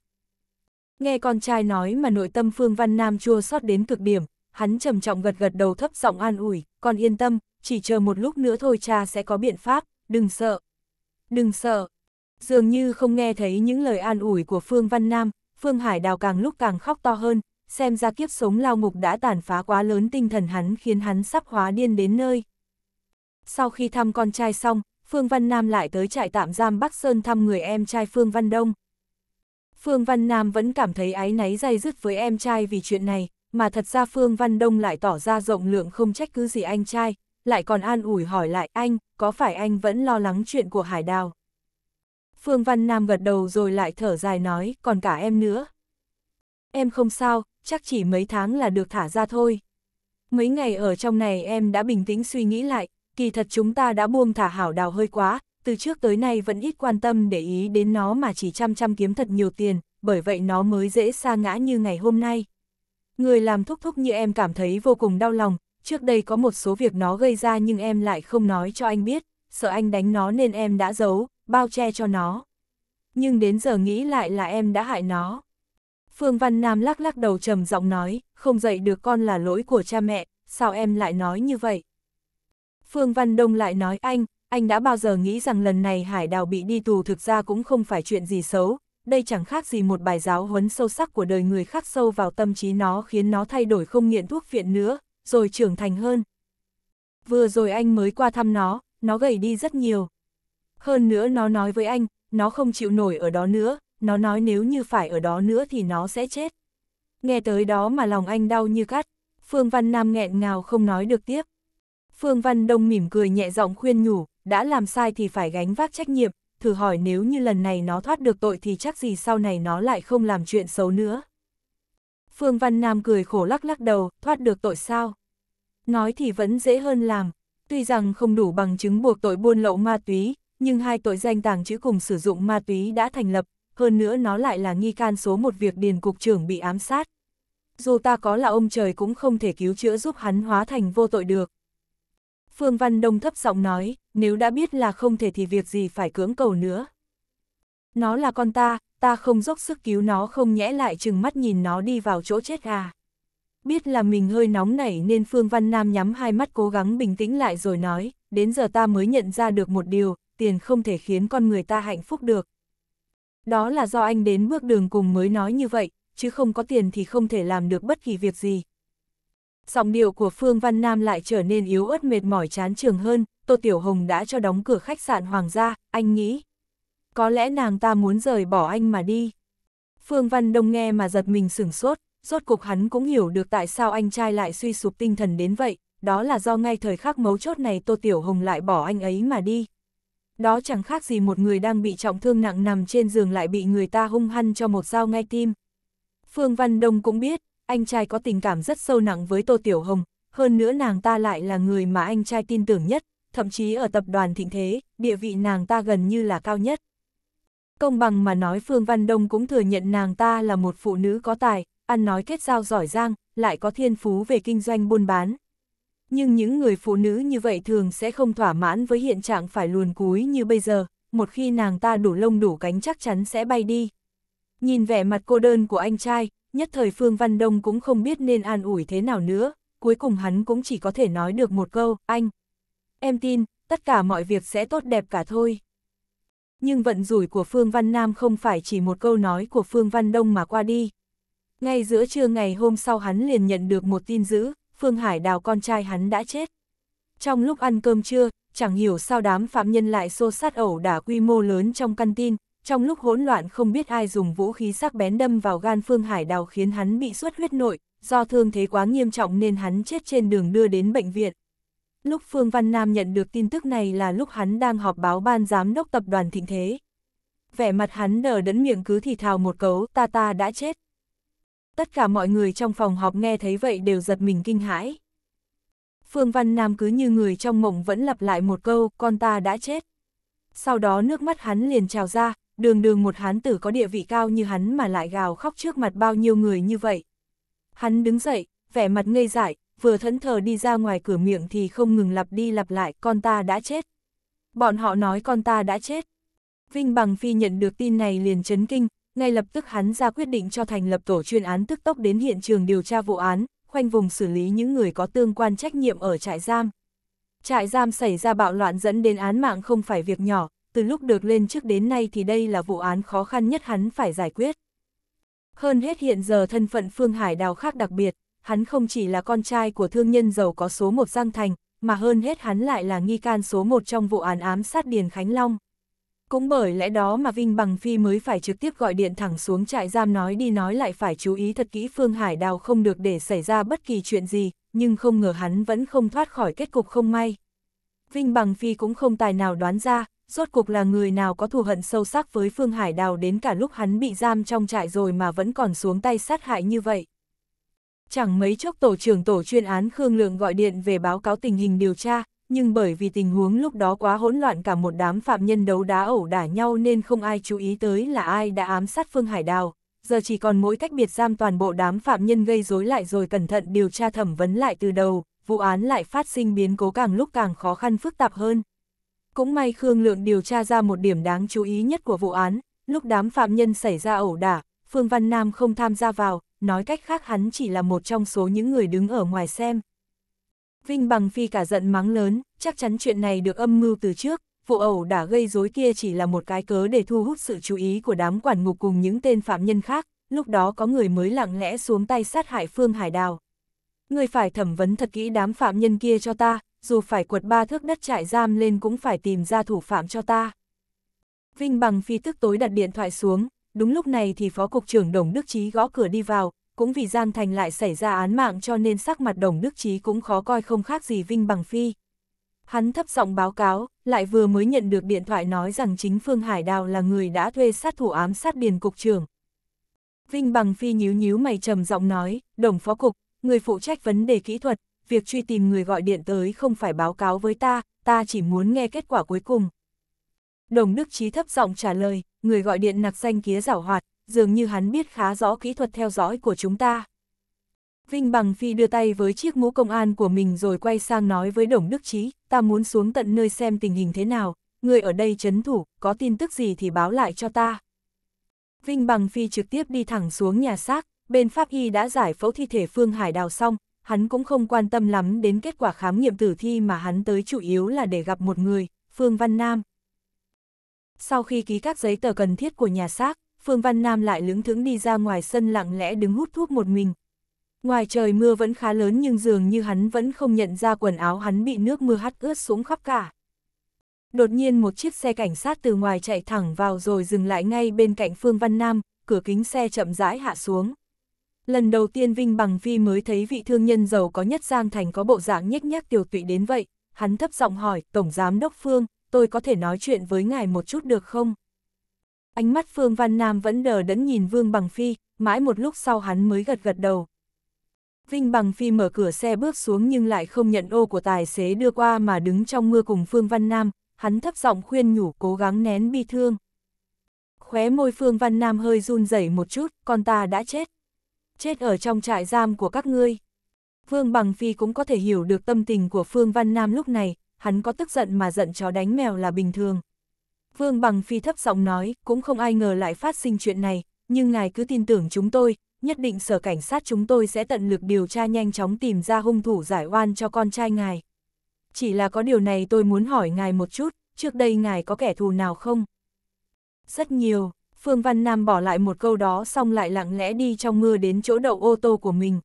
Nghe con trai nói mà nội tâm Phương Văn Nam chua xót đến cực điểm, hắn trầm trọng gật gật đầu thấp giọng an ủi, con yên tâm, chỉ chờ một lúc nữa thôi cha sẽ có biện pháp, đừng sợ. Đừng sợ. Dường như không nghe thấy những lời an ủi của Phương Văn Nam, Phương Hải Đào càng lúc càng khóc to hơn, xem ra kiếp sống lao ngục đã tàn phá quá lớn tinh thần hắn khiến hắn sắp hóa điên đến nơi. Sau khi thăm con trai xong, Phương Văn Nam lại tới trại tạm giam Bắc Sơn thăm người em trai Phương Văn Đông. Phương Văn Nam vẫn cảm thấy áy náy dây dứt với em trai vì chuyện này, mà thật ra Phương Văn Đông lại tỏ ra rộng lượng không trách cứ gì anh trai, lại còn an ủi hỏi lại anh, có phải anh vẫn lo lắng chuyện của Hải Đào? Phương Văn Nam gật đầu rồi lại thở dài nói, còn cả em nữa. Em không sao, chắc chỉ mấy tháng là được thả ra thôi. Mấy ngày ở trong này em đã bình tĩnh suy nghĩ lại, kỳ thật chúng ta đã buông thả hảo đào hơi quá, từ trước tới nay vẫn ít quan tâm để ý đến nó mà chỉ chăm chăm kiếm thật nhiều tiền, bởi vậy nó mới dễ sa ngã như ngày hôm nay. Người làm thúc thúc như em cảm thấy vô cùng đau lòng, trước đây có một số việc nó gây ra nhưng em lại không nói cho anh biết, sợ anh đánh nó nên em đã giấu, bao che cho nó. Nhưng đến giờ nghĩ lại là em đã hại nó. Phương Văn Nam lắc lắc đầu trầm giọng nói, không dạy được con là lỗi của cha mẹ, sao em lại nói như vậy? Phương Văn Đông lại nói anh, anh đã bao giờ nghĩ rằng lần này Hải Đào bị đi tù thực ra cũng không phải chuyện gì xấu, đây chẳng khác gì một bài giáo huấn sâu sắc của đời người khắc sâu vào tâm trí nó khiến nó thay đổi không nghiện thuốc viện nữa, rồi trưởng thành hơn. Vừa rồi anh mới qua thăm nó, nó gầy đi rất nhiều. Hơn nữa nó nói với anh, nó không chịu nổi ở đó nữa, nó nói nếu như phải ở đó nữa thì nó sẽ chết. Nghe tới đó mà lòng anh đau như cắt, Phương Văn Nam nghẹn ngào không nói được tiếp. Phương Văn Đông mỉm cười nhẹ giọng khuyên nhủ, đã làm sai thì phải gánh vác trách nhiệm, thử hỏi nếu như lần này nó thoát được tội thì chắc gì sau này nó lại không làm chuyện xấu nữa. Phương Văn Nam cười khổ lắc lắc đầu, thoát được tội sao? Nói thì vẫn dễ hơn làm, tuy rằng không đủ bằng chứng buộc tội buôn lậu ma túy, nhưng hai tội danh tàng trữ cùng sử dụng ma túy đã thành lập, hơn nữa nó lại là nghi can số một việc Điền Cục trưởng bị ám sát. Dù ta có là ông trời cũng không thể cứu chữa giúp hắn hóa thành vô tội được. Phương Văn Đông thấp giọng nói, nếu đã biết là không thể thì việc gì phải cưỡng cầu nữa. Nó là con ta, ta không dốc sức cứu nó không nhẽ lại chừng mắt nhìn nó đi vào chỗ chết à. Biết là mình hơi nóng nảy nên Phương Văn Nam nhắm hai mắt cố gắng bình tĩnh lại rồi nói, đến giờ ta mới nhận ra được một điều, tiền không thể khiến con người ta hạnh phúc được, đó là do anh đến bước đường cùng mới nói như vậy, chứ không có tiền thì không thể làm được bất kỳ việc gì. Giọng điệu của Phương Văn Nam lại trở nên yếu ớt mệt mỏi chán trường hơn, Tô Tiểu Hồng đã cho đóng cửa khách sạn Hoàng gia, anh nghĩ. Có lẽ nàng ta muốn rời bỏ anh mà đi. Phương Văn Đông nghe mà giật mình sửng sốt, rốt cục hắn cũng hiểu được tại sao anh trai lại suy sụp tinh thần đến vậy, đó là do ngay thời khắc mấu chốt này Tô Tiểu Hồng lại bỏ anh ấy mà đi. Đó chẳng khác gì một người đang bị trọng thương nặng nằm trên giường lại bị người ta hung hăng cho một dao ngay tim. Phương Văn Đông cũng biết, anh trai có tình cảm rất sâu nặng với Tô Tiểu Hồng, hơn nữa nàng ta lại là người mà anh trai tin tưởng nhất, thậm chí ở tập đoàn thịnh thế, địa vị nàng ta gần như là cao nhất. Công bằng mà nói Phương Văn Đông cũng thừa nhận nàng ta là một phụ nữ có tài, ăn nói kết giao giỏi giang, lại có thiên phú về kinh doanh buôn bán nhưng những người phụ nữ như vậy thường sẽ không thỏa mãn với hiện trạng phải luồn cúi như bây giờ, một khi nàng ta đủ lông đủ cánh chắc chắn sẽ bay đi. Nhìn vẻ mặt cô đơn của anh trai, nhất thời Phương Văn Đông cũng không biết nên an ủi thế nào nữa, cuối cùng hắn cũng chỉ có thể nói được một câu, anh. Em tin, tất cả mọi việc sẽ tốt đẹp cả thôi. Nhưng vận rủi của Phương Văn Nam không phải chỉ một câu nói của Phương Văn Đông mà qua đi. Ngay giữa trưa ngày hôm sau hắn liền nhận được một tin dữ, Phương Hải đào con trai hắn đã chết. Trong lúc ăn cơm trưa, chẳng hiểu sao đám phạm nhân lại xô sát ẩu đả quy mô lớn trong căn tin, trong lúc hỗn loạn không biết ai dùng vũ khí sắc bén đâm vào gan Phương Hải đào khiến hắn bị suất huyết nội, do thương thế quá nghiêm trọng nên hắn chết trên đường đưa đến bệnh viện. Lúc Phương Văn Nam nhận được tin tức này là lúc hắn đang họp báo ban giám đốc tập đoàn Thịnh Thế. Vẻ mặt hắn đờ đẫn miệng cứ thì thào một cấu, ta ta đã chết, Tất cả mọi người trong phòng họp nghe thấy vậy đều giật mình kinh hãi. Phương Văn Nam cứ như người trong mộng vẫn lặp lại một câu, con ta đã chết. Sau đó nước mắt hắn liền trào ra, đường đường một hán tử có địa vị cao như hắn mà lại gào khóc trước mặt bao nhiêu người như vậy. Hắn đứng dậy, vẻ mặt ngây dại, vừa thẫn thờ đi ra ngoài cửa miệng thì không ngừng lặp đi lặp lại, con ta đã chết. Bọn họ nói con ta đã chết. Vinh Bằng Phi nhận được tin này liền chấn kinh, ngay lập tức hắn ra quyết định cho thành lập tổ chuyên án tức tốc đến hiện trường điều tra vụ án, khoanh vùng xử lý những người có tương quan trách nhiệm ở trại giam. Trại giam xảy ra bạo loạn dẫn đến án mạng không phải việc nhỏ, từ lúc được lên trước đến nay thì đây là vụ án khó khăn nhất hắn phải giải quyết. Hơn hết hiện giờ thân phận Phương Hải Đào khác đặc biệt, hắn không chỉ là con trai của thương nhân giàu có số một Giang Thành, mà hơn hết hắn lại là nghi can số một trong vụ án ám sát Điền Khánh Long. Cũng bởi lẽ đó mà Vinh Bằng Phi mới phải trực tiếp gọi điện thẳng xuống trại giam nói đi nói lại phải chú ý thật kỹ Phương Hải Đào không được để xảy ra bất kỳ chuyện gì, nhưng không ngờ hắn vẫn không thoát khỏi kết cục không may. Vinh Bằng Phi cũng không tài nào đoán ra, rốt cuộc là người nào có thù hận sâu sắc với Phương Hải Đào đến cả lúc hắn bị giam trong trại rồi mà vẫn còn xuống tay sát hại như vậy. Chẳng mấy chốc tổ trưởng tổ chuyên án Khương Lượng gọi điện về báo cáo tình hình điều tra, nhưng bởi vì tình huống lúc đó quá hỗn loạn cả một đám phạm nhân đấu đá ẩu đả nhau nên không ai chú ý tới là ai đã ám sát Phương Hải Đào. Giờ chỉ còn mỗi cách biệt giam toàn bộ đám phạm nhân gây rối lại rồi cẩn thận điều tra thẩm vấn lại từ đầu, vụ án lại phát sinh biến cố càng lúc càng khó khăn phức tạp hơn. Cũng may Khương Lượng điều tra ra một điểm đáng chú ý nhất của vụ án, lúc đám phạm nhân xảy ra ẩu đả, Phương Văn Nam không tham gia vào, nói cách khác hắn chỉ là một trong số những người đứng ở ngoài xem. Vinh Bằng Phi cả giận mắng lớn, chắc chắn chuyện này được âm mưu từ trước, vụ ẩu đã gây rối kia chỉ là một cái cớ để thu hút sự chú ý của đám quản ngục cùng những tên phạm nhân khác, lúc đó có người mới lặng lẽ xuống tay sát hại Phương Hải Đào. Người phải thẩm vấn thật kỹ đám phạm nhân kia cho ta, dù phải quật ba thước đất trại giam lên cũng phải tìm ra thủ phạm cho ta. Vinh Bằng Phi tức tối đặt điện thoại xuống, đúng lúc này thì Phó Cục trưởng Đồng Đức Trí gõ cửa đi vào, cũng vì Giang Thành lại xảy ra án mạng cho nên sắc mặt đồng đức trí cũng khó coi không khác gì Vinh Bằng Phi. Hắn thấp giọng báo cáo, lại vừa mới nhận được điện thoại nói rằng chính Phương Hải Đào là người đã thuê sát thủ ám sát điền cục trưởng. Vinh Bằng Phi nhíu nhíu mày trầm giọng nói, đồng phó cục, người phụ trách vấn đề kỹ thuật, việc truy tìm người gọi điện tới không phải báo cáo với ta, ta chỉ muốn nghe kết quả cuối cùng. Đồng Đức Trí thấp giọng trả lời, người gọi điện nặc danh kia giảo hoạt, dường như hắn biết khá rõ kỹ thuật theo dõi của chúng ta. Vinh Bằng Phi đưa tay với chiếc mũ công an của mình rồi quay sang nói với Đồng Đức Trí, ta muốn xuống tận nơi xem tình hình thế nào, người ở đây chấn thủ, có tin tức gì thì báo lại cho ta. Vinh Bằng Phi trực tiếp đi thẳng xuống nhà xác, bên Pháp Y đã giải phẫu thi thể Phương Hải Đào xong, hắn cũng không quan tâm lắm đến kết quả khám nghiệm tử thi mà hắn tới chủ yếu là để gặp một người, Phương Văn Nam. Sau khi ký các giấy tờ cần thiết của nhà xác, Phương Văn Nam lại lững thững đi ra ngoài sân lặng lẽ đứng hút thuốc một mình. Ngoài trời mưa vẫn khá lớn nhưng dường như hắn vẫn không nhận ra quần áo hắn bị nước mưa hắt ướt xuống khắp cả. Đột nhiên một chiếc xe cảnh sát từ ngoài chạy thẳng vào rồi dừng lại ngay bên cạnh Phương Văn Nam, cửa kính xe chậm rãi hạ xuống. Lần đầu tiên Vinh Bằng Phi mới thấy vị thương nhân giàu có nhất Giang Thành có bộ dạng nhếch nhác tiểu tụy đến vậy, hắn thấp giọng hỏi, Tổng Giám Đốc Phương, tôi có thể nói chuyện với ngài một chút được không? Ánh mắt Phương Văn Nam vẫn đờ đẫn nhìn Vương Bằng Phi, mãi một lúc sau hắn mới gật gật đầu. Vinh Bằng Phi mở cửa xe bước xuống nhưng lại không nhận ô của tài xế đưa qua mà đứng trong mưa cùng Phương Văn Nam, hắn thấp giọng khuyên nhủ cố gắng nén bi thương. Khóe môi Phương Văn Nam hơi run rẩy một chút, con ta đã chết. Chết ở trong trại giam của các ngươi. Vương Bằng Phi cũng có thể hiểu được tâm tình của Phương Văn Nam lúc này, hắn có tức giận mà giận chó đánh mèo là bình thường. Vương Bằng Phi thấp giọng nói, cũng không ai ngờ lại phát sinh chuyện này, nhưng ngài cứ tin tưởng chúng tôi, nhất định sở cảnh sát chúng tôi sẽ tận lực điều tra nhanh chóng tìm ra hung thủ giải oan cho con trai ngài. Chỉ là có điều này tôi muốn hỏi ngài một chút, trước đây ngài có kẻ thù nào không? Rất nhiều, Phương Văn Nam bỏ lại một câu đó xong lại lặng lẽ đi trong mưa đến chỗ đậu ô tô của mình.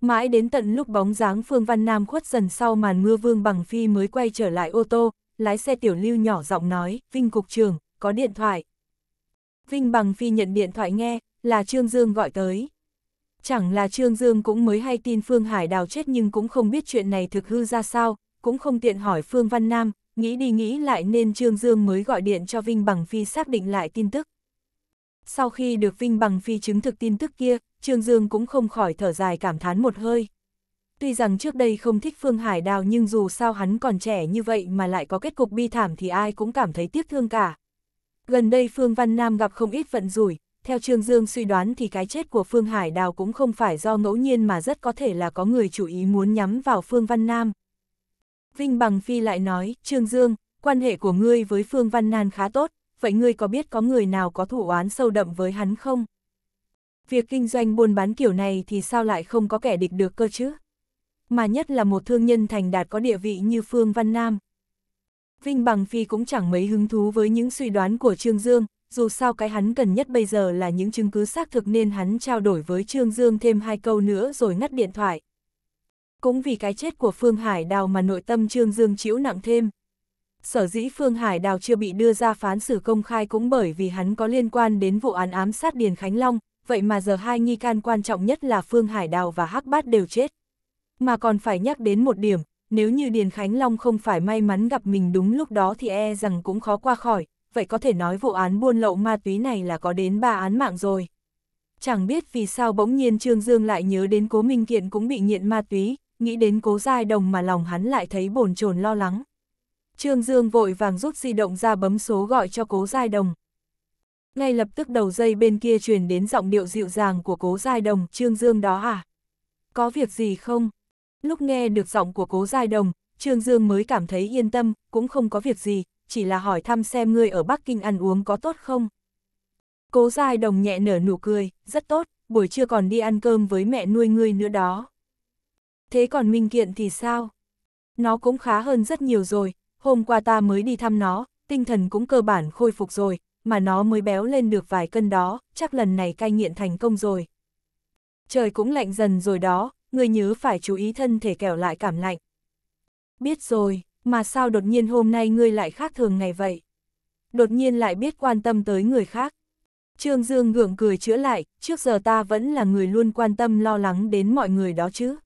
Mãi đến tận lúc bóng dáng Phương Văn Nam khuất dần sau màn mưa Vương Bằng Phi mới quay trở lại ô tô, lái xe tiểu lưu nhỏ giọng nói, Vinh Cục trưởng có điện thoại. Vinh Bằng Phi nhận điện thoại nghe, là Trương Dương gọi tới. Chẳng là Trương Dương cũng mới hay tin Phương Hải đào chết nhưng cũng không biết chuyện này thực hư ra sao, cũng không tiện hỏi Phương Văn Nam, nghĩ đi nghĩ lại nên Trương Dương mới gọi điện cho Vinh Bằng Phi xác định lại tin tức. Sau khi được Vinh Bằng Phi chứng thực tin tức kia, Trương Dương cũng không khỏi thở dài cảm thán một hơi. Tuy rằng trước đây không thích Phương Hải Đào nhưng dù sao hắn còn trẻ như vậy mà lại có kết cục bi thảm thì ai cũng cảm thấy tiếc thương cả. Gần đây Phương Văn Nam gặp không ít vận rủi, theo Trương Dương suy đoán thì cái chết của Phương Hải Đào cũng không phải do ngẫu nhiên mà rất có thể là có người chủ ý muốn nhắm vào Phương Văn Nam. Vinh Bằng Phi lại nói, Trương Dương, quan hệ của ngươi với Phương Văn Nam khá tốt, vậy ngươi có biết có người nào có thủ oán sâu đậm với hắn không? Việc kinh doanh buôn bán kiểu này thì sao lại không có kẻ địch được cơ chứ? mà nhất là một thương nhân thành đạt có địa vị như Phương Văn Nam. Vinh Bằng Phi cũng chẳng mấy hứng thú với những suy đoán của Trương Dương, dù sao cái hắn cần nhất bây giờ là những chứng cứ xác thực nên hắn trao đổi với Trương Dương thêm hai câu nữa rồi ngắt điện thoại. Cũng vì cái chết của Phương Hải Đào mà nội tâm Trương Dương chịu nặng thêm. Sở dĩ Phương Hải Đào chưa bị đưa ra phán xử công khai cũng bởi vì hắn có liên quan đến vụ án ám sát Điền Khánh Long, vậy mà giờ hai nghi can quan trọng nhất là Phương Hải Đào và Hắc Bát đều chết mà còn phải nhắc đến một điểm, nếu như Điền Khánh Long không phải may mắn gặp mình đúng lúc đó thì e rằng cũng khó qua khỏi, vậy có thể nói vụ án buôn lậu ma túy này là có đến ba án mạng rồi. Chẳng biết vì sao bỗng nhiên Trương Dương lại nhớ đến cố Minh Kiện cũng bị nghiện ma túy, nghĩ đến cố giai đồng mà lòng hắn lại thấy bồn chồn lo lắng. Trương Dương vội vàng rút di động ra bấm số gọi cho cố giai đồng. Ngay lập tức đầu dây bên kia truyền đến giọng điệu dịu dàng của cố giai đồng, Trương Dương đó à? Có việc gì không? Lúc nghe được giọng của cố giai đồng, Trương Dương mới cảm thấy yên tâm, cũng không có việc gì, chỉ là hỏi thăm xem ngươi ở Bắc Kinh ăn uống có tốt không. Cố giai đồng nhẹ nở nụ cười, rất tốt, buổi trưa còn đi ăn cơm với mẹ nuôi ngươi nữa đó. Thế còn Minh Kiện thì sao? Nó cũng khá hơn rất nhiều rồi, hôm qua ta mới đi thăm nó, tinh thần cũng cơ bản khôi phục rồi, mà nó mới béo lên được vài cân đó, chắc lần này cai nghiện thành công rồi. Trời cũng lạnh dần rồi đó, người nhớ phải chú ý thân thể kẻo lại cảm lạnh. Biết rồi, mà sao đột nhiên hôm nay ngươi lại khác thường ngày vậy? Đột nhiên lại biết quan tâm tới người khác. Trương Dương gượng cười chữa lại, trước giờ ta vẫn là người luôn quan tâm lo lắng đến mọi người đó chứ.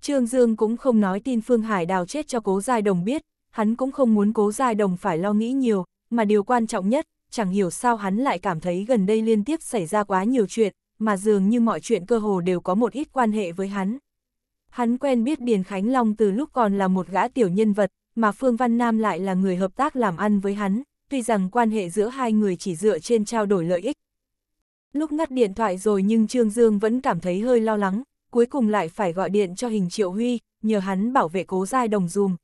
Trương Dương cũng không nói tin Phương Hải đào chết cho cố giai đồng biết, hắn cũng không muốn cố giai đồng phải lo nghĩ nhiều, mà điều quan trọng nhất, chẳng hiểu sao hắn lại cảm thấy gần đây liên tiếp xảy ra quá nhiều chuyện, mà dường như mọi chuyện cơ hồ đều có một ít quan hệ với hắn. Hắn quen biết Điền Khánh Long từ lúc còn là một gã tiểu nhân vật, mà Phương Văn Nam lại là người hợp tác làm ăn với hắn, tuy rằng quan hệ giữa hai người chỉ dựa trên trao đổi lợi ích. Lúc ngắt điện thoại rồi nhưng Trương Dương vẫn cảm thấy hơi lo lắng, cuối cùng lại phải gọi điện cho hình Triệu Huy, nhờ hắn bảo vệ cố giai đồng dùm.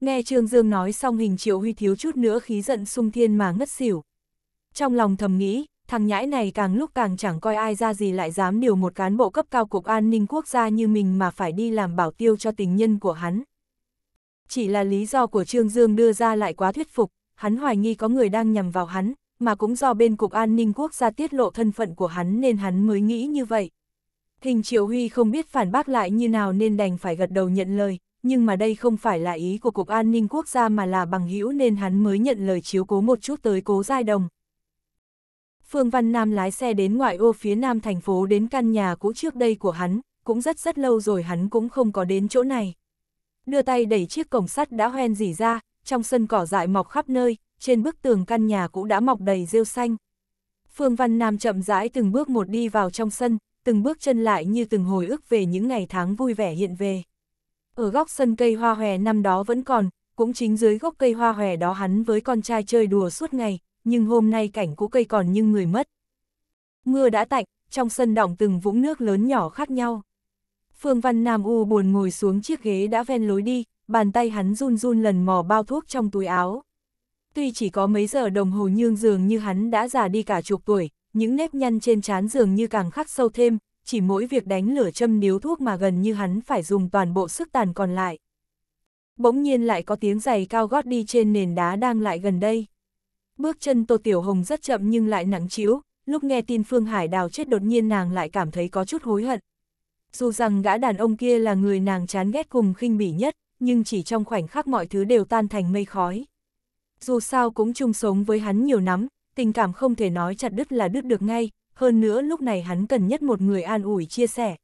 Nghe Trương Dương nói xong hình Triệu Huy thiếu chút nữa khí giận sung thiên mà ngất xỉu. Trong lòng thầm nghĩ, thằng nhãi này càng lúc càng chẳng coi ai ra gì lại dám điều một cán bộ cấp cao cục an ninh quốc gia như mình mà phải đi làm bảo tiêu cho tình nhân của hắn. Chỉ là lý do của Trương Dương đưa ra lại quá thuyết phục, hắn hoài nghi có người đang nhầm vào hắn, mà cũng do bên Cục An ninh quốc gia tiết lộ thân phận của hắn nên hắn mới nghĩ như vậy. Hình Triệu Huy không biết phản bác lại như nào nên đành phải gật đầu nhận lời, nhưng mà đây không phải là ý của Cục An ninh quốc gia mà là bằng hữu nên hắn mới nhận lời chiếu cố một chút tới cố giai đồng. Phương Văn Nam lái xe đến ngoại ô phía nam thành phố đến căn nhà cũ trước đây của hắn, cũng rất rất lâu rồi hắn cũng không có đến chỗ này. Đưa tay đẩy chiếc cổng sắt đã hoen dỉ ra, trong sân cỏ dại mọc khắp nơi, trên bức tường căn nhà cũ đã mọc đầy rêu xanh. Phương Văn Nam chậm rãi từng bước một đi vào trong sân, từng bước chân lại như từng hồi ức về những ngày tháng vui vẻ hiện về. Ở góc sân cây hoa hòe năm đó vẫn còn, cũng chính dưới gốc cây hoa hòe đó hắn với con trai chơi đùa suốt ngày, nhưng hôm nay cảnh cũ cây còn như người mất. Mưa đã tạnh, trong sân đọng từng vũng nước lớn nhỏ khác nhau. Phương Văn Nam U buồn ngồi xuống chiếc ghế đã ven lối đi, bàn tay hắn run run lần mò bao thuốc trong túi áo. Tuy chỉ có mấy giờ đồng hồ nhưng dường như hắn đã già đi cả chục tuổi, những nếp nhăn trên trán dường như càng khắc sâu thêm, chỉ mỗi việc đánh lửa châm điếu thuốc mà gần như hắn phải dùng toàn bộ sức tàn còn lại. Bỗng nhiên lại có tiếng giày cao gót đi trên nền đá đang lại gần đây. Bước chân Tô Tiểu Hồng rất chậm nhưng lại nặng trĩu, lúc nghe tin Phương Hải Đào chết đột nhiên nàng lại cảm thấy có chút hối hận. Dù rằng gã đàn ông kia là người nàng chán ghét cùng khinh bỉ nhất, nhưng chỉ trong khoảnh khắc mọi thứ đều tan thành mây khói. Dù sao cũng chung sống với hắn nhiều lắm, tình cảm không thể nói chặt đứt là đứt được ngay, hơn nữa lúc này hắn cần nhất một người an ủi chia sẻ.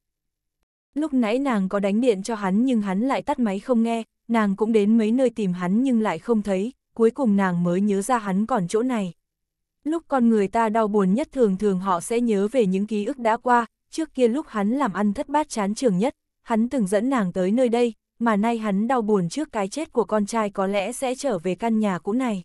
Lúc nãy nàng có đánh điện cho hắn nhưng hắn lại tắt máy không nghe, nàng cũng đến mấy nơi tìm hắn nhưng lại không thấy, cuối cùng nàng mới nhớ ra hắn còn chỗ này. Lúc con người ta đau buồn nhất thường thường họ sẽ nhớ về những ký ức đã qua, trước kia lúc hắn làm ăn thất bát chán trường nhất, hắn từng dẫn nàng tới nơi đây, mà nay hắn đau buồn trước cái chết của con trai có lẽ sẽ trở về căn nhà cũ này.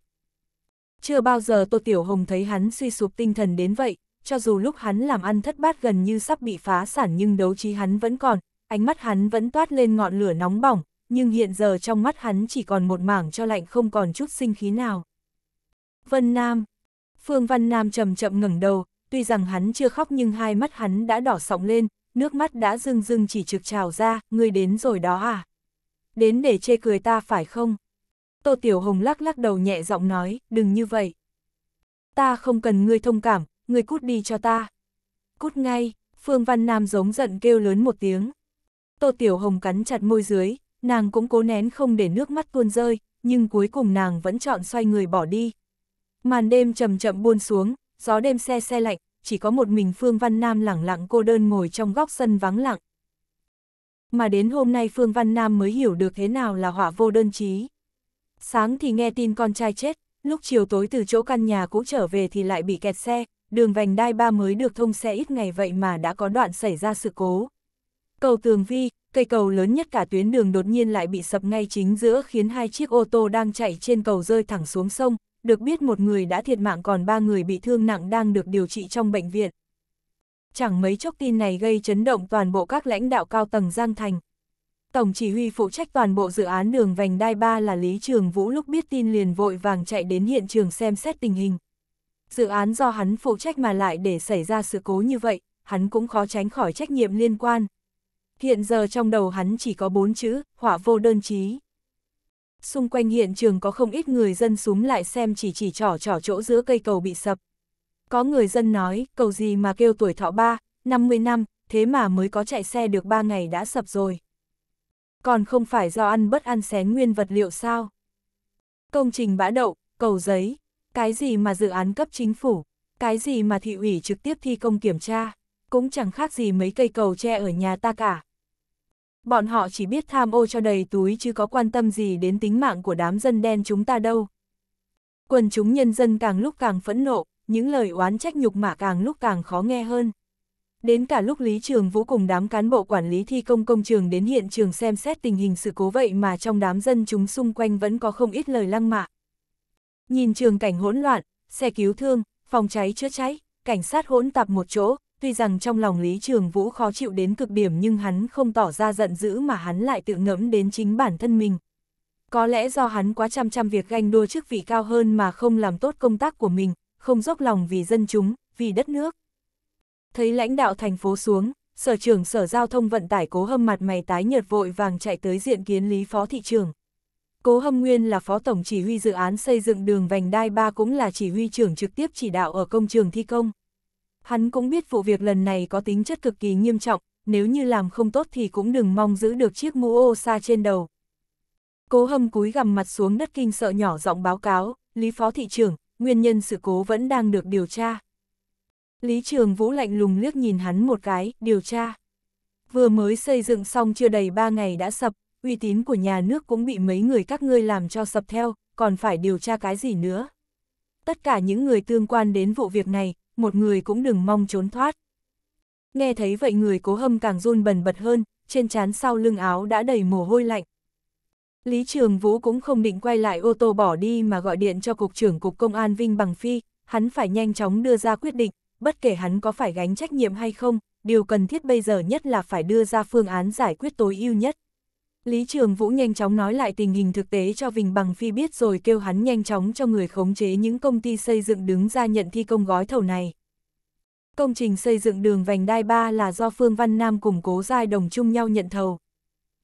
Chưa bao giờ Tô Tiểu Hồng thấy hắn suy sụp tinh thần đến vậy, cho dù lúc hắn làm ăn thất bát gần như sắp bị phá sản nhưng đấu trí hắn vẫn còn, ánh mắt hắn vẫn toát lên ngọn lửa nóng bỏng, nhưng hiện giờ trong mắt hắn chỉ còn một mảng cho lạnh không còn chút sinh khí nào. Vân Nam Phương Văn Nam chậm chậm ngẩng đầu, tuy rằng hắn chưa khóc nhưng hai mắt hắn đã đỏ sọng lên, nước mắt đã rưng rưng chỉ trực trào ra, ngươi đến rồi đó à? Đến để chê cười ta phải không? Tô Tiểu Hồng lắc lắc đầu nhẹ giọng nói, đừng như vậy. Ta không cần ngươi thông cảm, ngươi cút đi cho ta. Cút ngay, Phương Văn Nam giống giận kêu lớn một tiếng. Tô Tiểu Hồng cắn chặt môi dưới, nàng cũng cố nén không để nước mắt tuôn rơi, nhưng cuối cùng nàng vẫn chọn xoay người bỏ đi. Màn đêm chậm chậm buôn xuống, gió đêm xe xe lạnh, chỉ có một mình Phương Văn Nam lẳng lặng cô đơn ngồi trong góc sân vắng lặng. Mà đến hôm nay Phương Văn Nam mới hiểu được thế nào là họa vô đơn chí. Sáng thì nghe tin con trai chết, lúc chiều tối từ chỗ căn nhà cũ trở về thì lại bị kẹt xe, đường vành đai ba mới được thông xe ít ngày vậy mà đã có đoạn xảy ra sự cố. Cầu Tường Vi, cây cầu lớn nhất cả tuyến đường đột nhiên lại bị sập ngay chính giữa khiến hai chiếc ô tô đang chạy trên cầu rơi thẳng xuống sông, được biết một người đã thiệt mạng còn ba người bị thương nặng đang được điều trị trong bệnh viện. Chẳng mấy chốc tin này gây chấn động toàn bộ các lãnh đạo cao tầng Giang Thành. Tổng chỉ huy phụ trách toàn bộ dự án đường vành đai 3 là Lý Trường Vũ lúc biết tin liền vội vàng chạy đến hiện trường xem xét tình hình. Dự án do hắn phụ trách mà lại để xảy ra sự cố như vậy, hắn cũng khó tránh khỏi trách nhiệm liên quan, Hiện giờ trong đầu hắn chỉ có bốn chữ, hỏa vô đơn chí. Xung quanh hiện trường có không ít người dân súng lại xem chỉ chỉ trỏ trỏ chỗ giữa cây cầu bị sập. Có người dân nói, cầu gì mà kêu tuổi thọ 3, 50 năm, thế mà mới có chạy xe được ba ngày đã sập rồi. Còn không phải do ăn bất ăn xén nguyên vật liệu sao? Công trình bã đậu, cầu giấy, cái gì mà dự án cấp chính phủ, cái gì mà thị ủy trực tiếp thi công kiểm tra, cũng chẳng khác gì mấy cây cầu tre ở nhà ta cả. Bọn họ chỉ biết tham ô cho đầy túi chứ có quan tâm gì đến tính mạng của đám dân đen chúng ta đâu. Quần chúng nhân dân càng lúc càng phẫn nộ, những lời oán trách nhục mạ càng lúc càng khó nghe hơn. Đến cả lúc Lý Trường Vũ cùng đám cán bộ quản lý thi công công trường đến hiện trường xem xét tình hình sự cố vậy mà trong đám dân chúng xung quanh vẫn có không ít lời lăng mạ. Nhìn trường cảnh hỗn loạn, xe cứu thương, phòng cháy chữa cháy, cảnh sát hỗn tạp một chỗ, tuy rằng trong lòng Lý Trường Vũ khó chịu đến cực điểm nhưng hắn không tỏ ra giận dữ mà hắn lại tự ngẫm đến chính bản thân mình. Có lẽ do hắn quá chăm chăm việc ganh đua chức vị cao hơn mà không làm tốt công tác của mình, không dốc lòng vì dân chúng, vì đất nước. Thấy lãnh đạo thành phố xuống, sở trưởng sở giao thông vận tải cố hâm mặt mày tái nhợt vội vàng chạy tới diện kiến Lý Phó Thị trưởng. Cố Hâm Nguyên là phó tổng chỉ huy dự án xây dựng đường vành đai 3 cũng là chỉ huy trưởng trực tiếp chỉ đạo ở công trường thi công. Hắn cũng biết vụ việc lần này có tính chất cực kỳ nghiêm trọng, nếu như làm không tốt thì cũng đừng mong giữ được chiếc mũ ô xa trên đầu. Cố hâm cúi gằm mặt xuống đất kinh sợ nhỏ giọng báo cáo, Lý Phó Thị trưởng, nguyên nhân sự cố vẫn đang được điều tra. Lý Trường Vũ lạnh lùng liếc nhìn hắn một cái, điều tra. Vừa mới xây dựng xong chưa đầy ba ngày đã sập, uy tín của nhà nước cũng bị mấy người các ngươi làm cho sập theo, còn phải điều tra cái gì nữa. Tất cả những người tương quan đến vụ việc này, một người cũng đừng mong trốn thoát. Nghe thấy vậy người cố hâm càng run bần bật hơn, trên trán sau lưng áo đã đầy mồ hôi lạnh. Lý Trường Vũ cũng không định quay lại ô tô bỏ đi mà gọi điện cho Cục trưởng Cục Công an Vinh Bằng Phi, hắn phải nhanh chóng đưa ra quyết định, bất kể hắn có phải gánh trách nhiệm hay không, điều cần thiết bây giờ nhất là phải đưa ra phương án giải quyết tối ưu nhất. Lý Trường Vũ nhanh chóng nói lại tình hình thực tế cho Vinh Bằng Phi biết rồi kêu hắn nhanh chóng cho người khống chế những công ty xây dựng đứng ra nhận thi công gói thầu này. Công trình xây dựng đường vành đai 3 là do Phương Văn Nam củng cố giai đồng chung nhau nhận thầu.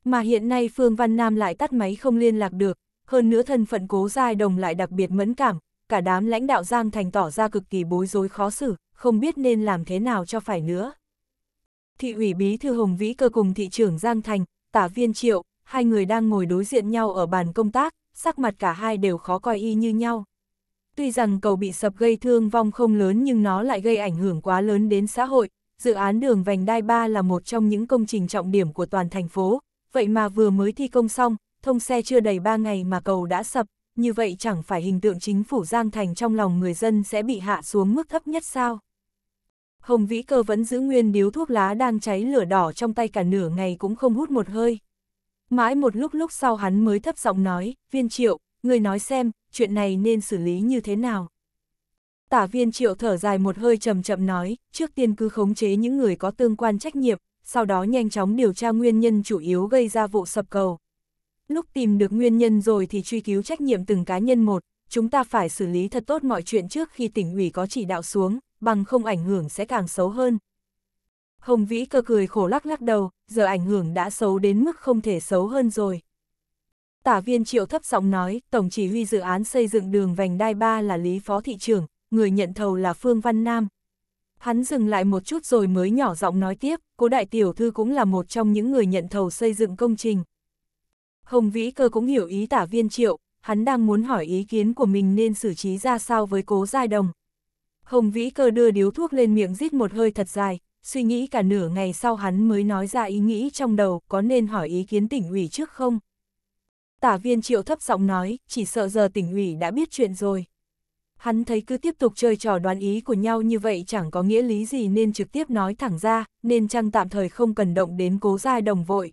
Mà hiện nay Phương Văn Nam lại tắt máy không liên lạc được, hơn nữa thân phận cố giai đồng lại đặc biệt mẫn cảm, cả đám lãnh đạo Giang Thành tỏ ra cực kỳ bối rối khó xử, không biết nên làm thế nào cho phải nữa. Thị ủy Bí Thư Hồng Vĩ cơ cùng thị trưởng Giang Thành, tả viên triệu, hai người đang ngồi đối diện nhau ở bàn công tác, sắc mặt cả hai đều khó coi y như nhau. Tuy rằng cầu bị sập gây thương vong không lớn nhưng nó lại gây ảnh hưởng quá lớn đến xã hội, dự án đường vành đai 3 là một trong những công trình trọng điểm của toàn thành phố, vậy mà vừa mới thi công xong, thông xe chưa đầy 3 ngày mà cầu đã sập, như vậy chẳng phải hình tượng chính phủ Giang Thành trong lòng người dân sẽ bị hạ xuống mức thấp nhất sao? Hồng Vĩ Cơ vẫn giữ nguyên điếu thuốc lá đang cháy lửa đỏ trong tay cả nửa ngày cũng không hút một hơi. Mãi một lúc lúc sau hắn mới thấp giọng nói, viên triệu, người nói xem, chuyện này nên xử lý như thế nào. Tả viên triệu thở dài một hơi chậm chậm nói, trước tiên cứ khống chế những người có tương quan trách nhiệm, sau đó nhanh chóng điều tra nguyên nhân chủ yếu gây ra vụ sập cầu. Lúc tìm được nguyên nhân rồi thì truy cứu trách nhiệm từng cá nhân một, chúng ta phải xử lý thật tốt mọi chuyện trước khi tỉnh ủy có chỉ đạo xuống bằng không ảnh hưởng sẽ càng xấu hơn. Hồng Vĩ cơ cười khổ lắc lắc đầu, giờ ảnh hưởng đã xấu đến mức không thể xấu hơn rồi. Tả viên triệu thấp giọng nói, tổng chỉ huy dự án xây dựng đường vành đai 3 là Lý Phó Thị trưởng, người nhận thầu là Phương Văn Nam. Hắn dừng lại một chút rồi mới nhỏ giọng nói tiếp, cố đại tiểu thư cũng là một trong những người nhận thầu xây dựng công trình. Hồng Vĩ cơ cũng hiểu ý tả viên triệu, hắn đang muốn hỏi ý kiến của mình nên xử trí ra sao với cố giai đồng, Hồng Vĩ Cơ đưa điếu thuốc lên miệng rít một hơi thật dài, suy nghĩ cả nửa ngày sau hắn mới nói ra ý nghĩ trong đầu, có nên hỏi ý kiến tỉnh ủy trước không? Tả viên triệu thấp giọng nói, chỉ sợ giờ tỉnh ủy đã biết chuyện rồi. Hắn thấy cứ tiếp tục chơi trò đoán ý của nhau như vậy chẳng có nghĩa lý gì nên trực tiếp nói thẳng ra, nên chăng tạm thời không cần động đến cố giai đồng vội.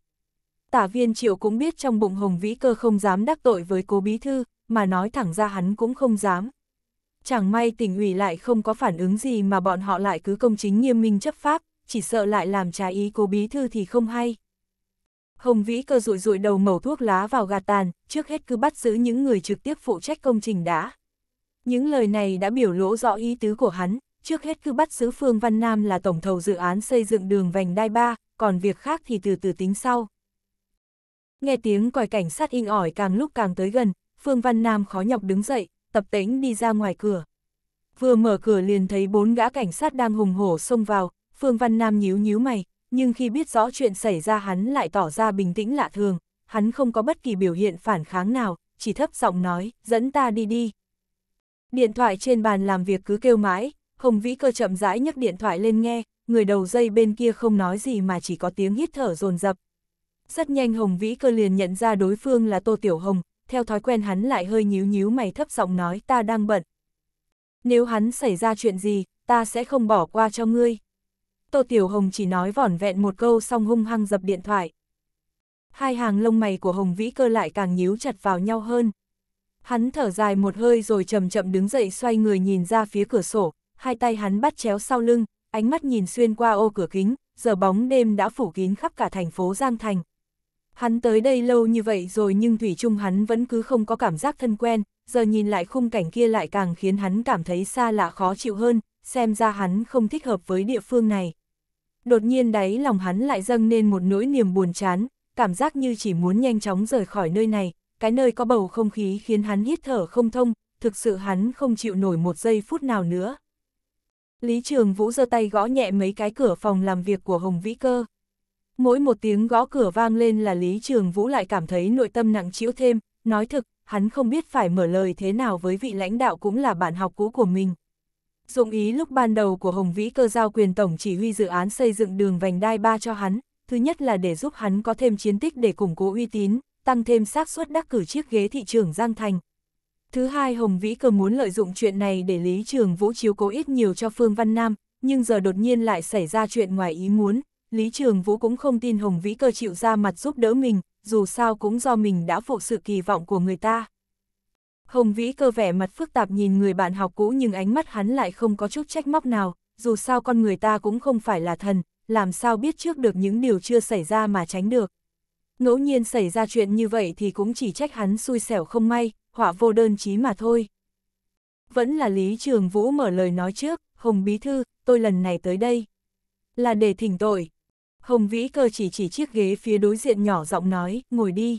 Tả viên triệu cũng biết trong bụng Hồng Vĩ Cơ không dám đắc tội với cố bí thư, mà nói thẳng ra hắn cũng không dám, chẳng may tỉnh ủy lại không có phản ứng gì mà bọn họ lại cứ công chính nghiêm minh chấp pháp, chỉ sợ lại làm trái ý cố bí thư thì không hay. Hồng Vĩ cơ rụi rụi đầu mẩu thuốc lá vào gạt tàn, trước hết cứ bắt giữ những người trực tiếp phụ trách công trình đã. Những lời này đã biểu lỗ rõ ý tứ của hắn, trước hết cứ bắt giữ Phương Văn Nam là tổng thầu dự án xây dựng đường vành đai 3, còn việc khác thì từ từ tính sau. Nghe tiếng còi cảnh sát in ỏi càng lúc càng tới gần, Phương Văn Nam khó nhọc đứng dậy, tập tễnh đi ra ngoài cửa. Vừa mở cửa liền thấy bốn gã cảnh sát đang hùng hổ xông vào, Phương Văn Nam nhíu nhíu mày, nhưng khi biết rõ chuyện xảy ra hắn lại tỏ ra bình tĩnh lạ thường, hắn không có bất kỳ biểu hiện phản kháng nào, chỉ thấp giọng nói, dẫn ta đi đi. Điện thoại trên bàn làm việc cứ kêu mãi, Hồng Vĩ cơ chậm rãi nhấc điện thoại lên nghe, người đầu dây bên kia không nói gì mà chỉ có tiếng hít thở dồn dập. Rất nhanh Hồng Vĩ cơ liền nhận ra đối phương là Tô Tiểu Hồng, theo thói quen hắn lại hơi nhíu nhíu mày thấp giọng nói ta đang bận. Nếu hắn xảy ra chuyện gì, ta sẽ không bỏ qua cho ngươi. Tô Tiểu Hồng chỉ nói vỏn vẹn một câu xong hung hăng dập điện thoại. Hai hàng lông mày của Hồng Vĩ cơ lại càng nhíu chặt vào nhau hơn. Hắn thở dài một hơi rồi chậm chậm đứng dậy xoay người nhìn ra phía cửa sổ, hai tay hắn bắt chéo sau lưng, ánh mắt nhìn xuyên qua ô cửa kính, giờ bóng đêm đã phủ kín khắp cả thành phố Giang Thành, Hắn tới đây lâu như vậy rồi nhưng Thủy chung hắn vẫn cứ không có cảm giác thân quen, giờ nhìn lại khung cảnh kia lại càng khiến hắn cảm thấy xa lạ khó chịu hơn, xem ra hắn không thích hợp với địa phương này. Đột nhiên đáy lòng hắn lại dâng nên một nỗi niềm buồn chán, cảm giác như chỉ muốn nhanh chóng rời khỏi nơi này, cái nơi có bầu không khí khiến hắn hít thở không thông, thực sự hắn không chịu nổi một giây phút nào nữa. Lý Trường Vũ giơ tay gõ nhẹ mấy cái cửa phòng làm việc của Hồng Vĩ Cơ. Mỗi một tiếng gõ cửa vang lên là Lý Trường Vũ lại cảm thấy nội tâm nặng chịu thêm, nói thực, hắn không biết phải mở lời thế nào với vị lãnh đạo cũng là bạn học cũ của mình. Dụng ý lúc ban đầu của Hồng Vĩ cơ giao quyền tổng chỉ huy dự án xây dựng đường vành đai 3 cho hắn, thứ nhất là để giúp hắn có thêm chiến tích để củng cố uy tín, tăng thêm xác suất đắc cử chiếc ghế thị trường Giang Thành. Thứ hai Hồng Vĩ cơ muốn lợi dụng chuyện này để Lý Trường Vũ chiếu cố ít nhiều cho Phương Văn Nam, nhưng giờ đột nhiên lại xảy ra chuyện ngoài ý muốn, Lý Trường Vũ cũng không tin Hồng Vĩ Cơ chịu ra mặt giúp đỡ mình, dù sao cũng do mình đã phụ sự kỳ vọng của người ta. Hồng Vĩ Cơ vẻ mặt phức tạp nhìn người bạn học cũ nhưng ánh mắt hắn lại không có chút trách móc nào, dù sao con người ta cũng không phải là thần, làm sao biết trước được những điều chưa xảy ra mà tránh được. Ngẫu nhiên xảy ra chuyện như vậy thì cũng chỉ trách hắn xui xẻo không may, họa vô đơn chí mà thôi. Vẫn là Lý Trường Vũ mở lời nói trước, Hồng Bí Thư, tôi lần này tới đây. Là để thỉnh tội, Hồng Vĩ Cơ chỉ chỉ chiếc ghế phía đối diện nhỏ giọng nói, ngồi đi.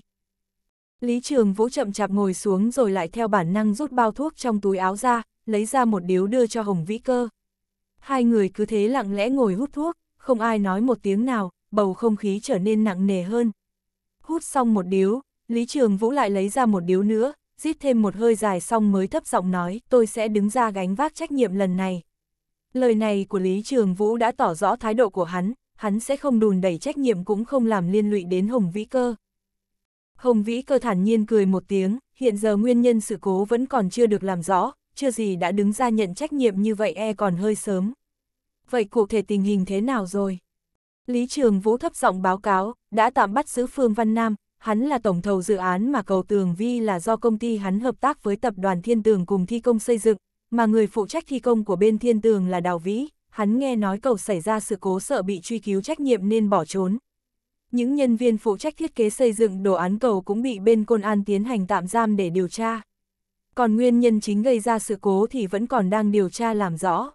Lý Trường Vũ chậm chạp ngồi xuống rồi lại theo bản năng rút bao thuốc trong túi áo ra, lấy ra một điếu đưa cho Hồng Vĩ Cơ. Hai người cứ thế lặng lẽ ngồi hút thuốc, không ai nói một tiếng nào, bầu không khí trở nên nặng nề hơn. Hút xong một điếu, Lý Trường Vũ lại lấy ra một điếu nữa, rít thêm một hơi dài xong mới thấp giọng nói, tôi sẽ đứng ra gánh vác trách nhiệm lần này. Lời này của Lý Trường Vũ đã tỏ rõ thái độ của hắn, hắn sẽ không đùn đẩy trách nhiệm cũng không làm liên lụy đến Hồng Vĩ Cơ. Hồng Vĩ Cơ thản nhiên cười một tiếng, hiện giờ nguyên nhân sự cố vẫn còn chưa được làm rõ, chưa gì đã đứng ra nhận trách nhiệm như vậy e còn hơi sớm. Vậy cụ thể tình hình thế nào rồi? Lý Trường Vũ thấp giọng báo cáo, đã tạm bắt giữ Phương Văn Nam, hắn là tổng thầu dự án mà cầu tường vi là do công ty hắn hợp tác với tập đoàn Thiên Tường cùng thi công xây dựng, mà người phụ trách thi công của bên Thiên Tường là Đào Vĩ, hắn nghe nói cầu xảy ra sự cố sợ bị truy cứu trách nhiệm nên bỏ trốn. Những nhân viên phụ trách thiết kế xây dựng đồ án cầu cũng bị bên Côn An tiến hành tạm giam để điều tra. Còn nguyên nhân chính gây ra sự cố thì vẫn còn đang điều tra làm rõ.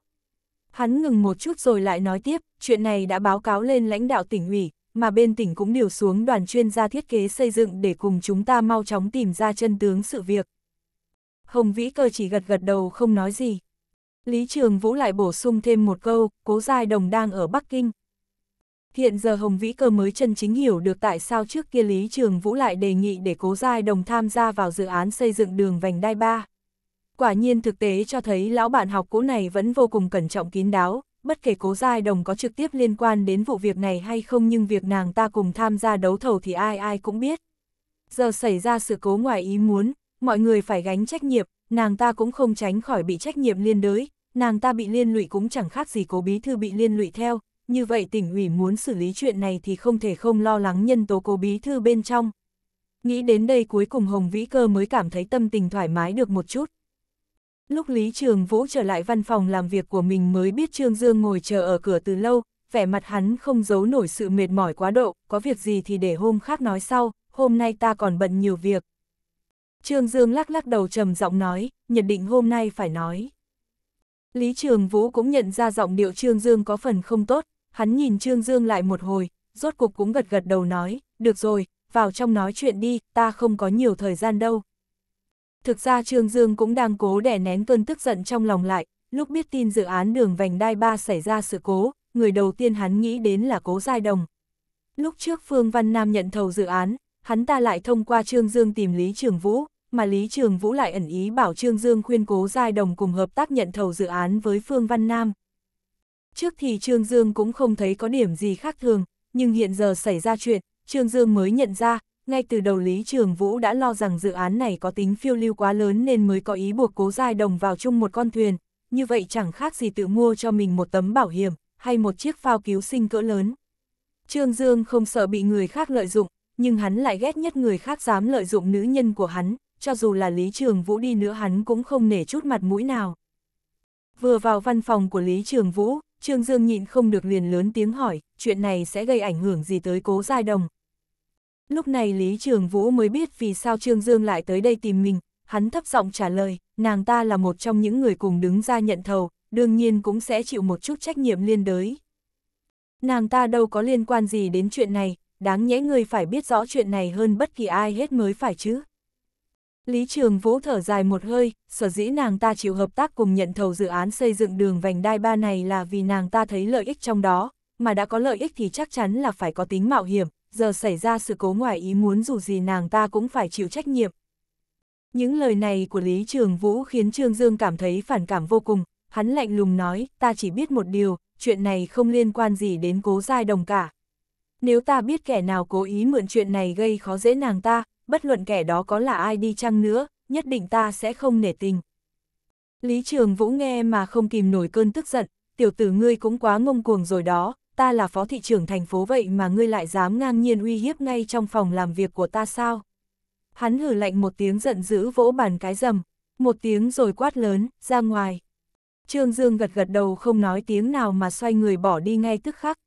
Hắn ngừng một chút rồi lại nói tiếp, chuyện này đã báo cáo lên lãnh đạo tỉnh ủy, mà bên tỉnh cũng điều xuống đoàn chuyên gia thiết kế xây dựng để cùng chúng ta mau chóng tìm ra chân tướng sự việc. Hồng Vĩ Cơ chỉ gật gật đầu không nói gì. Lý Trường Vũ lại bổ sung thêm một câu, cố giai đồng đang ở Bắc Kinh. Hiện giờ Hồng Vĩ Cơ mới chân chính hiểu được tại sao trước kia Lý Trường Vũ lại đề nghị để cố giai đồng tham gia vào dự án xây dựng đường vành đai 3. Quả nhiên thực tế cho thấy lão bạn học cũ này vẫn vô cùng cẩn trọng kín đáo, bất kể cố giai đồng có trực tiếp liên quan đến vụ việc này hay không nhưng việc nàng ta cùng tham gia đấu thầu thì ai ai cũng biết. Giờ xảy ra sự cố ngoài ý muốn, mọi người phải gánh trách nhiệm, nàng ta cũng không tránh khỏi bị trách nhiệm liên đới, nàng ta bị liên lụy cũng chẳng khác gì cố bí thư bị liên lụy theo, như vậy tỉnh ủy muốn xử lý chuyện này thì không thể không lo lắng nhân tố cố bí thư bên trong. Nghĩ đến đây cuối cùng Hồng Vĩ Cơ mới cảm thấy tâm tình thoải mái được một chút. Lúc Lý Trường Vũ trở lại văn phòng làm việc của mình mới biết Trương Dương ngồi chờ ở cửa từ lâu, vẻ mặt hắn không giấu nổi sự mệt mỏi quá độ, có việc gì thì để hôm khác nói sau, hôm nay ta còn bận nhiều việc. Trương Dương lắc lắc đầu trầm giọng nói, nhận định hôm nay phải nói. Lý Trường Vũ cũng nhận ra giọng điệu Trương Dương có phần không tốt, hắn nhìn Trương Dương lại một hồi, rốt cục cũng gật gật đầu nói, được rồi, vào trong nói chuyện đi, ta không có nhiều thời gian đâu. Thực ra Trương Dương cũng đang cố đè nén cơn tức giận trong lòng lại, lúc biết tin dự án đường vành đai 3 xảy ra sự cố, người đầu tiên hắn nghĩ đến là cố giai đồng. Lúc trước Phương Văn Nam nhận thầu dự án, hắn ta lại thông qua Trương Dương tìm Lý Trường Vũ, mà Lý Trường Vũ lại ẩn ý bảo Trương Dương khuyên cố giai đồng cùng hợp tác nhận thầu dự án với Phương Văn Nam. Trước thì Trương Dương cũng không thấy có điểm gì khác thường, nhưng hiện giờ xảy ra chuyện, Trương Dương mới nhận ra, ngay từ đầu Lý Trường Vũ đã lo rằng dự án này có tính phiêu lưu quá lớn nên mới có ý buộc cố giai đồng vào chung một con thuyền, như vậy chẳng khác gì tự mua cho mình một tấm bảo hiểm, hay một chiếc phao cứu sinh cỡ lớn. Trương Dương không sợ bị người khác lợi dụng, nhưng hắn lại ghét nhất người khác dám lợi dụng nữ nhân của hắn, cho dù là Lý Trường Vũ đi nữa hắn cũng không nể chút mặt mũi nào. Vừa vào văn phòng của Lý Trường Vũ, Trương Dương nhịn không được liền lớn tiếng hỏi, chuyện này sẽ gây ảnh hưởng gì tới cố giai đồng. Lúc này Lý Trường Vũ mới biết vì sao Trương Dương lại tới đây tìm mình, hắn thấp giọng trả lời, nàng ta là một trong những người cùng đứng ra nhận thầu, đương nhiên cũng sẽ chịu một chút trách nhiệm liên đới. Nàng ta đâu có liên quan gì đến chuyện này, đáng nhẽ người phải biết rõ chuyện này hơn bất kỳ ai hết mới phải chứ. Lý Trường Vũ thở dài một hơi, sở dĩ nàng ta chịu hợp tác cùng nhận thầu dự án xây dựng đường vành đai ba này là vì nàng ta thấy lợi ích trong đó, mà đã có lợi ích thì chắc chắn là phải có tính mạo hiểm, giờ xảy ra sự cố ngoài ý muốn dù gì nàng ta cũng phải chịu trách nhiệm. Những lời này của Lý Trường Vũ khiến Trương Dương cảm thấy phản cảm vô cùng, hắn lạnh lùng nói, ta chỉ biết một điều, chuyện này không liên quan gì đến cố giai đồng cả. Nếu ta biết kẻ nào cố ý mượn chuyện này gây khó dễ nàng ta, bất luận kẻ đó có là ai đi chăng nữa, nhất định ta sẽ không nể tình. Lý Trường Vũ nghe mà không kìm nổi cơn tức giận, tiểu tử ngươi cũng quá ngông cuồng rồi đó, ta là phó thị trưởng thành phố vậy mà ngươi lại dám ngang nhiên uy hiếp ngay trong phòng làm việc của ta sao? Hắn hử lạnh một tiếng giận dữ vỗ bàn cái rầm, một tiếng rồi quát lớn, ra ngoài. Trương Dương gật gật đầu không nói tiếng nào mà xoay người bỏ đi ngay tức khắc.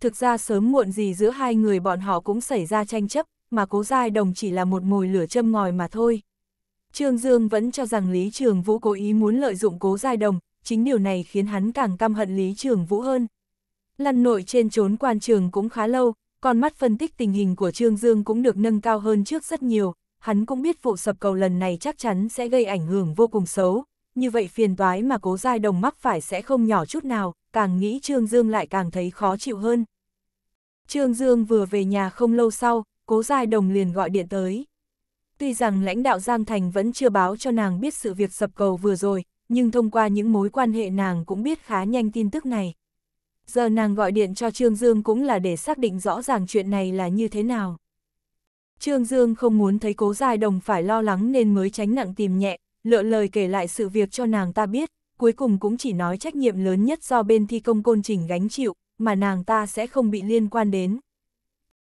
Thực ra sớm muộn gì giữa hai người bọn họ cũng xảy ra tranh chấp, mà cố giai đồng chỉ là một mồi lửa châm ngòi mà thôi. Trương Dương vẫn cho rằng Lý Trường Vũ cố ý muốn lợi dụng cố giai đồng, chính điều này khiến hắn càng căm hận Lý Trường Vũ hơn. Lăn nội trên trốn quan trường cũng khá lâu, còn mắt phân tích tình hình của Trương Dương cũng được nâng cao hơn trước rất nhiều, hắn cũng biết vụ sập cầu lần này chắc chắn sẽ gây ảnh hưởng vô cùng xấu, như vậy phiền toái mà cố giai đồng mắc phải sẽ không nhỏ chút nào, càng nghĩ Trương Dương lại càng thấy khó chịu hơn. Trương Dương vừa về nhà không lâu sau, cố giai đồng liền gọi điện tới. Tuy rằng lãnh đạo Giang Thành vẫn chưa báo cho nàng biết sự việc sập cầu vừa rồi, nhưng thông qua những mối quan hệ nàng cũng biết khá nhanh tin tức này. Giờ nàng gọi điện cho Trương Dương cũng là để xác định rõ ràng chuyện này là như thế nào. Trương Dương không muốn thấy cố giai đồng phải lo lắng nên mới tránh nặng tìm nhẹ, lựa lời kể lại sự việc cho nàng ta biết, cuối cùng cũng chỉ nói trách nhiệm lớn nhất do bên thi công côn trình gánh chịu, mà nàng ta sẽ không bị liên quan đến.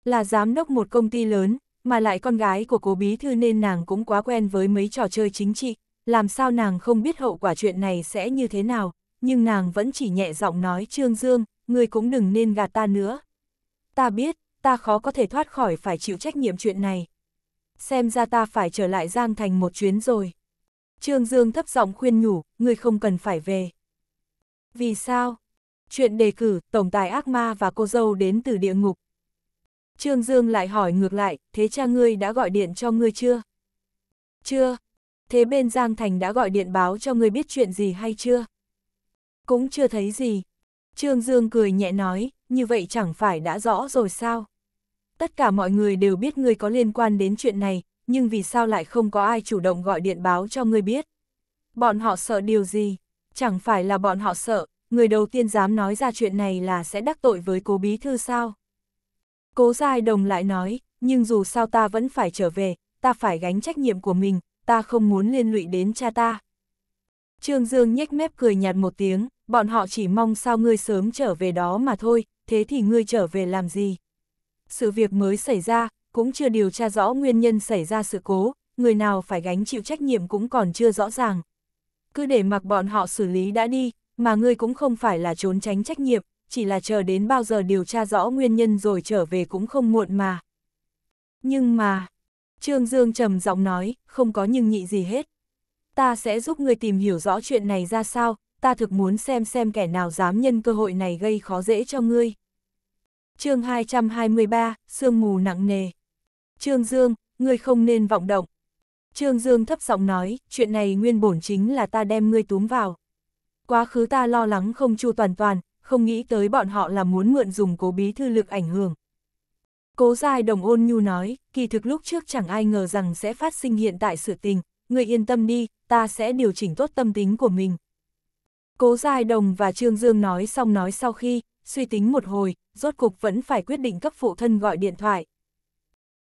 Là giám đốc một công ty lớn, mà lại con gái của cố bí thư nên nàng cũng quá quen với mấy trò chơi chính trị, làm sao nàng không biết hậu quả chuyện này sẽ như thế nào, nhưng nàng vẫn chỉ nhẹ giọng nói Trương Dương, ngươi cũng đừng nên gạt ta nữa. Ta biết, ta khó có thể thoát khỏi phải chịu trách nhiệm chuyện này. Xem ra ta phải trở lại Giang Thành một chuyến rồi. Trương Dương thấp giọng khuyên nhủ, ngươi không cần phải về. Vì sao? Chuyện đề cử Tổng tài Ác Ma và cô dâu đến từ địa ngục, Trương Dương lại hỏi ngược lại, thế cha ngươi đã gọi điện cho ngươi chưa? Chưa. Thế bên Giang Thành đã gọi điện báo cho ngươi biết chuyện gì hay chưa? Cũng chưa thấy gì. Trương Dương cười nhẹ nói, như vậy chẳng phải đã rõ rồi sao? Tất cả mọi người đều biết ngươi có liên quan đến chuyện này, nhưng vì sao lại không có ai chủ động gọi điện báo cho ngươi biết? Bọn họ sợ điều gì? Chẳng phải là bọn họ sợ, người đầu tiên dám nói ra chuyện này là sẽ đắc tội với cố bí thư sao? Cố Giai Đồng lại nói, nhưng dù sao ta vẫn phải trở về, ta phải gánh trách nhiệm của mình, ta không muốn liên lụy đến cha ta. Trương Dương nhếch mép cười nhạt một tiếng, bọn họ chỉ mong sao ngươi sớm trở về đó mà thôi, thế thì ngươi trở về làm gì? Sự việc mới xảy ra, cũng chưa điều tra rõ nguyên nhân xảy ra sự cố, người nào phải gánh chịu trách nhiệm cũng còn chưa rõ ràng. Cứ để mặc bọn họ xử lý đã đi, mà ngươi cũng không phải là trốn tránh trách nhiệm, chỉ là chờ đến bao giờ điều tra rõ nguyên nhân rồi trở về cũng không muộn mà. Nhưng mà, Trương Dương trầm giọng nói, không có nhưng nhị gì hết. Ta sẽ giúp người tìm hiểu rõ chuyện này ra sao, ta thực muốn xem xem kẻ nào dám nhân cơ hội này gây khó dễ cho ngươi. chương 223, sương mù nặng nề. Trương Dương, ngươi không nên vọng động. Trương Dương thấp giọng nói, chuyện này nguyên bổn chính là ta đem ngươi túm vào. Quá khứ ta lo lắng không chu toàn toàn, không nghĩ tới bọn họ là muốn mượn dùng cố bí thư lực ảnh hưởng. Cố dài đồng ôn nhu nói, kỳ thực lúc trước chẳng ai ngờ rằng sẽ phát sinh hiện tại sự tình, người yên tâm đi, ta sẽ điều chỉnh tốt tâm tính của mình. Cố dài đồng và Trương Dương nói xong nói sau khi, suy tính một hồi, rốt cục vẫn phải quyết định cấp phụ thân gọi điện thoại.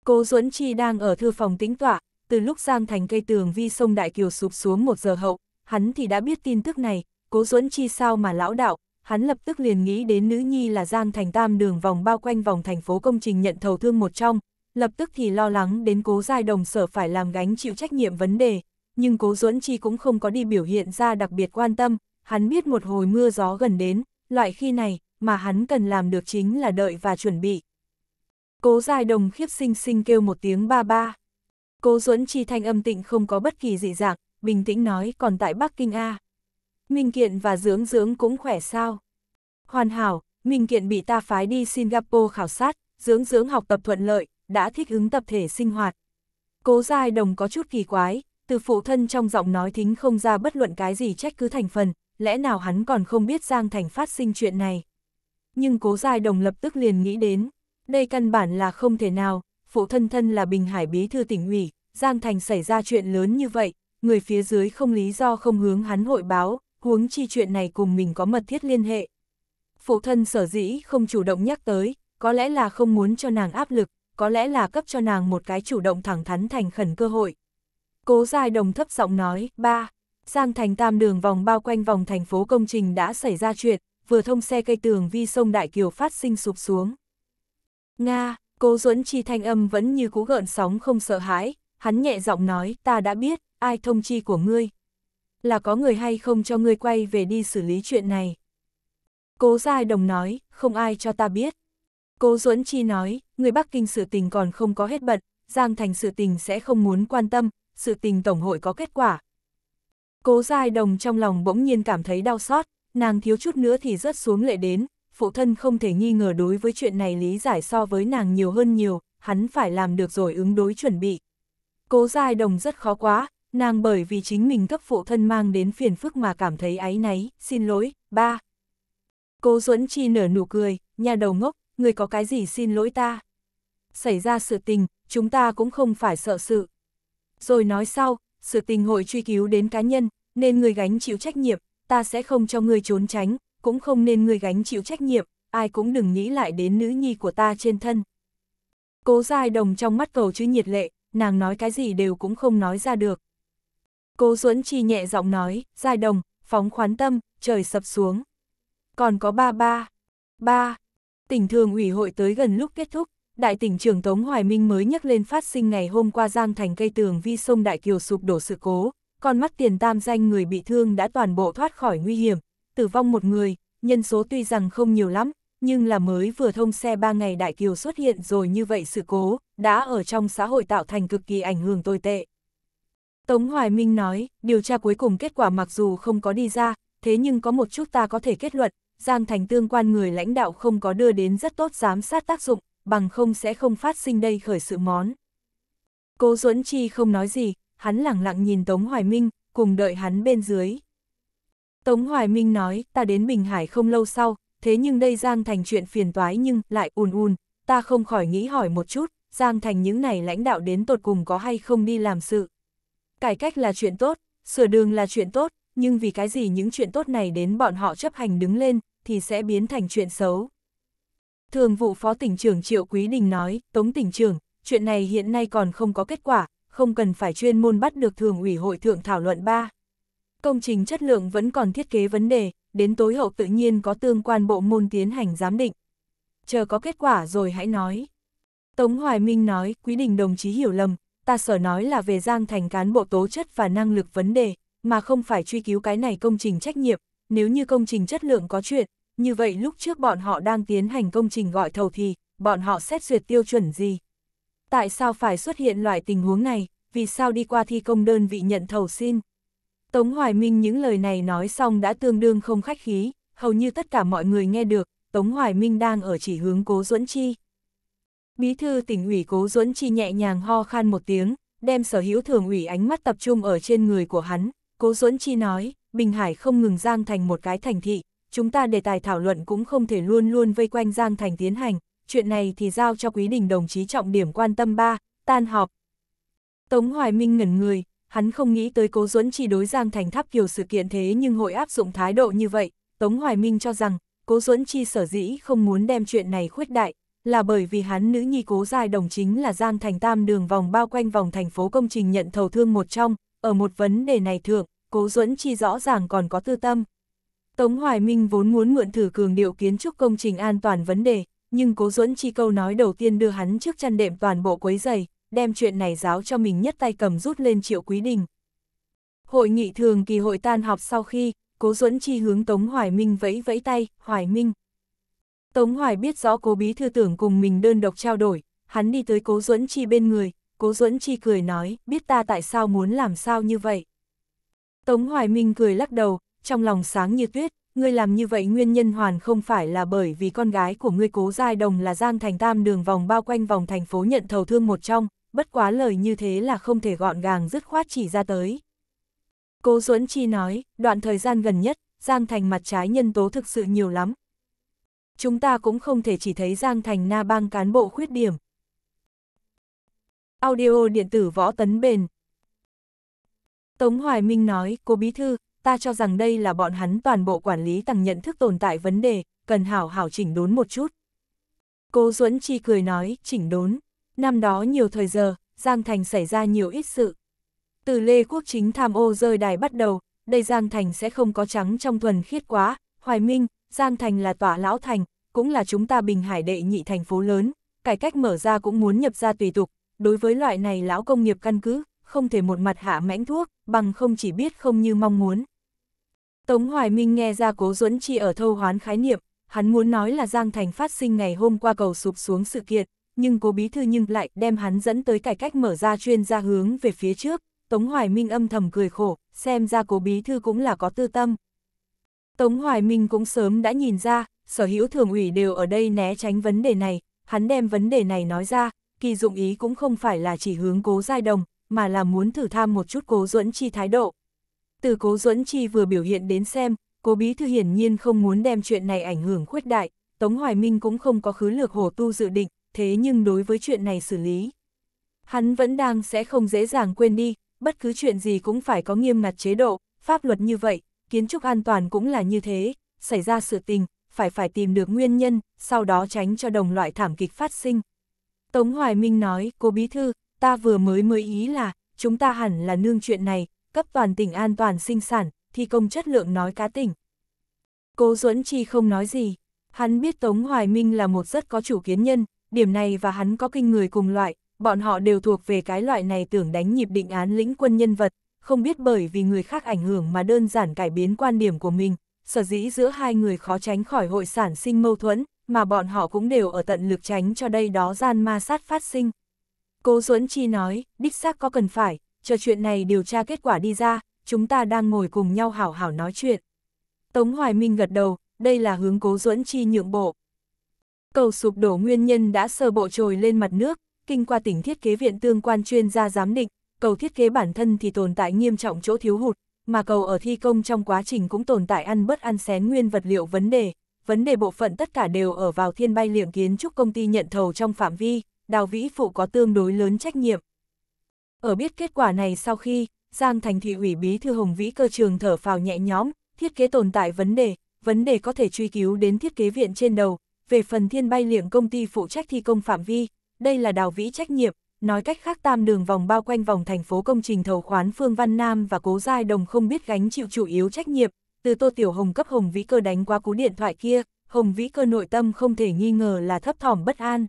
Cố Duẫn Chi đang ở thư phòng tĩnh tọa, từ lúc Giang Thành cây tường vi sông Đại Kiều sụp xuống một giờ hậu, hắn thì đã biết tin tức này, Cố Duẫn Chi sao mà lão đạo, hắn lập tức liền nghĩ đến nữ nhi là Giang Thành Tam đường vòng bao quanh vòng thành phố công trình nhận thầu thương một trong, lập tức thì lo lắng đến cố giai đồng sở phải làm gánh chịu trách nhiệm vấn đề, nhưng cố duẫn chi cũng không có đi biểu hiện ra đặc biệt quan tâm, hắn biết một hồi mưa gió gần đến, loại khi này, mà hắn cần làm được chính là đợi và chuẩn bị. Cố giai đồng khiếp sinh sinh kêu một tiếng ba ba. Cố duẫn chi thanh âm tịnh không có bất kỳ dị dạng, bình tĩnh nói còn tại Bắc Kinh A, à? Minh Kiện và Dưỡng Dưỡng cũng khỏe sao. Hoàn hảo, Minh Kiện bị ta phái đi Singapore khảo sát, Dưỡng Dưỡng học tập thuận lợi, đã thích ứng tập thể sinh hoạt. Cố Giai Đồng có chút kỳ quái, từ phụ thân trong giọng nói thính không ra bất luận cái gì trách cứ thành phần, lẽ nào hắn còn không biết Giang Thành phát sinh chuyện này. Nhưng Cố Giai Đồng lập tức liền nghĩ đến, đây căn bản là không thể nào, phụ thân thân là Bình Hải Bí Thư tỉnh ủy, Giang Thành xảy ra chuyện lớn như vậy, người phía dưới không lý do không hướng hắn hội báo, huống chi chuyện này cùng mình có mật thiết liên hệ. Phụ thân sở dĩ không chủ động nhắc tới, có lẽ là không muốn cho nàng áp lực, có lẽ là cấp cho nàng một cái chủ động thẳng thắn thành khẩn cơ hội. Cố Giai Đồng thấp giọng nói, ba, Giang Thành Tam đường vòng bao quanh vòng thành phố công trình đã xảy ra chuyện, vừa thông xe cây tường vi sông Đại Kiều phát sinh sụp xuống. Nga, cố Duẫn Chi thanh âm vẫn như cú gợn sóng không sợ hãi, hắn nhẹ giọng nói, ta đã biết, ai thông chi của ngươi, là có người hay không cho ngươi quay về đi xử lý chuyện này. Cố Giai Đồng nói, không ai cho ta biết. Cố Duẫn Chi nói, người Bắc Kinh sự tình còn không có hết bận, Giang Thành sự tình sẽ không muốn quan tâm, sự tình Tổng hội có kết quả. Cố Giai Đồng trong lòng bỗng nhiên cảm thấy đau xót, nàng thiếu chút nữa thì rớt xuống lệ đến, phụ thân không thể nghi ngờ đối với chuyện này lý giải so với nàng nhiều hơn nhiều, hắn phải làm được rồi ứng đối chuẩn bị. Cố Giai Đồng rất khó quá, nàng bởi vì chính mình cấp phụ thân mang đến phiền phức mà cảm thấy áy náy, xin lỗi, ba. Cố Duẫn Chi nở nụ cười, nhà đầu ngốc, người có cái gì xin lỗi ta? Xảy ra sự tình, chúng ta cũng không phải sợ sự. Rồi nói sau, sự tình hội truy cứu đến cá nhân, nên người gánh chịu trách nhiệm, ta sẽ không cho người trốn tránh, cũng không nên người gánh chịu trách nhiệm, ai cũng đừng nghĩ lại đến nữ nhi của ta trên thân. Cố dài đồng trong mắt cầu chữ nhiệt lệ, nàng nói cái gì đều cũng không nói ra được. Cố Duẫn Chi nhẹ giọng nói, dài đồng, phóng khoán tâm, trời sập xuống. Còn có ba ba. Ba. Tỉnh thường ủy hội tới gần lúc kết thúc, đại tỉnh trưởng Tống Hoài Minh mới nhắc lên phát sinh ngày hôm qua giang thành cây tường vi sông Đại Kiều sụp đổ sự cố, con mắt tiền tam danh người bị thương đã toàn bộ thoát khỏi nguy hiểm, tử vong một người, nhân số tuy rằng không nhiều lắm, nhưng là mới vừa thông xe ba ngày Đại Kiều xuất hiện rồi như vậy sự cố, đã ở trong xã hội tạo thành cực kỳ ảnh hưởng tồi tệ. Tống Hoài Minh nói, điều tra cuối cùng kết quả mặc dù không có đi ra, thế nhưng có một chút ta có thể kết luận, Giang Thành tương quan người lãnh đạo không có đưa đến rất tốt giám sát tác dụng, bằng không sẽ không phát sinh đây khởi sự món. Cố Duẫn Chi không nói gì, hắn lẳng lặng nhìn Tống Hoài Minh, cùng đợi hắn bên dưới. Tống Hoài Minh nói, ta đến Bình Hải không lâu sau, thế nhưng đây Giang Thành chuyện phiền toái nhưng lại ùn ùn, ta không khỏi nghĩ hỏi một chút, Giang Thành những này lãnh đạo đến tột cùng có hay không đi làm sự. Cải cách là chuyện tốt, sửa đường là chuyện tốt, nhưng vì cái gì những chuyện tốt này đến bọn họ chấp hành đứng lên, thì sẽ biến thành chuyện xấu. Thường vụ Phó tỉnh trưởng Triệu Quý Đình nói, Tống tỉnh trưởng, chuyện này hiện nay còn không có kết quả, không cần phải chuyên môn bắt được thường ủy hội thượng thảo luận ba Công trình chất lượng vẫn còn thiết kế vấn đề, đến tối hậu tự nhiên có tương quan bộ môn tiến hành giám định. Chờ có kết quả rồi hãy nói. Tống Hoài Minh nói, Quý Đình đồng chí hiểu lầm, ta sở nói là về Giang Thành cán bộ tố chất và năng lực vấn đề, mà không phải truy cứu cái này công trình trách nhiệm, nếu như công trình chất lượng có chuyện, như vậy lúc trước bọn họ đang tiến hành công trình gọi thầu thì, bọn họ xét duyệt tiêu chuẩn gì? Tại sao phải xuất hiện loại tình huống này, vì sao đi qua thi công đơn vị nhận thầu xin? Tống Hoài Minh những lời này nói xong đã tương đương không khách khí, hầu như tất cả mọi người nghe được, Tống Hoài Minh đang ở chỉ hướng cố duẫn chi. Bí thư tỉnh ủy Cố Duẫn Chi nhẹ nhàng ho khan một tiếng, đem sở hữu thường ủy ánh mắt tập trung ở trên người của hắn. Cố Duẫn Chi nói, Bình Hải không ngừng Giang Thành một cái thành thị, chúng ta đề tài thảo luận cũng không thể luôn luôn vây quanh Giang Thành tiến hành, chuyện này thì giao cho quý đình đồng chí trọng điểm quan tâm ba, tan họp. Tống Hoài Minh ngẩn người, hắn không nghĩ tới Cố Duẫn Chi đối Giang Thành tháp kiều sự kiện thế nhưng hội áp dụng thái độ như vậy, Tống Hoài Minh cho rằng, Cố Duẫn Chi sở dĩ không muốn đem chuyện này khuếch đại, là bởi vì hắn nữ nhi cố dài đồng chính là gian thành tam đường vòng bao quanh vòng thành phố công trình nhận thầu thương một trong, ở một vấn đề này thượng, cố duẫn chi rõ ràng còn có tư tâm. Tống Hoài Minh vốn muốn mượn thử cường điệu kiến trúc công trình an toàn vấn đề, nhưng cố duẫn chi câu nói đầu tiên đưa hắn trước chăn đệm toàn bộ quấy giày, đem chuyện này giáo cho mình nhất tay cầm rút lên triệu quý đình. Hội nghị thường kỳ hội tan học sau khi, cố duẫn chi hướng Tống Hoài Minh vẫy vẫy tay, Hoài Minh, Tống Hoài biết rõ cố bí thư tưởng cùng mình đơn độc trao đổi, hắn đi tới cố duẫn chi bên người, cố duẫn chi cười nói, biết ta tại sao muốn làm sao như vậy. Tống Hoài Minh cười lắc đầu, trong lòng sáng như tuyết, ngươi làm như vậy nguyên nhân hoàn không phải là bởi vì con gái của ngươi cố giai đồng là giang thành tam đường vòng bao quanh vòng thành phố nhận thầu thương một trong, bất quá lời như thế là không thể gọn gàng dứt khoát chỉ ra tới. Cố Duẫn Chi nói, đoạn thời gian gần nhất, Giang Thành mặt trái nhân tố thực sự nhiều lắm, chúng ta cũng không thể chỉ thấy Giang Thành Na Bang cán bộ khuyết điểm. Audio điện tử võ tấn bền Tống Hoài Minh nói, cô Bí Thư, ta cho rằng đây là bọn hắn toàn bộ quản lý tăng nhận thức tồn tại vấn đề, cần hảo hảo chỉnh đốn một chút. Cô Duẫn Chi cười nói, chỉnh đốn, năm đó nhiều thời giờ, Giang Thành xảy ra nhiều ít sự. Từ Lê Quốc Chính tham ô rơi đài bắt đầu, đây Giang Thành sẽ không có trắng trong thuần khiết quá, Hoài Minh, Giang Thành là tỏa lão thành, cũng là chúng ta Bình Hải đệ nhị thành phố lớn, cải cách mở ra cũng muốn nhập ra tùy tục, đối với loại này lão công nghiệp căn cứ, không thể một mặt hạ mãnh thuốc, bằng không chỉ biết không như mong muốn. Tống Hoài Minh nghe ra cố duẫn chi ở thâu hoán khái niệm, hắn muốn nói là Giang Thành phát sinh ngày hôm qua cầu sụp xuống sự kiện, nhưng cố bí thư nhưng lại đem hắn dẫn tới cải cách mở ra chuyên gia hướng về phía trước, Tống Hoài Minh âm thầm cười khổ, xem ra cố bí thư cũng là có tư tâm, Tống Hoài Minh cũng sớm đã nhìn ra, sở hữu thường ủy đều ở đây né tránh vấn đề này, hắn đem vấn đề này nói ra, kỳ dụng ý cũng không phải là chỉ hướng cố giai đồng, mà là muốn thử tham một chút cố duẫn chi thái độ. Từ cố duẫn chi vừa biểu hiện đến xem, cố bí thư hiển nhiên không muốn đem chuyện này ảnh hưởng khuyết đại, Tống Hoài Minh cũng không có khứ lược hồ tu dự định, thế nhưng đối với chuyện này xử lý. Hắn vẫn đang sẽ không dễ dàng quên đi, bất cứ chuyện gì cũng phải có nghiêm ngặt chế độ, pháp luật như vậy, kiến trúc an toàn cũng là như thế, xảy ra sự tình, phải phải tìm được nguyên nhân, sau đó tránh cho đồng loại thảm kịch phát sinh. Tống Hoài Minh nói, cô Bí Thư, ta vừa mới mới ý là, chúng ta hẳn là nương chuyện này, cấp toàn tỉnh an toàn sinh sản, thi công chất lượng nói cá tỉnh. Cố Duẫn Chi không nói gì, hắn biết Tống Hoài Minh là một rất có chủ kiến nhân, điểm này và hắn có kinh người cùng loại, bọn họ đều thuộc về cái loại này tưởng đánh nhịp định án lĩnh quân nhân vật, không biết bởi vì người khác ảnh hưởng mà đơn giản cải biến quan điểm của mình, sở dĩ giữa hai người khó tránh khỏi hội sản sinh mâu thuẫn, mà bọn họ cũng đều ở tận lực tránh cho đây đó gian ma sát phát sinh. Cố Duẫn Chi nói, đích xác có cần phải, chờ chuyện này điều tra kết quả đi ra, chúng ta đang ngồi cùng nhau hảo hảo nói chuyện. Tống Hoài Minh gật đầu, đây là hướng Cố Duẫn Chi nhượng bộ. Cầu sụp đổ nguyên nhân đã sơ bộ trồi lên mặt nước, kinh qua tỉnh thiết kế viện tương quan chuyên gia giám định, cầu thiết kế bản thân thì tồn tại nghiêm trọng chỗ thiếu hụt, mà cầu ở thi công trong quá trình cũng tồn tại ăn bớt ăn xén nguyên vật liệu vấn đề. Vấn đề bộ phận tất cả đều ở vào thiên bay liệng kiến trúc công ty nhận thầu trong phạm vi, đào vĩ phụ có tương đối lớn trách nhiệm. Ở biết kết quả này sau khi, Giang Thành Thị ủy Bí Thư Hồng Vĩ cơ trường thở phào nhẹ nhõm, thiết kế tồn tại vấn đề, vấn đề có thể truy cứu đến thiết kế viện trên đầu, về phần thiên bay liệng công ty phụ trách thi công phạm vi, đây là đào vĩ trách nhiệm, Nói cách khác tam đường vòng bao quanh vòng thành phố công trình thầu khoán Phương Văn Nam và Cố Giai Đồng không biết gánh chịu chủ yếu trách nhiệm, từ Tô Tiểu Hồng cấp Hồng Vĩ Cơ đánh qua cú điện thoại kia, Hồng Vĩ Cơ nội tâm không thể nghi ngờ là thấp thỏm bất an.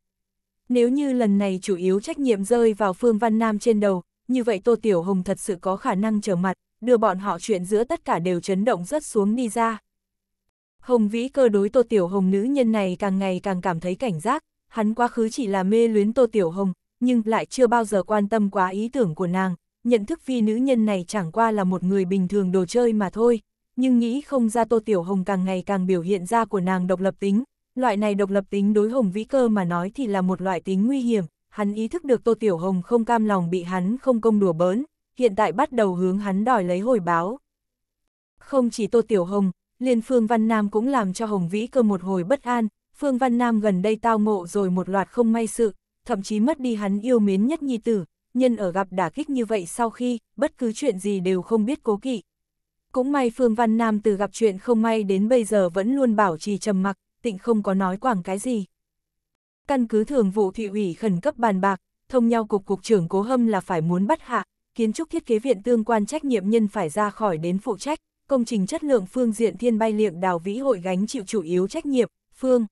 Nếu như lần này chủ yếu trách nhiệm rơi vào Phương Văn Nam trên đầu, như vậy Tô Tiểu Hồng thật sự có khả năng trở mặt, đưa bọn họ chuyện giữa tất cả đều chấn động rất xuống đi ra. Hồng Vĩ Cơ đối Tô Tiểu Hồng nữ nhân này càng ngày càng cảm thấy cảnh giác, hắn quá khứ chỉ là mê luyến Tô Tiểu Hồng, nhưng lại chưa bao giờ quan tâm quá ý tưởng của nàng, nhận thức phi nữ nhân này chẳng qua là một người bình thường đồ chơi mà thôi, nhưng nghĩ không ra Tô Tiểu Hồng càng ngày càng biểu hiện ra của nàng độc lập tính, loại này độc lập tính đối Hồng Vĩ Cơ mà nói thì là một loại tính nguy hiểm, hắn ý thức được Tô Tiểu Hồng không cam lòng bị hắn không công đùa bỡn, hiện tại bắt đầu hướng hắn đòi lấy hồi báo. Không chỉ Tô Tiểu Hồng, Liên Phương Văn Nam cũng làm cho Hồng Vĩ Cơ một hồi bất an, Phương Văn Nam gần đây tao ngộ rồi một loạt không may sự, thậm chí mất đi hắn yêu mến nhất nhi tử, nhân ở gặp đả kích như vậy sau khi, bất cứ chuyện gì đều không biết cố kỵ. Cũng may Phương Văn Nam từ gặp chuyện không may đến bây giờ vẫn luôn bảo trì trầm mặc, tịnh không có nói quảng cái gì. Căn cứ thường vụ thị ủy khẩn cấp bàn bạc, thông nhau cục cục trưởng cố hâm là phải muốn bắt hạ, kiến trúc thiết kế viện tương quan trách nhiệm nhân phải ra khỏi đến phụ trách, công trình chất lượng phương diện thiên bay liệng đào vĩ hội gánh chịu chủ yếu trách nhiệm, phương.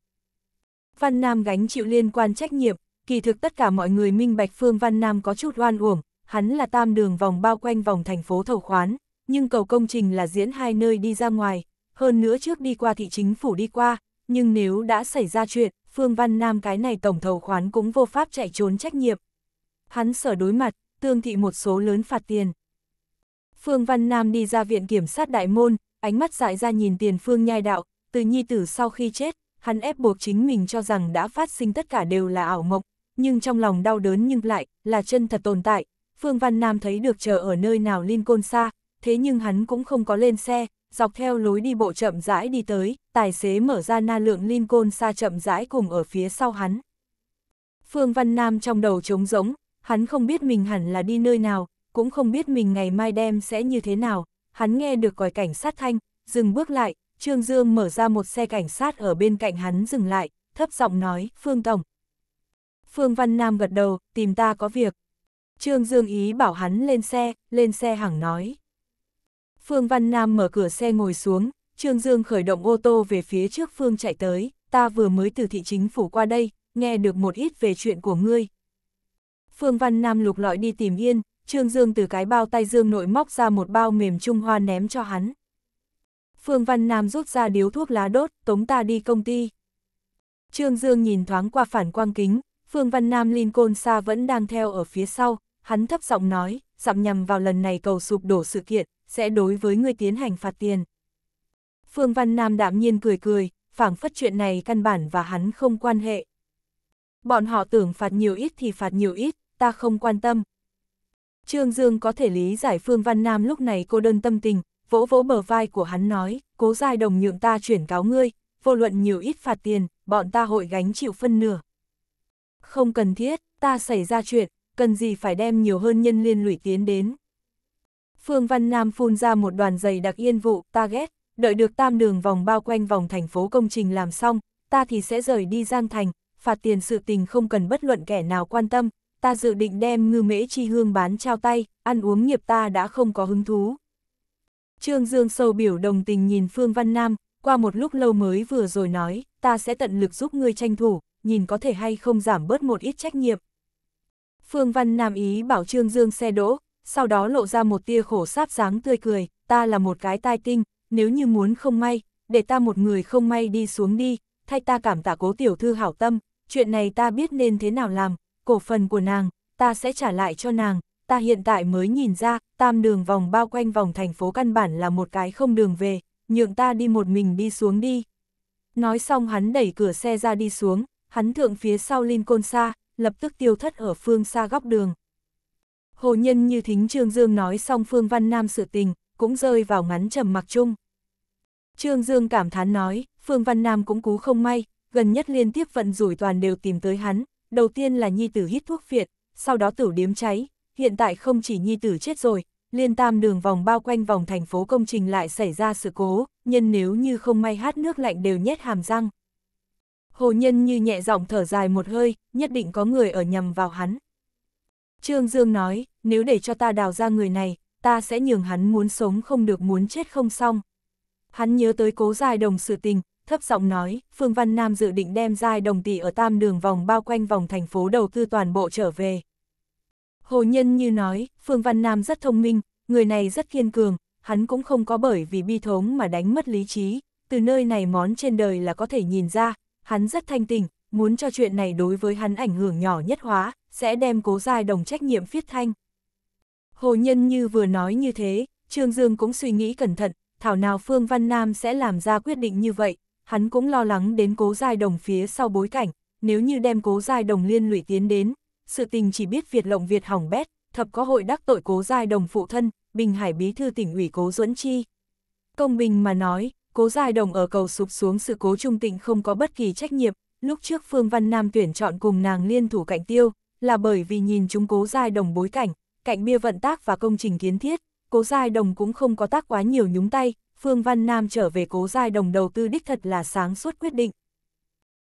Văn Nam gánh chịu liên quan trách nhiệm, kỳ thực tất cả mọi người minh bạch Phương Văn Nam có chút oan uổng, hắn là tam đường vòng bao quanh vòng thành phố thầu khoán, nhưng cầu công trình là diễn hai nơi đi ra ngoài, hơn nữa trước đi qua thị chính phủ đi qua, nhưng nếu đã xảy ra chuyện, Phương Văn Nam cái này tổng thầu khoán cũng vô pháp chạy trốn trách nhiệm. Hắn sở đối mặt, tương thị một số lớn phạt tiền. Phương Văn Nam đi ra viện kiểm sát đại môn, ánh mắt dại ra nhìn tiền phương nhai đạo, từ nhi tử sau khi chết, hắn ép buộc chính mình cho rằng đã phát sinh tất cả đều là ảo mộng, nhưng trong lòng đau đớn nhưng lại là chân thật tồn tại. Phương Văn Nam thấy được chờ ở nơi nào liên côn xa, thế nhưng hắn cũng không có lên xe, dọc theo lối đi bộ chậm rãi đi tới, tài xế mở ra na lượng Lincoln xa chậm rãi cùng ở phía sau hắn. Phương Văn Nam trong đầu trống rỗng, hắn không biết mình hẳn là đi nơi nào, cũng không biết mình ngày mai đem sẽ như thế nào, hắn nghe được còi cảnh sát thanh, dừng bước lại, Trương Dương mở ra một xe cảnh sát ở bên cạnh hắn dừng lại, thấp giọng nói, Phương Tổng, Phương Văn Nam gật đầu, tìm ta có việc. Trương Dương Ý bảo hắn lên xe, lên xe hẳng nói. Phương Văn Nam mở cửa xe ngồi xuống, Trương Dương khởi động ô tô về phía trước Phương chạy tới, ta vừa mới từ thị chính phủ qua đây, nghe được một ít về chuyện của ngươi. Phương Văn Nam lục lọi đi tìm Yên, Trương Dương từ cái bao tay Dương nội móc ra một bao mềm Trung Hoa ném cho hắn. Phương Văn Nam rút ra điếu thuốc lá đốt, tống ta đi công ty. Trương Dương nhìn thoáng qua phản quang kính, Phương Văn Nam Lincoln xa vẫn đang theo ở phía sau, hắn thấp giọng nói, dặm nhằm vào lần này cầu sụp đổ sự kiện, sẽ đối với người tiến hành phạt tiền. Phương Văn Nam đạm nhiên cười cười, phảng phất chuyện này căn bản và hắn không quan hệ. Bọn họ tưởng phạt nhiều ít thì phạt nhiều ít, ta không quan tâm. Trương Dương có thể lý giải Phương Văn Nam lúc này cô đơn tâm tình, vỗ vỗ bờ vai của hắn nói, cố giai đồng nhượng ta chuyển cáo ngươi, vô luận nhiều ít phạt tiền, bọn ta hội gánh chịu phân nửa. Không cần thiết, ta xảy ra chuyện, cần gì phải đem nhiều hơn nhân liên lụy tiến đến. Phương Văn Nam phun ra một đoàn giày đặc yên vụ, ta ghét, đợi được tam đường vòng bao quanh vòng thành phố công trình làm xong, ta thì sẽ rời đi Giang Thành, phạt tiền sự tình không cần bất luận kẻ nào quan tâm, ta dự định đem ngư mễ chi hương bán trao tay, ăn uống nghiệp ta đã không có hứng thú. Trương Dương sâu biểu đồng tình nhìn Phương Văn Nam, qua một lúc lâu mới vừa rồi nói, ta sẽ tận lực giúp ngươi tranh thủ, nhìn có thể hay không giảm bớt một ít trách nhiệm. Phương Văn Nam ý bảo Trương Dương xe đỗ, sau đó lộ ra một tia khổ sáp dáng tươi cười, ta là một cái tai tinh, nếu như muốn không may, để ta một người không may đi xuống đi, thay ta cảm tạ cố tiểu thư hảo tâm, chuyện này ta biết nên thế nào làm, cổ phần của nàng, ta sẽ trả lại cho nàng, ta hiện tại mới nhìn ra, tam đường vòng bao quanh vòng thành phố căn bản là một cái không đường về, nhượng ta đi một mình đi xuống đi. Nói xong hắn đẩy cửa xe ra đi xuống, hắn thượng phía sau Lincoln xa, lập tức tiêu thất ở phương xa góc đường. Hồ Nhân như thính Trương Dương nói xong Phương Văn Nam sự tình, cũng rơi vào ngắn trầm mặc chung. Trương Dương cảm thán nói, Phương Văn Nam cũng cú không may, gần nhất liên tiếp vận rủi toàn đều tìm tới hắn, đầu tiên là nhi tử hít thuốc phiện, sau đó tử điếm cháy, hiện tại không chỉ nhi tử chết rồi, liên tam đường vòng bao quanh vòng thành phố công trình lại xảy ra sự cố, nhân nếu như không may hát nước lạnh đều nhét hàm răng, Hồ Nhân như nhẹ giọng thở dài một hơi, nhất định có người ở nhầm vào hắn. Trương Dương nói, nếu để cho ta đào ra người này, ta sẽ nhường hắn muốn sống không được muốn chết không xong. Hắn nhớ tới cố dài đồng sự tình, thấp giọng nói, Phương Văn Nam dự định đem dài đồng tỷ ở tam đường vòng bao quanh vòng thành phố đầu tư toàn bộ trở về. Hồ Nhân như nói, Phương Văn Nam rất thông minh, người này rất kiên cường, hắn cũng không có bởi vì bi thống mà đánh mất lý trí, từ nơi này món trên đời là có thể nhìn ra, hắn rất thanh tình, muốn cho chuyện này đối với hắn ảnh hưởng nhỏ nhất hóa, sẽ đem cố giai đồng trách nhiệm phiết thanh. Hồ Nhân như vừa nói như thế, Trương Dương cũng suy nghĩ cẩn thận, thảo nào Phương Văn Nam sẽ làm ra quyết định như vậy, hắn cũng lo lắng đến cố giai đồng phía sau bối cảnh, nếu như đem cố giai đồng liên lụy tiến đến, sự tình chỉ biết Việt lộng Việt hỏng bét, thập có hội đắc tội cố giai đồng phụ thân, Bình Hải bí thư tỉnh ủy cố duẫn chi. Công bình mà nói, cố dài đồng ở cầu sụp xuống sự cố trung tịnh không có bất kỳ trách nhiệm, lúc trước Phương Văn Nam tuyển chọn cùng nàng liên thủ cạnh tiêu, là bởi vì nhìn chúng cố dài đồng bối cảnh, cạnh bia vận tác và công trình kiến thiết, cố dài đồng cũng không có tác quá nhiều nhúng tay, Phương Văn Nam trở về cố dài đồng đầu tư đích thật là sáng suốt quyết định.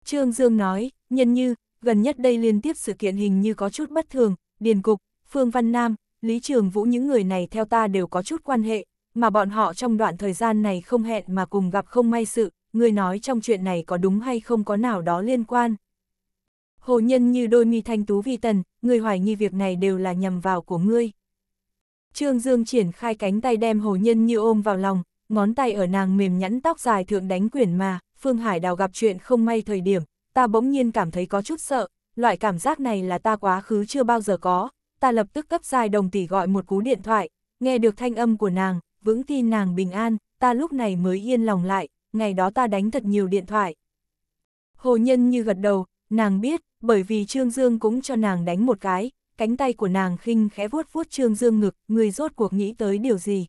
Trương Dương nói, nhân như, gần nhất đây liên tiếp sự kiện hình như có chút bất thường, điền cục, Phương Văn Nam, Lý Trường Vũ những người này theo ta đều có chút quan hệ, mà bọn họ trong đoạn thời gian này không hẹn mà cùng gặp không may sự, người nói trong chuyện này có đúng hay không có nào đó liên quan. Hồ nhân như đôi mi thanh tú vi tần, người hoài nghi việc này đều là nhầm vào của ngươi. Trương Dương triển khai cánh tay đem hồ nhân như ôm vào lòng, ngón tay ở nàng mềm nhẵn tóc dài thượng đánh quyển mà, Phương Hải đào gặp chuyện không may thời điểm, ta bỗng nhiên cảm thấy có chút sợ, loại cảm giác này là ta quá khứ chưa bao giờ có, ta lập tức cấp dài đồng tỷ gọi một cú điện thoại, nghe được thanh âm của nàng, vững tin nàng bình an, ta lúc này mới yên lòng lại, ngày đó ta đánh thật nhiều điện thoại. Hồ Nhân như gật đầu, nàng biết, bởi vì Trương Dương cũng cho nàng đánh một cái, cánh tay của nàng khinh khẽ vuốt vuốt Trương Dương ngực, người rốt cuộc nghĩ tới điều gì.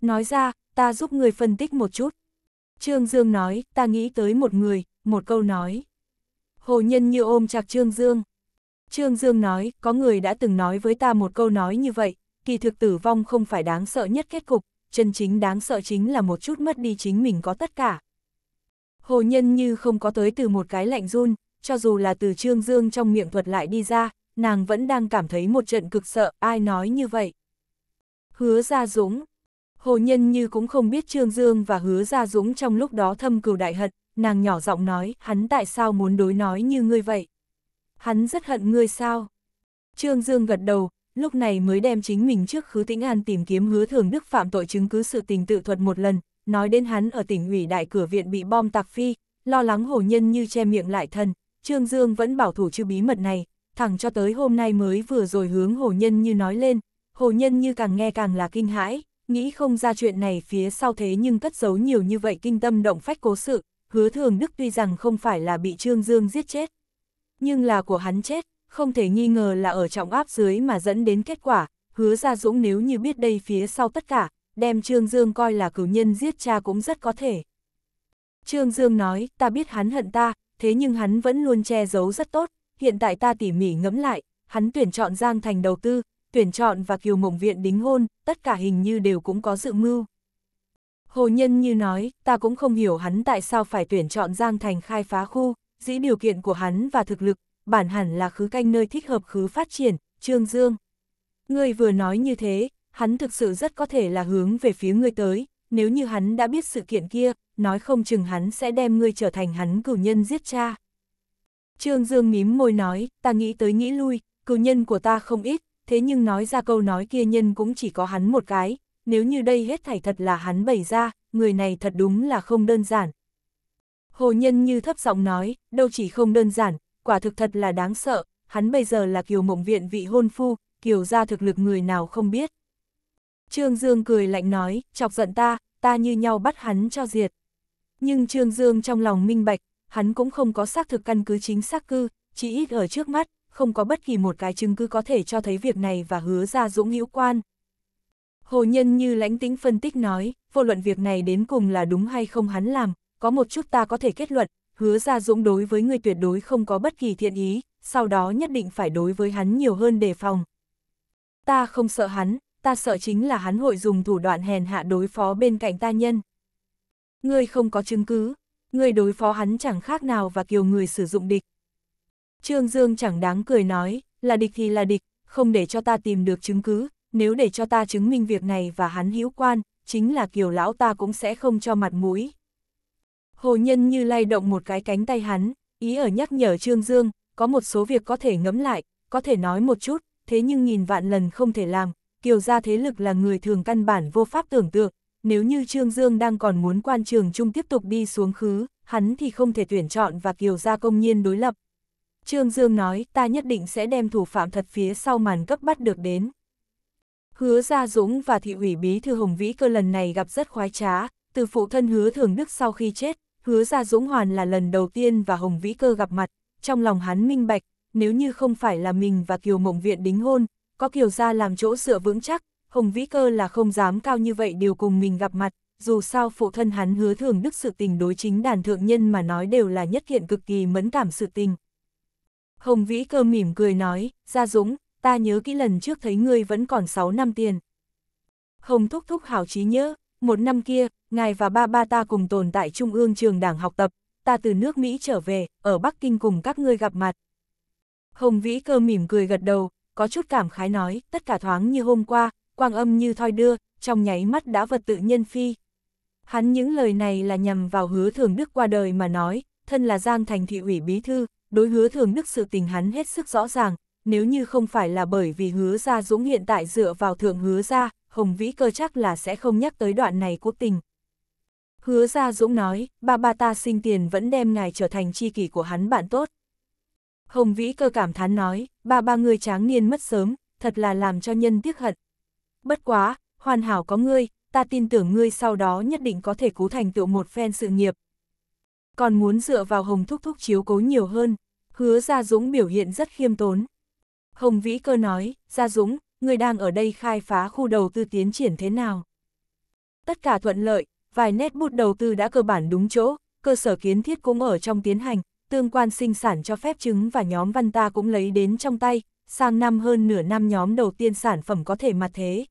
Nói ra, ta giúp người phân tích một chút. Trương Dương nói, ta nghĩ tới một người, một câu nói. Hồ Nhân như ôm chặt Trương Dương. Trương Dương nói, có người đã từng nói với ta một câu nói như vậy, kỳ thực tử vong không phải đáng sợ nhất kết cục, chân chính đáng sợ chính là một chút mất đi chính mình có tất cả. Hồ Nhân như không có tới từ một cái lạnh run, cho dù là từ Trương Dương trong miệng thuật lại đi ra, nàng vẫn đang cảm thấy một trận cực sợ, ai nói như vậy. Hứa Gia Dũng Hồ Nhân như cũng không biết Trương Dương và Hứa Gia Dũng trong lúc đó thâm cừu đại hận, nàng nhỏ giọng nói, hắn tại sao muốn đối nói như ngươi vậy? Hắn rất hận ngươi sao? Trương Dương gật đầu, lúc này mới đem chính mình trước khứ tĩnh an tìm kiếm hứa thường đức phạm tội chứng cứ sự tình tự thuật một lần, nói đến hắn ở tỉnh ủy đại cửa viện bị bom tạc phi, lo lắng hồ nhân như che miệng lại thân, Trương Dương vẫn bảo thủ chưa bí mật này, thẳng cho tới hôm nay mới vừa rồi hướng hồ nhân như nói lên, hồ nhân như càng nghe càng là kinh hãi, nghĩ không ra chuyện này phía sau thế nhưng cất giấu nhiều như vậy kinh tâm động phách cố sự, hứa thường đức tuy rằng không phải là bị Trương Dương giết chết, nhưng là của hắn chết, không thể nghi ngờ là ở trọng áp dưới mà dẫn đến kết quả, hứa ra dũng nếu như biết đây phía sau tất cả, đem Trương Dương coi là cửu nhân giết cha cũng rất có thể. Trương Dương nói, ta biết hắn hận ta, thế nhưng hắn vẫn luôn che giấu rất tốt, hiện tại ta tỉ mỉ ngẫm lại, hắn tuyển chọn Giang Thành đầu tư, tuyển chọn và kiều mộng viện đính hôn, tất cả hình như đều cũng có dự mưu. Hồ Nhân như nói, ta cũng không hiểu hắn tại sao phải tuyển chọn Giang Thành khai phá khu, dĩ điều kiện của hắn và thực lực, bản hẳn là khứ canh nơi thích hợp khứ phát triển, Trương Dương. Ngươi vừa nói như thế, hắn thực sự rất có thể là hướng về phía ngươi tới, nếu như hắn đã biết sự kiện kia, nói không chừng hắn sẽ đem ngươi trở thành hắn cửu nhân giết cha. Trương Dương mím môi nói, ta nghĩ tới nghĩ lui, cửu nhân của ta không ít, thế nhưng nói ra câu nói kia nhân cũng chỉ có hắn một cái, nếu như đây hết thảy thật là hắn bày ra, người này thật đúng là không đơn giản. Hồ Nhân như thấp giọng nói, đâu chỉ không đơn giản, quả thực thật là đáng sợ, hắn bây giờ là kiều mộng viện vị hôn phu, kiều ra thực lực người nào không biết. Trương Dương cười lạnh nói, chọc giận ta, ta như nhau bắt hắn cho diệt. Nhưng Trương Dương trong lòng minh bạch, hắn cũng không có xác thực căn cứ chính xác cư, chỉ ít ở trước mắt, không có bất kỳ một cái chứng cứ có thể cho thấy việc này và hứa ra dũng hữu quan. Hồ Nhân như lãnh tĩnh phân tích nói, vô luận việc này đến cùng là đúng hay không hắn làm, có một chút ta có thể kết luận, hứa ra dũng đối với người tuyệt đối không có bất kỳ thiện ý, sau đó nhất định phải đối với hắn nhiều hơn đề phòng. Ta không sợ hắn, ta sợ chính là hắn hội dùng thủ đoạn hèn hạ đối phó bên cạnh ta nhân. Ngươi không có chứng cứ, ngươi đối phó hắn chẳng khác nào và kiều người sử dụng địch. Trương Dương chẳng đáng cười nói, là địch thì là địch, không để cho ta tìm được chứng cứ, nếu để cho ta chứng minh việc này và hắn hữu quan, chính là kiều lão ta cũng sẽ không cho mặt mũi. Hồ Nhân như lay động một cái cánh tay hắn, ý ở nhắc nhở Trương Dương, có một số việc có thể ngẫm lại, có thể nói một chút, thế nhưng nghìn vạn lần không thể làm, kiều gia thế lực là người thường căn bản vô pháp tưởng tượng, nếu như Trương Dương đang còn muốn quan trường chung tiếp tục đi xuống khứ, hắn thì không thể tuyển chọn và kiều gia công nhiên đối lập. Trương Dương nói ta nhất định sẽ đem thủ phạm thật phía sau màn cấp bắt được đến. Hứa Gia Dũng và thị ủy bí thư Hồng Vĩ cơ lần này gặp rất khoái trá, từ phụ thân hứa thường đức sau khi chết, hứa ra Dũng Hoàn là lần đầu tiên và Hồng Vĩ Cơ gặp mặt, trong lòng hắn minh bạch, nếu như không phải là mình và Kiều Mộng Viện đính hôn, có Kiều ra làm chỗ sửa vững chắc, Hồng Vĩ Cơ là không dám cao như vậy điều cùng mình gặp mặt, dù sao phụ thân hắn hứa thường đức sự tình đối chính đàn thượng nhân mà nói đều là nhất kiện cực kỳ mẫn cảm sự tình. Hồng Vĩ Cơ mỉm cười nói, Gia Dũng, ta nhớ kỹ lần trước thấy ngươi vẫn còn 6 năm tiền. Hồng Thúc Thúc hảo trí nhớ, một năm kia, ngài và ba ba ta cùng tồn tại Trung ương trường đảng học tập, ta từ nước Mỹ trở về, ở Bắc Kinh cùng các ngươi gặp mặt. Hồng Vĩ cơ mỉm cười gật đầu, có chút cảm khái nói, tất cả thoáng như hôm qua, quang âm như thoi đưa, trong nháy mắt đã vật tự nhân phi. Hắn những lời này là nhằm vào hứa thường đức qua đời mà nói, thân là Giang Thành thị ủy bí thư, đối hứa thường đức sự tình hắn hết sức rõ ràng, nếu như không phải là bởi vì hứa gia dũng hiện tại dựa vào thượng hứa gia, Hồng Vĩ cơ chắc là sẽ không nhắc tới đoạn này của tình. Hứa ra Dũng nói, ba ba ta sinh tiền vẫn đem ngài trở thành chi kỷ của hắn bạn tốt. Hồng Vĩ cơ cảm thán nói, ba ba người tráng niên mất sớm, thật là làm cho nhân tiếc hận. Bất quá, hoàn hảo có ngươi, ta tin tưởng ngươi sau đó nhất định có thể cú thành tựu một phen sự nghiệp. Còn muốn dựa vào Hồng Thúc Thúc chiếu cố nhiều hơn, hứa Gia Dũng biểu hiện rất khiêm tốn. Hồng Vĩ Cơ nói, Gia Dũng, người đang ở đây khai phá khu đầu tư tiến triển thế nào. Tất cả thuận lợi, vài nét bút đầu tư đã cơ bản đúng chỗ, cơ sở kiến thiết cũng ở trong tiến hành, tương quan sinh sản cho phép chứng và nhóm văn ta cũng lấy đến trong tay, sang năm hơn nửa năm nhóm đầu tiên sản phẩm có thể mặt thế.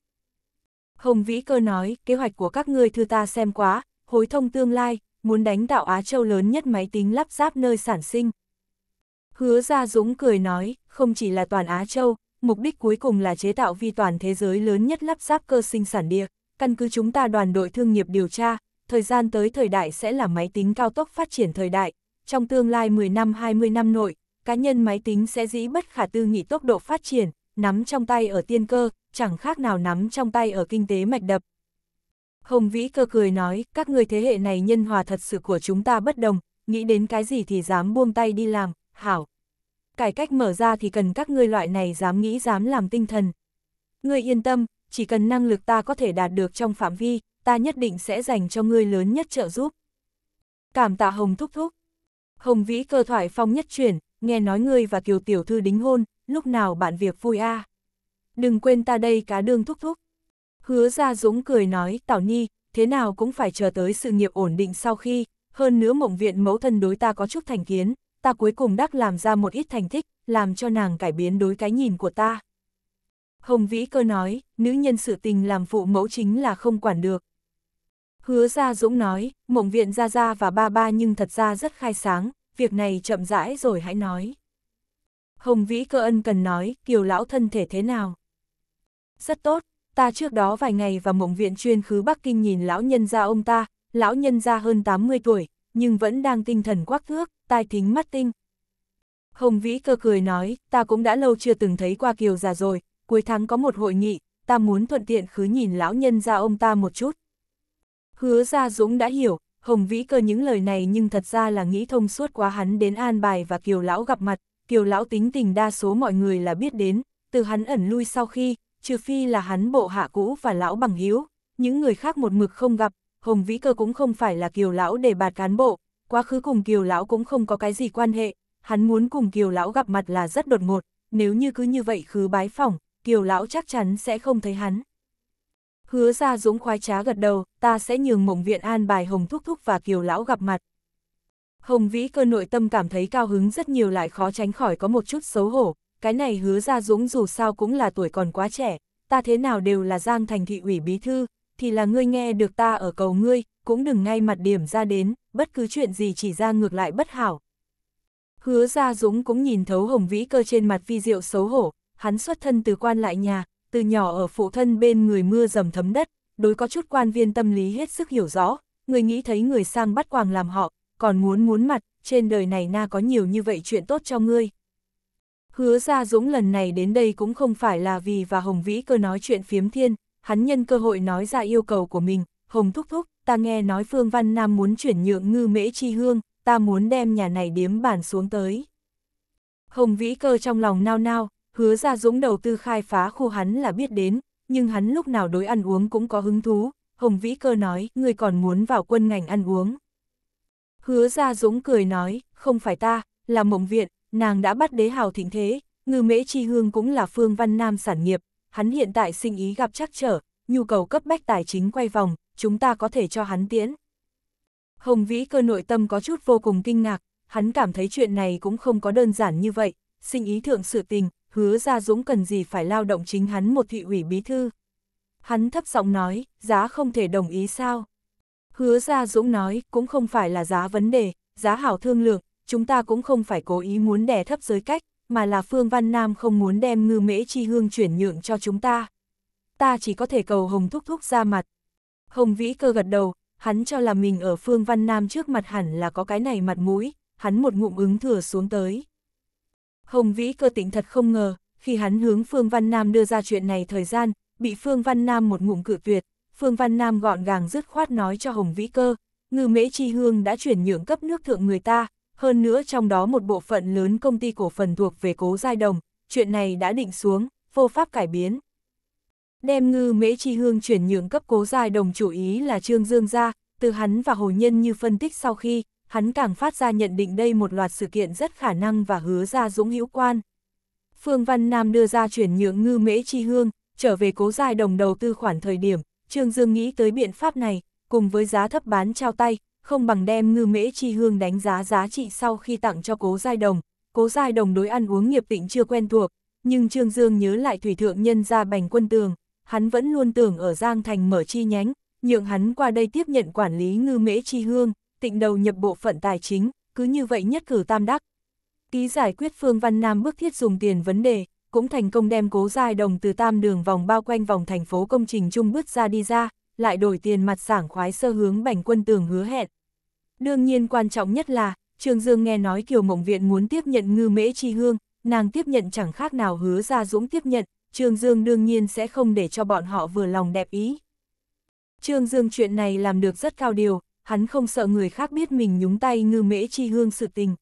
Hồng Vĩ Cơ nói, kế hoạch của các ngươi thư ta xem quá, hối thông tương lai, muốn đánh tạo Á Châu lớn nhất máy tính lắp ráp nơi sản sinh. Hứa Gia Dũng cười nói, không chỉ là toàn Á Châu, mục đích cuối cùng là chế tạo vi toàn thế giới lớn nhất lắp ráp cơ sinh sản địa, căn cứ chúng ta đoàn đội thương nghiệp điều tra, thời gian tới thời đại sẽ là máy tính cao tốc phát triển thời đại, trong tương lai 10 năm 20 năm nội, cá nhân máy tính sẽ dĩ bất khả tư nghị tốc độ phát triển, nắm trong tay ở tiên cơ, chẳng khác nào nắm trong tay ở kinh tế mạch đập. Hồng Vĩ cơ cười nói, các người thế hệ này nhân hòa thật sự của chúng ta bất đồng, nghĩ đến cái gì thì dám buông tay đi làm, hảo cải cách mở ra thì cần các ngươi loại này dám nghĩ dám làm tinh thần. Ngươi yên tâm, chỉ cần năng lực ta có thể đạt được trong phạm vi, ta nhất định sẽ dành cho ngươi lớn nhất trợ giúp. Cảm tạ Hồng thúc thúc. Hồng vĩ cơ thoải phong nhất chuyển, nghe nói ngươi và kiều tiểu thư đính hôn, lúc nào bạn việc vui a. Đừng quên ta đây cá đương thúc thúc. Hứa ra dũng cười nói, Tảo Nhi, thế nào cũng phải chờ tới sự nghiệp ổn định sau khi, hơn nữa mộng viện mẫu thân đối ta có chút thành kiến, ta cuối cùng đắc làm ra một ít thành tích, làm cho nàng cải biến đối cái nhìn của ta. Hồng Vĩ Cơ nói, nữ nhân sự tình làm phụ mẫu chính là không quản được. Hứa Gia Dũng nói, mộng viện Gia Gia và ba ba nhưng thật ra rất khai sáng, việc này chậm rãi rồi hãy nói. Hồng Vĩ Cơ ân cần nói, kiều lão thân thể thế nào? Rất tốt, ta trước đó vài ngày vào mộng viện chuyên khứ Bắc Kinh nhìn lão nhân gia ông ta, lão nhân gia hơn 80 tuổi, nhưng vẫn đang tinh thần quắc thước, tai thính mắt tinh. Hồng Vĩ cơ cười nói, ta cũng đã lâu chưa từng thấy qua kiều già rồi, cuối tháng có một hội nghị, ta muốn thuận tiện khứ nhìn lão nhân ra ông ta một chút. Hứa ra Dũng đã hiểu, Hồng Vĩ cơ những lời này nhưng thật ra là nghĩ thông suốt quá hắn đến an bài và kiều lão gặp mặt, kiều lão tính tình đa số mọi người là biết đến, từ hắn ẩn lui sau khi, trừ phi là hắn bộ hạ cũ và lão bằng hiếu, những người khác một mực không gặp, Hồng Vĩ Cơ cũng không phải là Kiều Lão để bạt cán bộ, quá khứ cùng Kiều Lão cũng không có cái gì quan hệ, hắn muốn cùng Kiều Lão gặp mặt là rất đột ngột, nếu như cứ như vậy khứ bái phỏng, Kiều Lão chắc chắn sẽ không thấy hắn. Hứa ra dũng khoái trá gật đầu, ta sẽ nhường mộng viện an bài Hồng Thúc Thúc và Kiều Lão gặp mặt. Hồng Vĩ cơ nội tâm cảm thấy cao hứng rất nhiều lại khó tránh khỏi có một chút xấu hổ, cái này hứa ra dũng dù sao cũng là tuổi còn quá trẻ, ta thế nào đều là Giang Thành Thị ủy Bí Thư, thì là ngươi nghe được ta ở cầu ngươi, cũng đừng ngay mặt điểm ra đến, bất cứ chuyện gì chỉ ra ngược lại bất hảo. Hứa Gia Dũng cũng nhìn thấu hồng vĩ cơ trên mặt vi diệu xấu hổ, hắn xuất thân từ quan lại nhà, từ nhỏ ở phụ thân bên người mưa dầm thấm đất, đối có chút quan viên tâm lý hết sức hiểu rõ, người nghĩ thấy người sang bắt quàng làm họ, còn muốn muốn mặt, trên đời này na có nhiều như vậy chuyện tốt cho ngươi. Hứa Gia Dũng lần này đến đây cũng không phải là vì và Hồng Vĩ cơ nói chuyện phiếm thiên, hắn nhân cơ hội nói ra yêu cầu của mình, Hồng Thúc Thúc, ta nghe nói Phương Văn Nam muốn chuyển nhượng ngư mễ chi hương, ta muốn đem nhà này điếm bản xuống tới. Hồng Vĩ Cơ trong lòng nao nao, hứa ra dũng đầu tư khai phá khu hắn là biết đến, nhưng hắn lúc nào đối ăn uống cũng có hứng thú, Hồng Vĩ Cơ nói, người còn muốn vào quân ngành ăn uống. Hứa ra dũng cười nói, không phải ta, là mộng viện, nàng đã bắt đế hào thịnh thế, ngư mễ chi hương cũng là Phương Văn Nam sản nghiệp, hắn hiện tại sinh ý gặp trắc trở, nhu cầu cấp bách tài chính quay vòng, chúng ta có thể cho hắn tiễn. Hồng Vĩ cơ nội tâm có chút vô cùng kinh ngạc, hắn cảm thấy chuyện này cũng không có đơn giản như vậy, sinh ý thượng sự tình, hứa ra dũng cần gì phải lao động chính hắn một thị ủy bí thư. Hắn thấp giọng nói, giá không thể đồng ý sao. Hứa ra dũng nói, cũng không phải là giá vấn đề, giá hảo thương lượng, chúng ta cũng không phải cố ý muốn đè thấp giới cách, mà là Phương Văn Nam không muốn đem ngư mễ chi hương chuyển nhượng cho chúng ta. Ta chỉ có thể cầu Hồng Thúc Thúc ra mặt. Hồng Vĩ cơ gật đầu, hắn cho là mình ở Phương Văn Nam trước mặt hẳn là có cái này mặt mũi, hắn một ngụm ứng thừa xuống tới. Hồng Vĩ cơ tỉnh thật không ngờ, khi hắn hướng Phương Văn Nam đưa ra chuyện này thời gian, bị Phương Văn Nam một ngụm cự tuyệt, Phương Văn Nam gọn gàng dứt khoát nói cho Hồng Vĩ cơ, ngư mễ chi hương đã chuyển nhượng cấp nước thượng người ta, hơn nữa trong đó một bộ phận lớn công ty cổ phần thuộc về cố giai đồng, chuyện này đã định xuống, vô pháp cải biến. Đem ngư mễ chi hương chuyển nhượng cấp cố giai đồng chủ ý là Trương Dương ra, từ hắn và Hồ Nhân như phân tích sau khi, hắn càng phát ra nhận định đây một loạt sự kiện rất khả năng và hứa ra dũng hữu quan. Phương Văn Nam đưa ra chuyển nhượng ngư mễ chi hương, trở về cố giai đồng đầu tư khoản thời điểm, Trương Dương nghĩ tới biện pháp này, cùng với giá thấp bán trao tay, không bằng đem ngư mễ chi hương đánh giá giá trị sau khi tặng cho cố giai đồng. Cố giai đồng đối ăn uống nghiệp tịnh chưa quen thuộc, nhưng Trương Dương nhớ lại thủy thượng nhân ra bành quân tường, hắn vẫn luôn tưởng ở Giang Thành mở chi nhánh, nhượng hắn qua đây tiếp nhận quản lý ngư mễ chi hương, tịnh đầu nhập bộ phận tài chính, cứ như vậy nhất cử tam đắc. Ký giải quyết Phương Văn Nam bước thiết dùng tiền vấn đề, cũng thành công đem cố giai đồng từ tam đường vòng bao quanh vòng thành phố công trình chung bước ra đi ra, lại đổi tiền mặt sảng khoái sơ hướng bành quân tường hứa hẹn. Đương nhiên quan trọng nhất là, Trường Dương nghe nói Kiều Mộng Viện muốn tiếp nhận ngư mễ chi hương, nàng tiếp nhận chẳng khác nào hứa ra dũng tiếp nhận, Trương Dương đương nhiên sẽ không để cho bọn họ vừa lòng đẹp ý. Trương Dương chuyện này làm được rất cao điều, hắn không sợ người khác biết mình nhúng tay ngư mễ chi hương sự tình.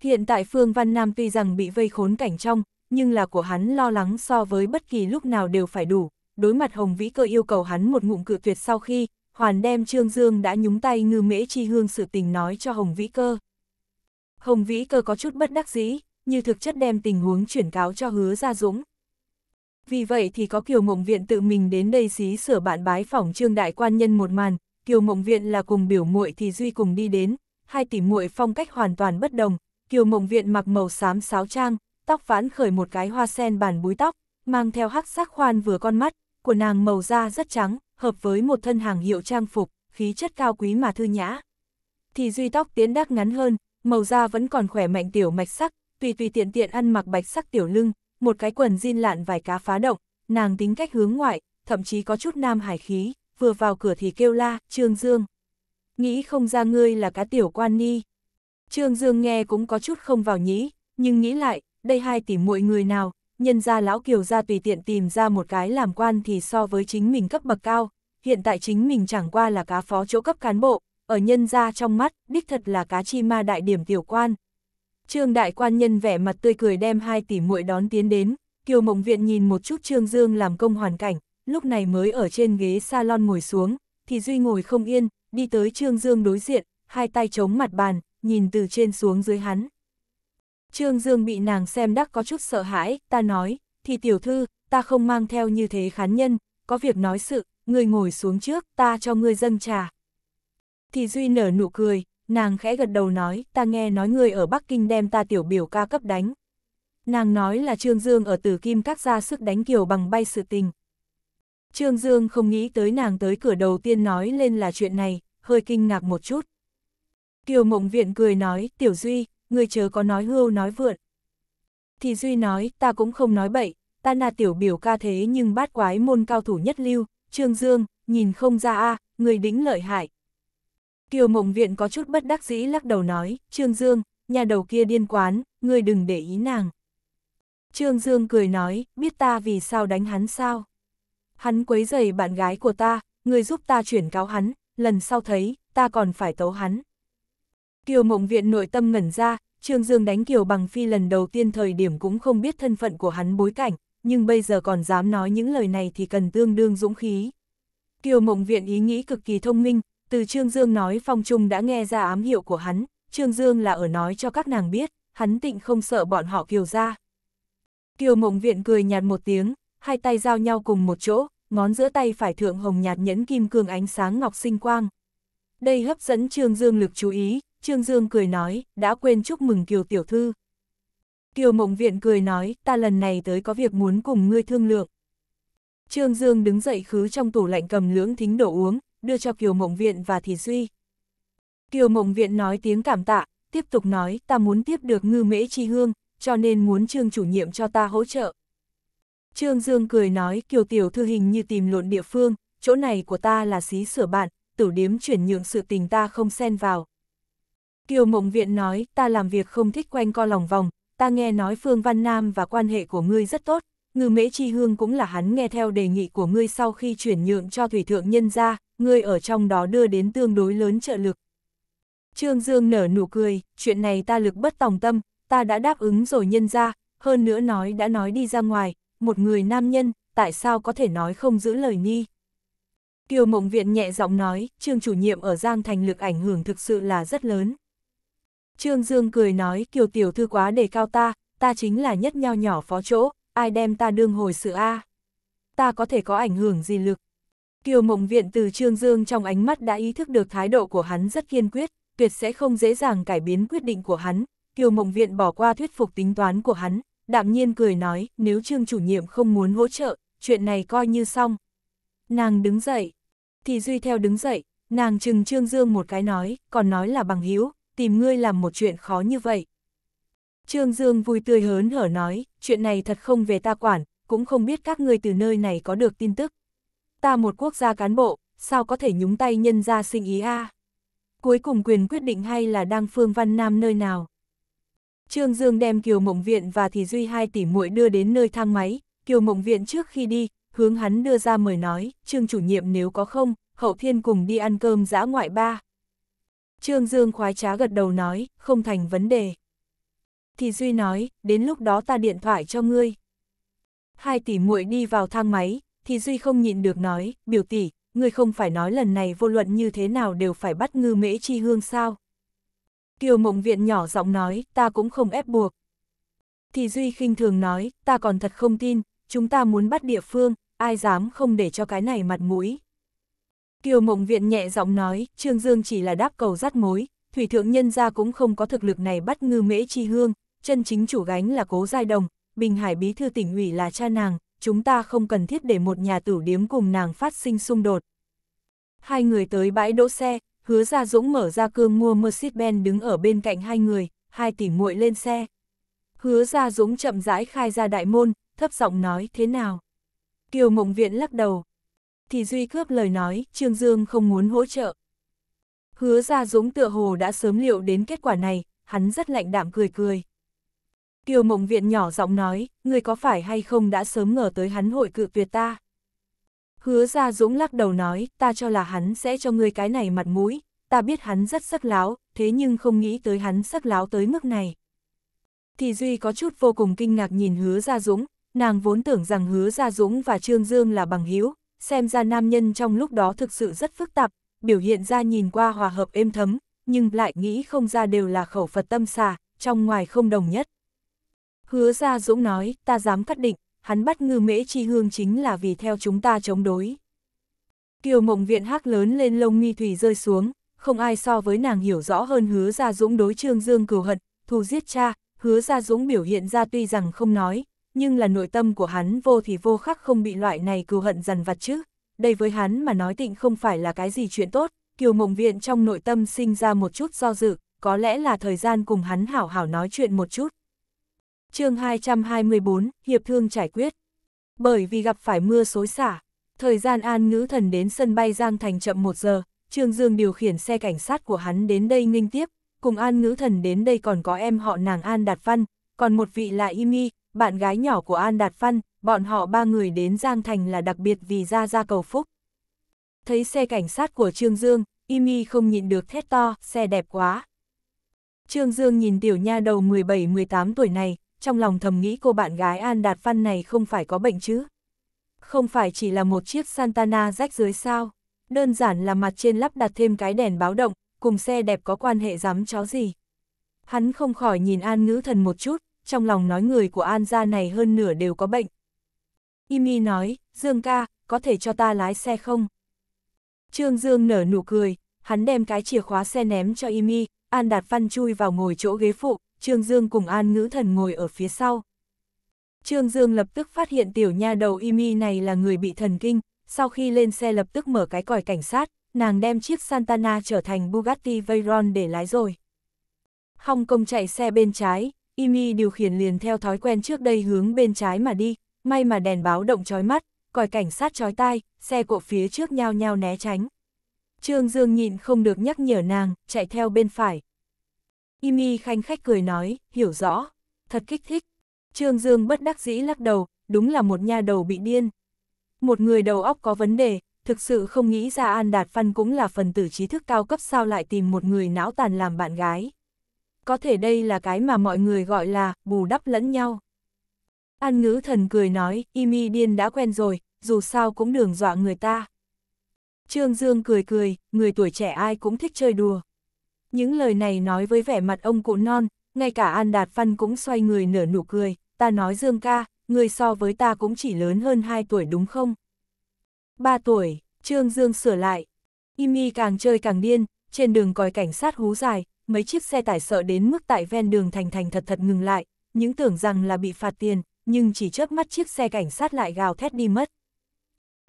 Hiện tại Phương Văn Nam tuy rằng bị vây khốn cảnh trong, nhưng là của hắn lo lắng so với bất kỳ lúc nào đều phải đủ. Đối mặt Hồng Vĩ Cơ yêu cầu hắn một ngụm cự tuyệt sau khi, hoàn đem Trương Dương đã nhúng tay ngư mễ chi hương sự tình nói cho Hồng Vĩ Cơ. Hồng Vĩ Cơ có chút bất đắc dĩ, như thực chất đem tình huống chuyển cáo cho hứa Gia Dũng. Vì vậy thì có Kiều Mộng Viện tự mình đến đây xí sửa bạn bái phỏng Trương Đại Quan Nhân một màn, Kiều Mộng Viện là cùng biểu muội thì Duy cùng đi đến, hai tỷ muội phong cách hoàn toàn bất đồng, Kiều Mộng Viện mặc màu xám sáo trang, tóc vãn khởi một cái hoa sen bàn búi tóc, mang theo hắc sắc khoan vừa con mắt, của nàng màu da rất trắng, hợp với một thân hàng hiệu trang phục, khí chất cao quý mà thư nhã. Thì duy tóc tiến đắc ngắn hơn, màu da vẫn còn khỏe mạnh tiểu mạch sắc, tùy tùy tiện tiện ăn mặc bạch sắc tiểu lưng, một cái quần jean lạn vài cá phá động, nàng tính cách hướng ngoại, thậm chí có chút nam hải khí, vừa vào cửa thì kêu la, Trương Dương. Nghĩ không ra ngươi là cá tiểu quan ni. Trương Dương nghe cũng có chút không vào nhĩ, nhưng nghĩ lại, đây hai tỷ muội người nào, nhân gia lão kiều gia tùy tiện tìm ra một cái làm quan thì so với chính mình cấp bậc cao, hiện tại chính mình chẳng qua là cá phó chỗ cấp cán bộ, ở nhân gia trong mắt, đích thật là cá chi ma đại điểm tiểu quan. Trương đại quan nhân vẻ mặt tươi cười đem hai tỷ muội đón tiến đến, Kiều Mộng Viện nhìn một chút Trương Dương làm công hoàn cảnh, lúc này mới ở trên ghế salon ngồi xuống, thì Duy ngồi không yên, đi tới Trương Dương đối diện, hai tay chống mặt bàn, nhìn từ trên xuống dưới hắn. Trương Dương bị nàng xem đắc có chút sợ hãi, ta nói, thì tiểu thư, ta không mang theo như thế khán nhân, có việc nói sự, người ngồi xuống trước, ta cho ngươi dâng trà. Thì Duy nở nụ cười, nàng khẽ gật đầu nói, ta nghe nói người ở Bắc Kinh đem ta tiểu biểu ca cấp đánh. Nàng nói là Trương Dương ở Tử Kim Các ra sức đánh kiều bằng bay sự tình. Trương Dương không nghĩ tới nàng tới cửa đầu tiên nói lên là chuyện này, hơi kinh ngạc một chút. Kiều Mộng Viện cười nói, Tiểu Duy, người chớ có nói hưu nói vượn. Thì Duy nói, ta cũng không nói bậy, ta là tiểu biểu ca thế nhưng bát quái môn cao thủ nhất lưu, Trương Dương, nhìn không ra a à, người đĩnh lợi hại. Kiều Mộng Viện có chút bất đắc dĩ lắc đầu nói, Trương Dương, nhà đầu kia điên quán, người đừng để ý nàng. Trương Dương cười nói, biết ta vì sao đánh hắn sao? Hắn quấy rầy bạn gái của ta, người giúp ta chuyển cáo hắn, lần sau thấy, ta còn phải tấu hắn. Kiều Mộng Viện nội tâm ngẩn ra, Trương Dương đánh Kiều Bằng Phi lần đầu tiên thời điểm cũng không biết thân phận của hắn bối cảnh, nhưng bây giờ còn dám nói những lời này thì cần tương đương dũng khí. Kiều Mộng Viện ý nghĩ cực kỳ thông minh, từ Trương Dương nói Phong Trung đã nghe ra ám hiệu của hắn, Trương Dương là ở nói cho các nàng biết, hắn tịnh không sợ bọn họ Kiều ra. Kiều Mộng Viện cười nhạt một tiếng, hai tay giao nhau cùng một chỗ, ngón giữa tay phải thượng hồng nhạt nhẫn kim cương ánh sáng ngọc sinh quang. Đây hấp dẫn Trương Dương lực chú ý, Trương Dương cười nói, đã quên chúc mừng Kiều Tiểu Thư. Kiều Mộng Viện cười nói, ta lần này tới có việc muốn cùng ngươi thương lượng. Trương Dương đứng dậy khứ trong tủ lạnh cầm lưỡng thính đổ uống, đưa cho Kiều Mộng Viện và Thì Duy. Kiều Mộng Viện nói tiếng cảm tạ, tiếp tục nói, ta muốn tiếp được ngư mễ chi hương, cho nên muốn Trương chủ nhiệm cho ta hỗ trợ. Trương Dương cười nói, Kiều Tiểu Thư hình như tìm lộn địa phương, chỗ này của ta là xí sửa bạn, tử điếm chuyển nhượng sự tình ta không xen vào, Kiều Mộng Viện nói, ta làm việc không thích quanh co lòng vòng, ta nghe nói Phương Văn Nam và quan hệ của ngươi rất tốt, ngư mễ chi hương cũng là hắn nghe theo đề nghị của ngươi sau khi chuyển nhượng cho Thủy Thượng Nhân ra, ngươi ở trong đó đưa đến tương đối lớn trợ lực. Trương Dương nở nụ cười, chuyện này ta lực bất tòng tâm, ta đã đáp ứng rồi nhân ra, hơn nữa nói đã nói đi ra ngoài, một người nam nhân, tại sao có thể nói không giữ lời nghi. Kiều Mộng Viện nhẹ giọng nói, Trương chủ nhiệm ở Giang Thành lực ảnh hưởng thực sự là rất lớn. Trương Dương cười nói kiều tiểu thư quá đề cao ta, ta chính là nhất nho nhỏ phó chỗ, ai đem ta đương hồi sự A. Ta có thể có ảnh hưởng gì lực. Kiều mộng viện từ Trương Dương trong ánh mắt đã ý thức được thái độ của hắn rất kiên quyết, tuyệt sẽ không dễ dàng cải biến quyết định của hắn. Kiều mộng viện bỏ qua thuyết phục tính toán của hắn, đạm nhiên cười nói nếu Trương chủ nhiệm không muốn hỗ trợ, chuyện này coi như xong. Nàng đứng dậy, thì Duy theo đứng dậy, nàng chừng Trương Dương một cái nói, còn nói là bằng hữu tìm ngươi làm một chuyện khó như vậy. Trương Dương vui tươi hớn hở nói, chuyện này thật không về ta quản, cũng không biết các ngươi từ nơi này có được tin tức. Ta một quốc gia cán bộ, sao có thể nhúng tay nhân ra sinh ý a Cuối cùng quyền quyết định hay là đang phương văn nam nơi nào. Trương Dương đem Kiều Mộng Viện và Thì Duy hai tỷ muội đưa đến nơi thang máy, Kiều Mộng Viện trước khi đi, hướng hắn đưa ra mời nói, Trương chủ nhiệm nếu có không, hậu thiên cùng đi ăn cơm giã ngoại ba. Trương Dương khoái trá gật đầu nói, không thành vấn đề. Thì Duy nói, đến lúc đó ta điện thoại cho ngươi. Hai tỷ muội đi vào thang máy, thì Duy không nhịn được nói, biểu tỷ, ngươi không phải nói lần này vô luận như thế nào đều phải bắt ngư mễ chi hương sao. Kiều mộng viện nhỏ giọng nói, ta cũng không ép buộc. Thì Duy khinh thường nói, ta còn thật không tin, chúng ta muốn bắt địa phương, ai dám không để cho cái này mặt mũi. Kiều Mộng Viện nhẹ giọng nói, Trương Dương chỉ là đáp cầu rắt mối, thủy thượng nhân gia cũng không có thực lực này bắt ngư mễ chi hương, chân chính chủ gánh là cố giai đồng, Bình Hải bí thư tỉnh ủy là cha nàng, chúng ta không cần thiết để một nhà tử điếm cùng nàng phát sinh xung đột. Hai người tới bãi đỗ xe, hứa ra dũng mở ra cương mua Mercedes-Benz đứng ở bên cạnh hai người, hai tỷ muội lên xe. Hứa ra dũng chậm rãi khai ra đại môn, thấp giọng nói thế nào. Kiều Mộng Viện lắc đầu, thì Duy cướp lời nói, Trương Dương không muốn hỗ trợ. Hứa ra Dũng tựa hồ đã sớm liệu đến kết quả này, hắn rất lạnh đạm cười cười. Kiều Mộng Viện nhỏ giọng nói, người có phải hay không đã sớm ngờ tới hắn hội cự tuyệt ta. Hứa ra Dũng lắc đầu nói, ta cho là hắn sẽ cho ngươi cái này mặt mũi, ta biết hắn rất sắc láo, thế nhưng không nghĩ tới hắn sắc láo tới mức này. Thì Duy có chút vô cùng kinh ngạc nhìn hứa ra Dũng, nàng vốn tưởng rằng hứa ra Dũng và Trương Dương là bằng hữu xem ra nam nhân trong lúc đó thực sự rất phức tạp, biểu hiện ra nhìn qua hòa hợp êm thấm, nhưng lại nghĩ không ra đều là khẩu Phật tâm xà, trong ngoài không đồng nhất. Hứa ra Dũng nói, ta dám cắt định, hắn bắt ngư mễ chi hương chính là vì theo chúng ta chống đối. Kiều mộng viện hắc lớn lên lông mi thủy rơi xuống, không ai so với nàng hiểu rõ hơn hứa ra Dũng đối trương dương cửu hận, thù giết cha, hứa ra Dũng biểu hiện ra tuy rằng không nói, nhưng là nội tâm của hắn vô thì vô khắc không bị loại này cừu hận dằn vặt chứ. Đây với hắn mà nói tịnh không phải là cái gì chuyện tốt, Kiều Mộng Viện trong nội tâm sinh ra một chút do dự, có lẽ là thời gian cùng hắn hảo hảo nói chuyện một chút. chương 224, Hiệp thương trải quyết. Bởi vì gặp phải mưa xối xả, thời gian an ngữ thần đến sân bay Giang Thành chậm một giờ, Trương Dương điều khiển xe cảnh sát của hắn đến đây nghênh tiếp, cùng an ngữ thần đến đây còn có em họ nàng An Đạt Văn, còn một vị là Imi, bạn gái nhỏ của An Đạt phân bọn họ ba người đến Giang Thành là đặc biệt vì ra ra cầu phúc. Thấy xe cảnh sát của Trương Dương, Imi không nhịn được thét to, xe đẹp quá. Trương Dương nhìn tiểu nha đầu 17-18 tuổi này, trong lòng thầm nghĩ cô bạn gái An Đạt phân này không phải có bệnh chứ. Không phải chỉ là một chiếc Santana rách dưới sao, đơn giản là mặt trên lắp đặt thêm cái đèn báo động, cùng xe đẹp có quan hệ dám chó gì. Hắn không khỏi nhìn An Ngữ Thần một chút, trong lòng nói người của An gia này hơn nửa đều có bệnh. Imi nói, Dương ca, có thể cho ta lái xe không? Trương Dương nở nụ cười, hắn đem cái chìa khóa xe ném cho Imi, An Đạt Văn chui vào ngồi chỗ ghế phụ, Trương Dương cùng An Ngữ Thần ngồi ở phía sau. Trương Dương lập tức phát hiện tiểu nha đầu Imi này là người bị thần kinh, sau khi lên xe lập tức mở cái còi cảnh sát, nàng đem chiếc Santana trở thành Bugatti Veyron để lái rồi. Hong Kong chạy xe bên trái, Imi điều khiển liền theo thói quen trước đây hướng bên trái mà đi, may mà đèn báo động chói mắt, còi cảnh sát chói tai, xe cộ phía trước nhao nhao né tránh. Trương Dương nhịn không được nhắc nhở nàng, chạy theo bên phải. Imi khanh khách cười nói, hiểu rõ, thật kích thích. Trương Dương bất đắc dĩ lắc đầu, đúng là một nha đầu bị điên. Một người đầu óc có vấn đề, thực sự không nghĩ ra An Đạt phân cũng là phần tử trí thức cao cấp sao lại tìm một người não tàn làm bạn gái có thể đây là cái mà mọi người gọi là bù đắp lẫn nhau. An ngữ thần cười nói, Imi điên đã quen rồi, dù sao cũng đường dọa người ta. Trương Dương cười cười, người tuổi trẻ ai cũng thích chơi đùa. Những lời này nói với vẻ mặt ông cụ non, ngay cả An Đạt Văn cũng xoay người nở nụ cười, ta nói Dương ca, người so với ta cũng chỉ lớn hơn 2 tuổi đúng không? 3 tuổi, Trương Dương sửa lại. Imi càng chơi càng điên, trên đường còi cảnh sát hú dài, mấy chiếc xe tải sợ đến mức tại ven đường thành thành thật thật ngừng lại, những tưởng rằng là bị phạt tiền, nhưng chỉ chớp mắt chiếc xe cảnh sát lại gào thét đi mất.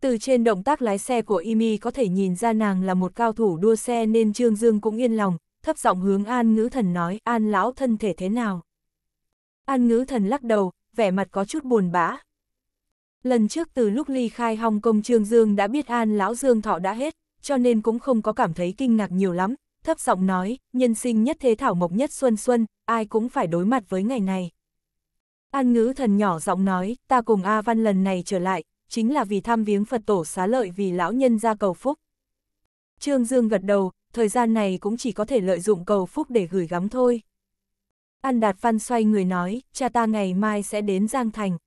Từ trên động tác lái xe của Imi có thể nhìn ra nàng là một cao thủ đua xe nên Trương Dương cũng yên lòng, thấp giọng hướng An Ngữ Thần nói An lão thân thể thế nào. An Ngữ Thần lắc đầu, vẻ mặt có chút buồn bã. Lần trước từ lúc ly khai Hong Kong Trương Dương đã biết An lão Dương thọ đã hết, cho nên cũng không có cảm thấy kinh ngạc nhiều lắm, thấp giọng nói, nhân sinh nhất thế thảo mộc nhất xuân xuân, ai cũng phải đối mặt với ngày này. An ngữ thần nhỏ giọng nói, ta cùng A Văn lần này trở lại, chính là vì thăm viếng Phật tổ xá lợi vì lão nhân ra cầu phúc. Trương Dương gật đầu, thời gian này cũng chỉ có thể lợi dụng cầu phúc để gửi gắm thôi. An Đạt Văn xoay người nói, cha ta ngày mai sẽ đến Giang Thành.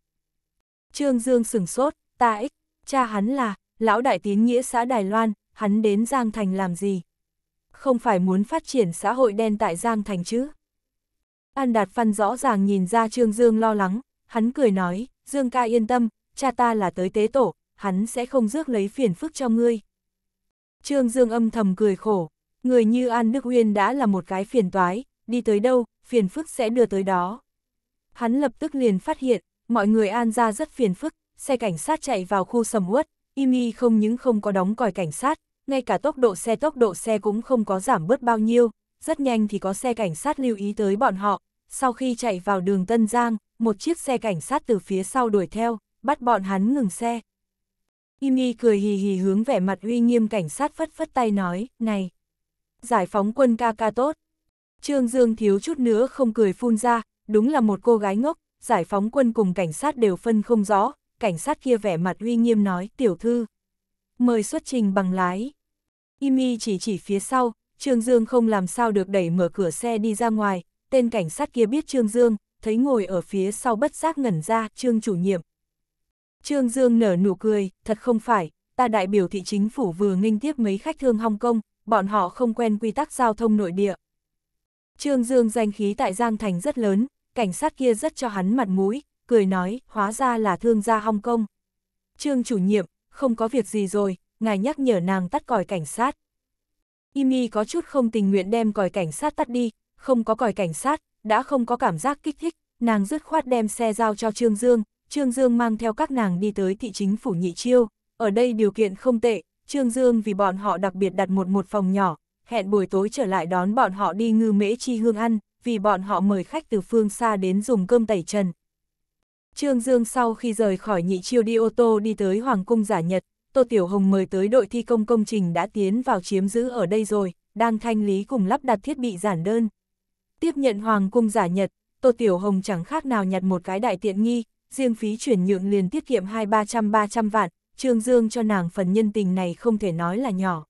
Trương Dương sửng sốt, ta ích, cha hắn là, lão đại tín nghĩa xã Đài Loan, hắn đến Giang Thành làm gì? không phải muốn phát triển xã hội đen tại Giang Thành chứ. An Đạt phân rõ ràng nhìn ra Trương Dương lo lắng, hắn cười nói, Dương ca yên tâm, cha ta là tới tế tổ, hắn sẽ không rước lấy phiền phức cho ngươi. Trương Dương âm thầm cười khổ, người như An Đức Uyên đã là một cái phiền toái, đi tới đâu, phiền phức sẽ đưa tới đó. Hắn lập tức liền phát hiện, mọi người An ra rất phiền phức, xe cảnh sát chạy vào khu sầm uất, Imi không những không có đóng còi cảnh sát, ngay cả tốc độ xe tốc độ xe cũng không có giảm bớt bao nhiêu, rất nhanh thì có xe cảnh sát lưu ý tới bọn họ. Sau khi chạy vào đường Tân Giang, một chiếc xe cảnh sát từ phía sau đuổi theo, bắt bọn hắn ngừng xe. Imi cười hì hì hướng vẻ mặt uy nghiêm cảnh sát phất phất tay nói, này, giải phóng quân ca ca tốt. Trương Dương thiếu chút nữa không cười phun ra, đúng là một cô gái ngốc, giải phóng quân cùng cảnh sát đều phân không rõ, cảnh sát kia vẻ mặt uy nghiêm nói, tiểu thư, mời xuất trình bằng lái. Imi chỉ chỉ phía sau, Trương Dương không làm sao được đẩy mở cửa xe đi ra ngoài, tên cảnh sát kia biết Trương Dương, thấy ngồi ở phía sau bất giác ngẩn ra, Trương chủ nhiệm. Trương Dương nở nụ cười, thật không phải, ta đại biểu thị chính phủ vừa nghênh tiếp mấy khách thương Hong Kong, bọn họ không quen quy tắc giao thông nội địa. Trương Dương danh khí tại Giang Thành rất lớn, cảnh sát kia rất cho hắn mặt mũi, cười nói, hóa ra là thương gia Hong Kong. Trương chủ nhiệm, không có việc gì rồi, ngài nhắc nhở nàng tắt còi cảnh sát. Imi có chút không tình nguyện đem còi cảnh sát tắt đi, không có còi cảnh sát, đã không có cảm giác kích thích, nàng dứt khoát đem xe giao cho Trương Dương, Trương Dương mang theo các nàng đi tới thị chính phủ nhị chiêu, ở đây điều kiện không tệ, Trương Dương vì bọn họ đặc biệt đặt một một phòng nhỏ, hẹn buổi tối trở lại đón bọn họ đi ngư mễ chi hương ăn, vì bọn họ mời khách từ phương xa đến dùng cơm tẩy trần, Trương Dương sau khi rời khỏi nhị chiêu đi ô tô đi tới Hoàng cung giả nhật, Tô Tiểu Hồng mời tới đội thi công công trình đã tiến vào chiếm giữ ở đây rồi, đang thanh lý cùng lắp đặt thiết bị giản đơn. Tiếp nhận Hoàng cung giả nhật, Tô Tiểu Hồng chẳng khác nào nhặt một cái đại tiện nghi, riêng phí chuyển nhượng liền tiết kiệm 2-300-300 vạn, Trương Dương cho nàng phần nhân tình này không thể nói là nhỏ.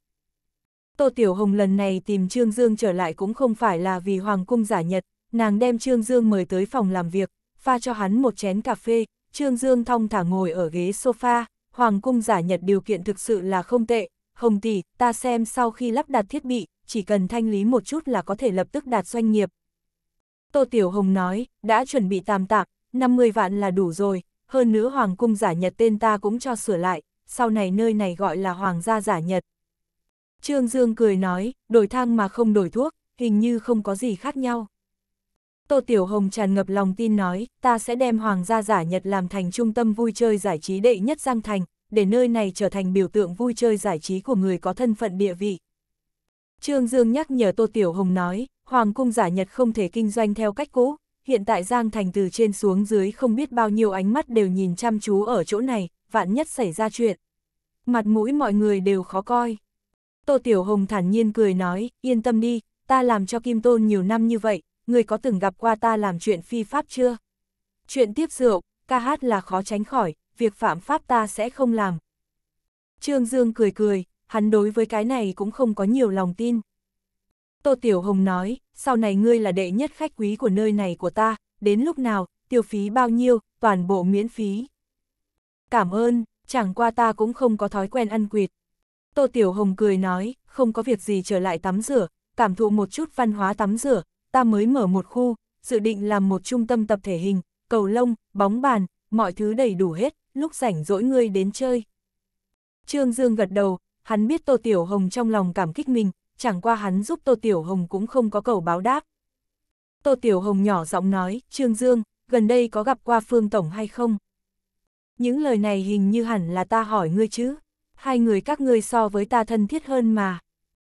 Tô Tiểu Hồng lần này tìm Trương Dương trở lại cũng không phải là vì Hoàng cung giả nhật, nàng đem Trương Dương mời tới phòng làm việc, pha cho hắn một chén cà phê, Trương Dương thong thả ngồi ở ghế sofa, Hoàng cung giả nhật điều kiện thực sự là không tệ, Hồng tỷ, ta xem sau khi lắp đặt thiết bị, chỉ cần thanh lý một chút là có thể lập tức đạt doanh nghiệp. Tô Tiểu Hồng nói, đã chuẩn bị tàm tạp, 50 vạn là đủ rồi, hơn nữa Hoàng cung giả nhật tên ta cũng cho sửa lại, sau này nơi này gọi là Hoàng gia giả nhật. Trương Dương cười nói, đổi thang mà không đổi thuốc, hình như không có gì khác nhau. Tô Tiểu Hồng tràn ngập lòng tin nói, ta sẽ đem Hoàng gia giả Nhật làm thành trung tâm vui chơi giải trí đệ nhất Giang Thành, để nơi này trở thành biểu tượng vui chơi giải trí của người có thân phận địa vị. Trương Dương nhắc nhở Tô Tiểu Hồng nói, Hoàng cung giả Nhật không thể kinh doanh theo cách cũ, hiện tại Giang Thành từ trên xuống dưới không biết bao nhiêu ánh mắt đều nhìn chăm chú ở chỗ này, vạn nhất xảy ra chuyện. Mặt mũi mọi người đều khó coi. Tô Tiểu Hồng thản nhiên cười nói, yên tâm đi, ta làm cho Kim Tôn nhiều năm như vậy, người có từng gặp qua ta làm chuyện phi pháp chưa? Chuyện tiếp rượu, ca hát là khó tránh khỏi, việc phạm pháp ta sẽ không làm. Trương Dương cười cười, hắn đối với cái này cũng không có nhiều lòng tin. Tô Tiểu Hồng nói, sau này ngươi là đệ nhất khách quý của nơi này của ta, đến lúc nào, tiêu phí bao nhiêu, toàn bộ miễn phí. Cảm ơn, chẳng qua ta cũng không có thói quen ăn quỵt. Tô Tiểu Hồng cười nói, không có việc gì trở lại tắm rửa, cảm thụ một chút văn hóa tắm rửa, ta mới mở một khu, dự định làm một trung tâm tập thể hình, cầu lông, bóng bàn, mọi thứ đầy đủ hết, lúc rảnh rỗi ngươi đến chơi. Trương Dương gật đầu, hắn biết Tô Tiểu Hồng trong lòng cảm kích mình, chẳng qua hắn giúp Tô Tiểu Hồng cũng không có cầu báo đáp. Tô Tiểu Hồng nhỏ giọng nói, Trương Dương, gần đây có gặp qua Phương Tổng hay không? Những lời này hình như hẳn là ta hỏi ngươi chứ, hai người các ngươi so với ta thân thiết hơn mà.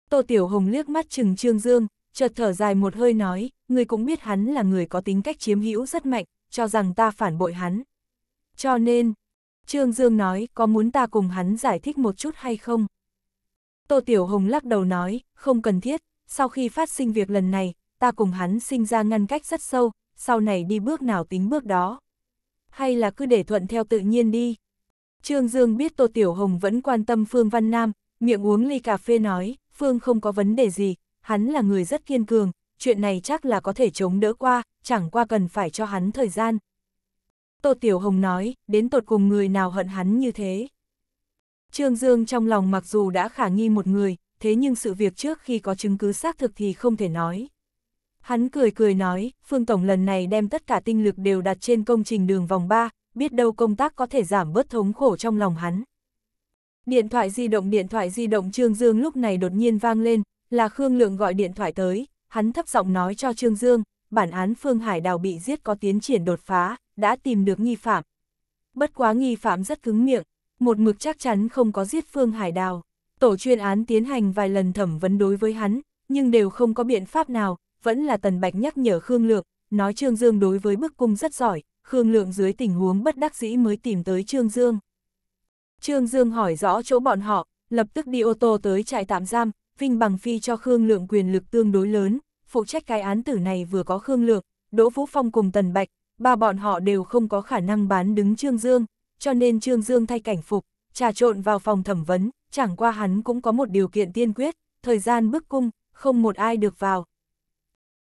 Tô Tiểu Hồng liếc mắt chừng Trương Dương, chợt thở dài một hơi nói, ngươi cũng biết hắn là người có tính cách chiếm hữu rất mạnh, cho rằng ta phản bội hắn. Cho nên, Trương Dương nói, có muốn ta cùng hắn giải thích một chút hay không? Tô Tiểu Hồng lắc đầu nói, không cần thiết, sau khi phát sinh việc lần này, ta cùng hắn sinh ra ngăn cách rất sâu, sau này đi bước nào tính bước đó. Hay là cứ để thuận theo tự nhiên đi. Trương Dương biết Tô Tiểu Hồng vẫn quan tâm Phương Văn Nam, miệng uống ly cà phê nói, Phương không có vấn đề gì, hắn là người rất kiên cường, chuyện này chắc là có thể chống đỡ qua, chẳng qua cần phải cho hắn thời gian. Tô Tiểu Hồng nói, đến tột cùng người nào hận hắn như thế. Trương Dương trong lòng mặc dù đã khả nghi một người, thế nhưng sự việc trước khi có chứng cứ xác thực thì không thể nói. Hắn cười cười nói, Phương Tổng lần này đem tất cả tinh lực đều đặt trên công trình đường vòng 3, biết đâu công tác có thể giảm bớt thống khổ trong lòng hắn. Điện thoại di động điện thoại di động Trương Dương lúc này đột nhiên vang lên, là Khương Lượng gọi điện thoại tới, hắn thấp giọng nói cho Trương Dương, bản án Phương Hải Đào bị giết có tiến triển đột phá, đã tìm được nghi phạm. Bất quá nghi phạm rất cứng miệng, một mực chắc chắn không có giết Phương Hải Đào. Tổ chuyên án tiến hành vài lần thẩm vấn đối với hắn, nhưng đều không có biện pháp nào, vẫn là Tần Bạch nhắc nhở Khương Lượng, nói Trương Dương đối với bức cung rất giỏi, Khương Lượng dưới tình huống bất đắc dĩ mới tìm tới Trương Dương. Trương Dương hỏi rõ chỗ bọn họ, lập tức đi ô tô tới trại tạm giam, Vinh Bằng Phi cho Khương Lượng quyền lực tương đối lớn, phụ trách cái án tử này vừa có Khương Lượng, Đỗ Vũ Phong cùng Tần Bạch, ba bọn họ đều không có khả năng bán đứng Trương Dương, cho nên Trương Dương thay cảnh phục, trà trộn vào phòng thẩm vấn, chẳng qua hắn cũng có một điều kiện tiên quyết, thời gian bức cung, không một ai được vào.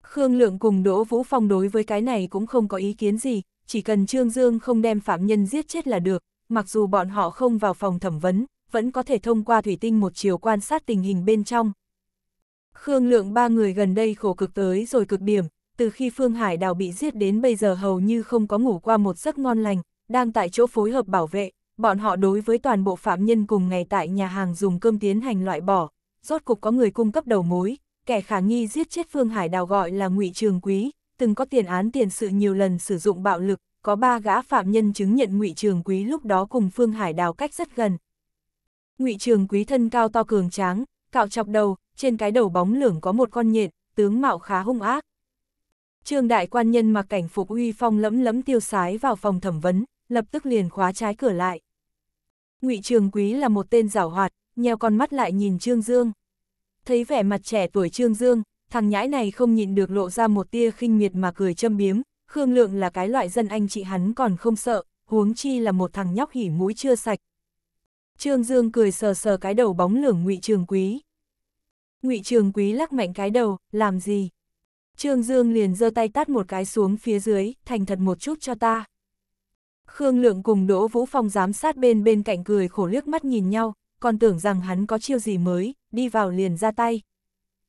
Khương Lượng cùng Đỗ Vũ Phong đối với cái này cũng không có ý kiến gì, chỉ cần Trương Dương không đem phạm nhân giết chết là được, mặc dù bọn họ không vào phòng thẩm vấn, vẫn có thể thông qua thủy tinh một chiều quan sát tình hình bên trong. Khương Lượng ba người gần đây khổ cực tới rồi cực điểm, từ khi Phương Hải Đào bị giết đến bây giờ hầu như không có ngủ qua một giấc ngon lành, đang tại chỗ phối hợp bảo vệ, bọn họ đối với toàn bộ phạm nhân cùng ngày tại nhà hàng dùng cơm tiến hành loại bỏ, rốt cục có người cung cấp đầu mối, kẻ khả nghi giết chết Phương Hải Đào gọi là Ngụy Trường Quý, từng có tiền án tiền sự nhiều lần sử dụng bạo lực, có ba gã phạm nhân chứng nhận Ngụy Trường Quý lúc đó cùng Phương Hải Đào cách rất gần, ngụy trường quý thân cao to cường tráng, cạo chọc đầu, trên cái đầu bóng lưỡng có một con nhện, tướng mạo khá hung ác. Trương đại quan nhân mặc cảnh phục uy phong lẫm lẫm tiêu sái vào phòng thẩm vấn, lập tức liền khóa trái cửa lại. Ngụy Trường Quý là một tên giảo hoạt, nheo con mắt lại nhìn Trương Dương. Thấy vẻ mặt trẻ tuổi Trương Dương, thằng nhãi này không nhịn được lộ ra một tia khinh miệt mà cười châm biếm, Khương Lượng là cái loại dân anh chị hắn còn không sợ, huống chi là một thằng nhóc hỉ mũi chưa sạch, Trương Dương cười sờ sờ cái đầu bóng lưỡng Ngụy Trường Quý. Ngụy Trường Quý lắc mạnh cái đầu, làm gì? Trương Dương liền giơ tay tát một cái xuống phía dưới, thành thật một chút cho ta. Khương Lượng cùng Đỗ Vũ Phong giám sát bên bên cạnh cười khổ liếc mắt nhìn nhau, còn tưởng rằng hắn có chiêu gì mới, đi vào liền ra tay.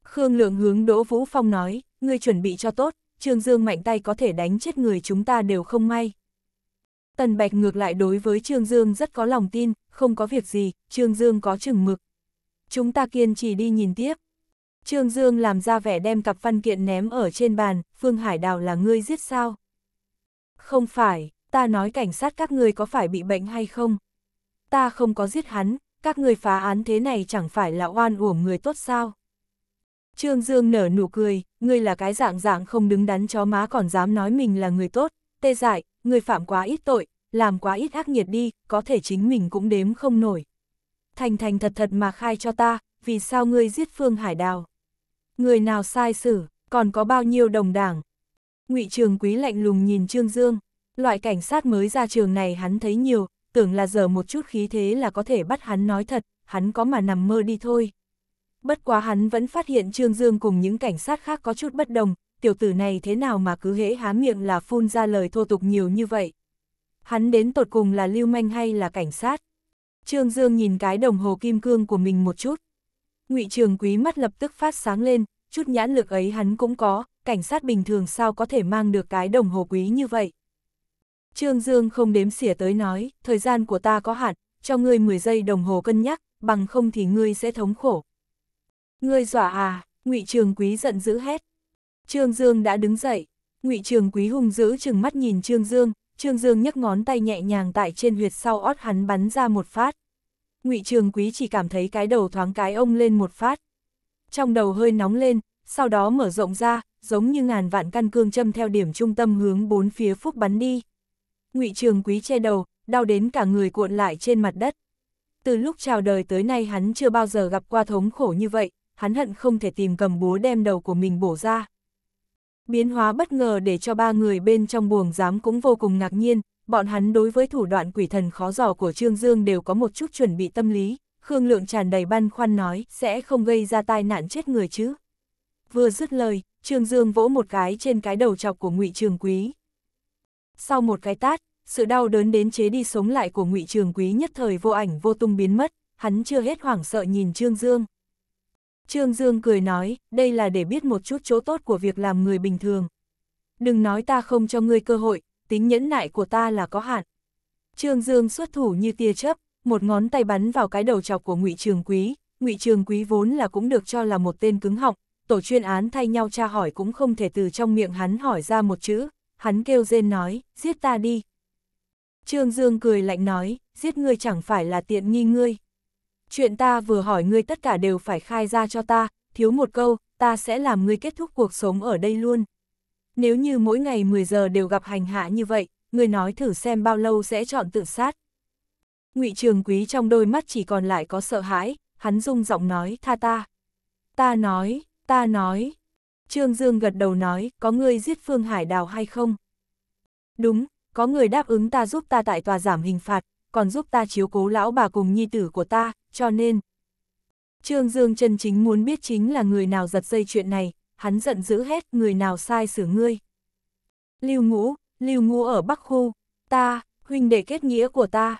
Khương Lượng hướng Đỗ Vũ Phong nói, ngươi chuẩn bị cho tốt, Trương Dương mạnh tay có thể đánh chết người chúng ta đều không may. Tần Bạch ngược lại đối với Trương Dương rất có lòng tin, không có việc gì, Trương Dương có chừng mực. Chúng ta kiên trì đi nhìn tiếp. Trương Dương làm ra vẻ đem cặp văn kiện ném ở trên bàn, Phương Hải Đào là ngươi giết sao? Không phải, ta nói cảnh sát các ngươi có phải bị bệnh hay không? Ta không có giết hắn, các ngươi phá án thế này chẳng phải là oan uổng người tốt sao? Trương Dương nở nụ cười, ngươi là cái dạng dạng không đứng đắn chó má còn dám nói mình là người tốt, tê dại, người phạm quá ít tội, làm quá ít ác nghiệt đi, có thể chính mình cũng đếm không nổi. Thành thành thật thật mà khai cho ta, vì sao ngươi giết Phương Hải Đào? Người nào sai xử, còn có bao nhiêu đồng đảng? ngụy Trường Quý lạnh lùng nhìn Trương Dương, loại cảnh sát mới ra trường này hắn thấy nhiều, tưởng là giờ một chút khí thế là có thể bắt hắn nói thật, hắn có mà nằm mơ đi thôi. Bất quá hắn vẫn phát hiện Trương Dương cùng những cảnh sát khác có chút bất đồng, tiểu tử này thế nào mà cứ hễ há miệng là phun ra lời thô tục nhiều như vậy. Hắn đến tột cùng là lưu manh hay là cảnh sát? Trương Dương nhìn cái đồng hồ kim cương của mình một chút. ngụy Trường Quý mắt lập tức phát sáng lên, chút nhãn lực ấy hắn cũng có, cảnh sát bình thường sao có thể mang được cái đồng hồ quý như vậy. Trương Dương không đếm xỉa tới nói, thời gian của ta có hạn, cho ngươi 10 giây đồng hồ cân nhắc, bằng không thì ngươi sẽ thống khổ. Ngươi dọa à, ngụy Trường Quý giận dữ hết. Trương Dương đã đứng dậy, Ngụy Trường Quý hung dữ chừng mắt nhìn Trương Dương, Trương Dương nhấc ngón tay nhẹ nhàng tại trên huyệt sau ót hắn bắn ra một phát. Ngụy Trường Quý chỉ cảm thấy cái đầu thoáng cái ông lên một phát. Trong đầu hơi nóng lên, sau đó mở rộng ra, giống như ngàn vạn căn cương châm theo điểm trung tâm hướng bốn phía phúc bắn đi. Ngụy Trường Quý che đầu, đau đến cả người cuộn lại trên mặt đất. Từ lúc chào đời tới nay hắn chưa bao giờ gặp qua thống khổ như vậy, hắn hận không thể tìm cầm búa đem đầu của mình bổ ra. Biến hóa bất ngờ để cho ba người bên trong buồng giám cũng vô cùng ngạc nhiên, bọn hắn đối với thủ đoạn quỷ thần khó dò của Trương Dương đều có một chút chuẩn bị tâm lý, Khương Lượng tràn đầy băn khoăn nói sẽ không gây ra tai nạn chết người chứ. Vừa dứt lời, Trương Dương vỗ một cái trên cái đầu chọc của ngụy Trường Quý. Sau một cái tát, sự đau đớn đến chế đi sống lại của ngụy Trường Quý nhất thời vô ảnh vô tung biến mất, hắn chưa hết hoảng sợ nhìn Trương Dương. Trương Dương cười nói, đây là để biết một chút chỗ tốt của việc làm người bình thường. Đừng nói ta không cho ngươi cơ hội, tính nhẫn nại của ta là có hạn. Trương Dương xuất thủ như tia chớp, một ngón tay bắn vào cái đầu chọc của Ngụy Trường Quý, Ngụy Trường Quý vốn là cũng được cho là một tên cứng họng, tổ chuyên án thay nhau tra hỏi cũng không thể từ trong miệng hắn hỏi ra một chữ, hắn kêu rên nói, giết ta đi. Trương Dương cười lạnh nói, giết ngươi chẳng phải là tiện nghi ngươi chuyện ta vừa hỏi ngươi tất cả đều phải khai ra cho ta, thiếu một câu, ta sẽ làm ngươi kết thúc cuộc sống ở đây luôn. Nếu như mỗi ngày 10 giờ đều gặp hành hạ như vậy, ngươi nói thử xem bao lâu sẽ chọn tự sát. Ngụy Trường Quý trong đôi mắt chỉ còn lại có sợ hãi, hắn rung giọng nói tha ta. Ta nói, ta nói. Trương Dương gật đầu nói, có ngươi giết Phương Hải Đào hay không? Đúng, có người đáp ứng ta giúp ta tại tòa giảm hình phạt, còn giúp ta chiếu cố lão bà cùng nhi tử của ta, cho nên... Trương Dương chân chính muốn biết chính là người nào giật dây chuyện này, hắn giận dữ hết người nào sai xử ngươi. Lưu ngũ, lưu ngũ ở Bắc Khu, ta, huynh đệ kết nghĩa của ta.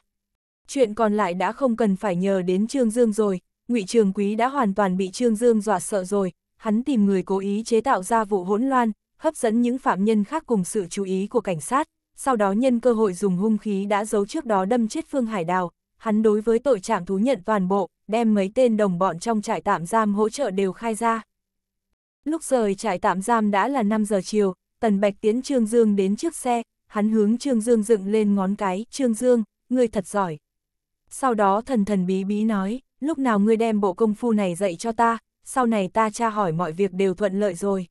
Chuyện còn lại đã không cần phải nhờ đến Trương Dương rồi, ngụy Trường Quý đã hoàn toàn bị Trương Dương dọa sợ rồi, hắn tìm người cố ý chế tạo ra vụ hỗn loạn, hấp dẫn những phạm nhân khác cùng sự chú ý của cảnh sát, sau đó nhân cơ hội dùng hung khí đã giấu trước đó đâm chết Phương Hải Đào, hắn đối với tội trạng thú nhận toàn bộ, đem mấy tên đồng bọn trong trại tạm giam hỗ trợ đều khai ra. Lúc rời trại tạm giam đã là 5 giờ chiều, Tần Bạch tiến Trương Dương đến trước xe, hắn hướng Trương Dương dựng lên ngón cái, Trương Dương, ngươi thật giỏi. Sau đó thần thần bí bí nói, lúc nào ngươi đem bộ công phu này dạy cho ta, sau này ta tra hỏi mọi việc đều thuận lợi rồi.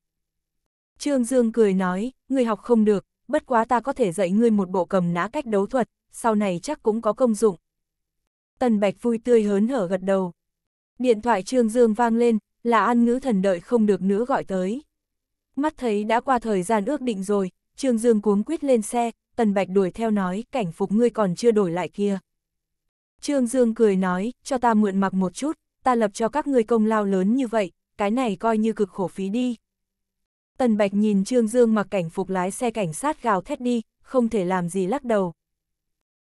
Trương Dương cười nói, ngươi học không được, bất quá ta có thể dạy ngươi một bộ cầm nã cách đấu thuật, sau này chắc cũng có công dụng, Tần Bạch vui tươi hớn hở gật đầu. Điện thoại Trương Dương vang lên, là An Ngữ Thần đợi không được nữa gọi tới. Mắt thấy đã qua thời gian ước định rồi, Trương Dương cuống quýt lên xe, Tần Bạch đuổi theo nói, cảnh phục ngươi còn chưa đổi lại kia. Trương Dương cười nói, cho ta mượn mặc một chút, ta lập cho các ngươi công lao lớn như vậy, cái này coi như cực khổ phí đi. Tần Bạch nhìn Trương Dương mặc cảnh phục lái xe cảnh sát gào thét đi, không thể làm gì lắc đầu.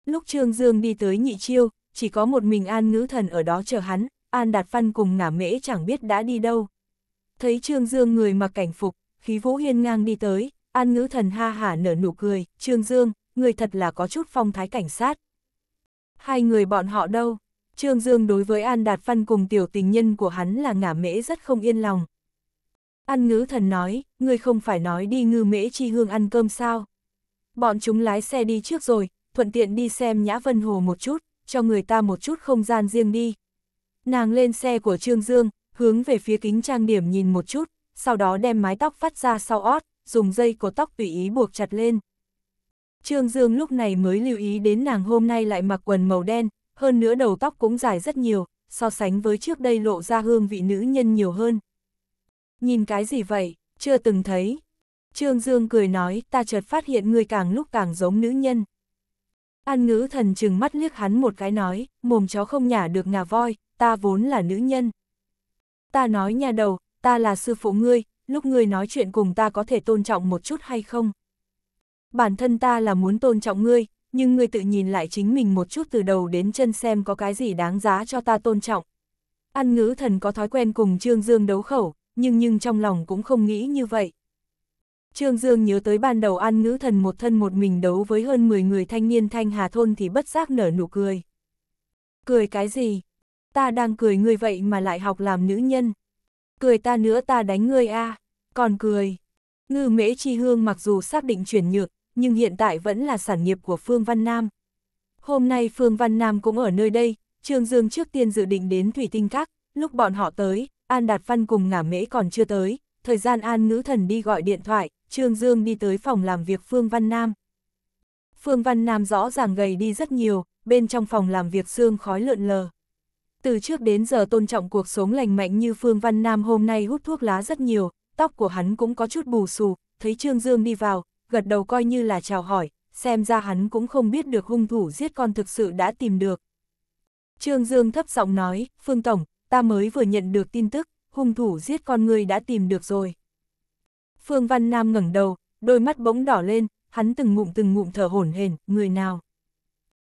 Lúc Trương Dương đi tới nhị chiêu, chỉ có một mình An Ngữ Thần ở đó chờ hắn, An Đạt Văn cùng ngả mễ chẳng biết đã đi đâu. Thấy Trương Dương người mặc cảnh phục, khí vũ hiên ngang đi tới, An Ngữ Thần ha hả nở nụ cười, Trương Dương, người thật là có chút phong thái cảnh sát. Hai người bọn họ đâu? Trương Dương đối với An Đạt Văn cùng tiểu tình nhân của hắn là ngả mễ rất không yên lòng. An ngữ thần nói, ngươi không phải nói đi ngư mễ chi hương ăn cơm sao? Bọn chúng lái xe đi trước rồi, thuận tiện đi xem Nhã Vân Hồ một chút cho người ta một chút không gian riêng đi. Nàng lên xe của Trương Dương, hướng về phía kính trang điểm nhìn một chút, sau đó đem mái tóc phát ra sau ót, dùng dây cột tóc tùy ý buộc chặt lên. Trương Dương lúc này mới lưu ý đến nàng hôm nay lại mặc quần màu đen, hơn nữa đầu tóc cũng dài rất nhiều, so sánh với trước đây lộ ra hương vị nữ nhân nhiều hơn. Nhìn cái gì vậy, chưa từng thấy. Trương Dương cười nói, ta chợt phát hiện người càng lúc càng giống nữ nhân. An ngữ thần chừng mắt liếc hắn một cái nói, mồm chó không nhả được ngà voi, ta vốn là nữ nhân. Ta nói nhà đầu, ta là sư phụ ngươi, lúc ngươi nói chuyện cùng ta có thể tôn trọng một chút hay không? Bản thân ta là muốn tôn trọng ngươi, nhưng ngươi tự nhìn lại chính mình một chút từ đầu đến chân xem có cái gì đáng giá cho ta tôn trọng. An ngữ thần có thói quen cùng Trương Dương đấu khẩu, nhưng nhưng trong lòng cũng không nghĩ như vậy. Trương Dương nhớ tới ban đầu An ngữ thần một thân một mình đấu với hơn 10 người thanh niên thanh hà thôn thì bất giác nở nụ cười. Cười cái gì? Ta đang cười ngươi vậy mà lại học làm nữ nhân. Cười ta nữa ta đánh ngươi a à. còn cười. Ngư mễ chi hương mặc dù xác định chuyển nhược, nhưng hiện tại vẫn là sản nghiệp của Phương Văn Nam. Hôm nay Phương Văn Nam cũng ở nơi đây, Trương Dương trước tiên dự định đến Thủy Tinh Các, lúc bọn họ tới, An Đạt Văn cùng ngả mễ còn chưa tới, thời gian An Ngữ Thần đi gọi điện thoại, Trương Dương đi tới phòng làm việc Phương Văn Nam. Phương Văn Nam rõ ràng gầy đi rất nhiều, bên trong phòng làm việc xương khói lượn lờ. Từ trước đến giờ tôn trọng cuộc sống lành mạnh như Phương Văn Nam hôm nay hút thuốc lá rất nhiều, tóc của hắn cũng có chút bù xù, thấy Trương Dương đi vào, gật đầu coi như là chào hỏi, xem ra hắn cũng không biết được hung thủ giết con thực sự đã tìm được. Trương Dương thấp giọng nói, Phương Tổng, ta mới vừa nhận được tin tức, hung thủ giết con người đã tìm được rồi. Phương Văn Nam ngẩng đầu, đôi mắt bỗng đỏ lên, hắn từng ngụm từng ngụm thở hổn hển, người nào?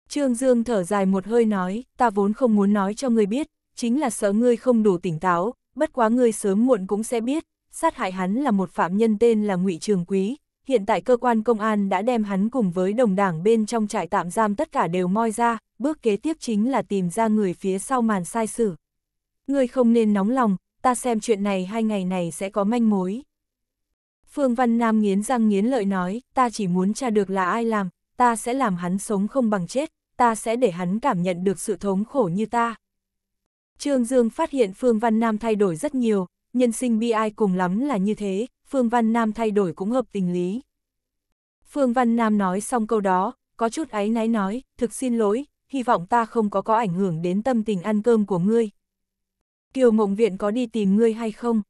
Trương Dương thở dài một hơi nói, ta vốn không muốn nói cho ngươi biết, chính là sợ ngươi không đủ tỉnh táo, bất quá ngươi sớm muộn cũng sẽ biết, sát hại hắn là một phạm nhân tên là Ngụy Trường Quý, hiện tại cơ quan công an đã đem hắn cùng với đồng đảng bên trong trại tạm giam tất cả đều moi ra, bước kế tiếp chính là tìm ra người phía sau màn sai sử. Ngươi không nên nóng lòng, ta xem chuyện này hai ngày này sẽ có manh mối. Phương Văn Nam nghiến răng nghiến lợi nói, ta chỉ muốn tra được là ai làm, ta sẽ làm hắn sống không bằng chết, ta sẽ để hắn cảm nhận được sự thống khổ như ta. Trương Dương phát hiện Phương Văn Nam thay đổi rất nhiều, nhân sinh bi ai cùng lắm là như thế, Phương Văn Nam thay đổi cũng hợp tình lý. Phương Văn Nam nói xong câu đó, có chút áy náy nói, thực xin lỗi, hy vọng ta không có có ảnh hưởng đến tâm tình ăn cơm của ngươi. Kiều Mộng Viện có đi tìm ngươi hay không?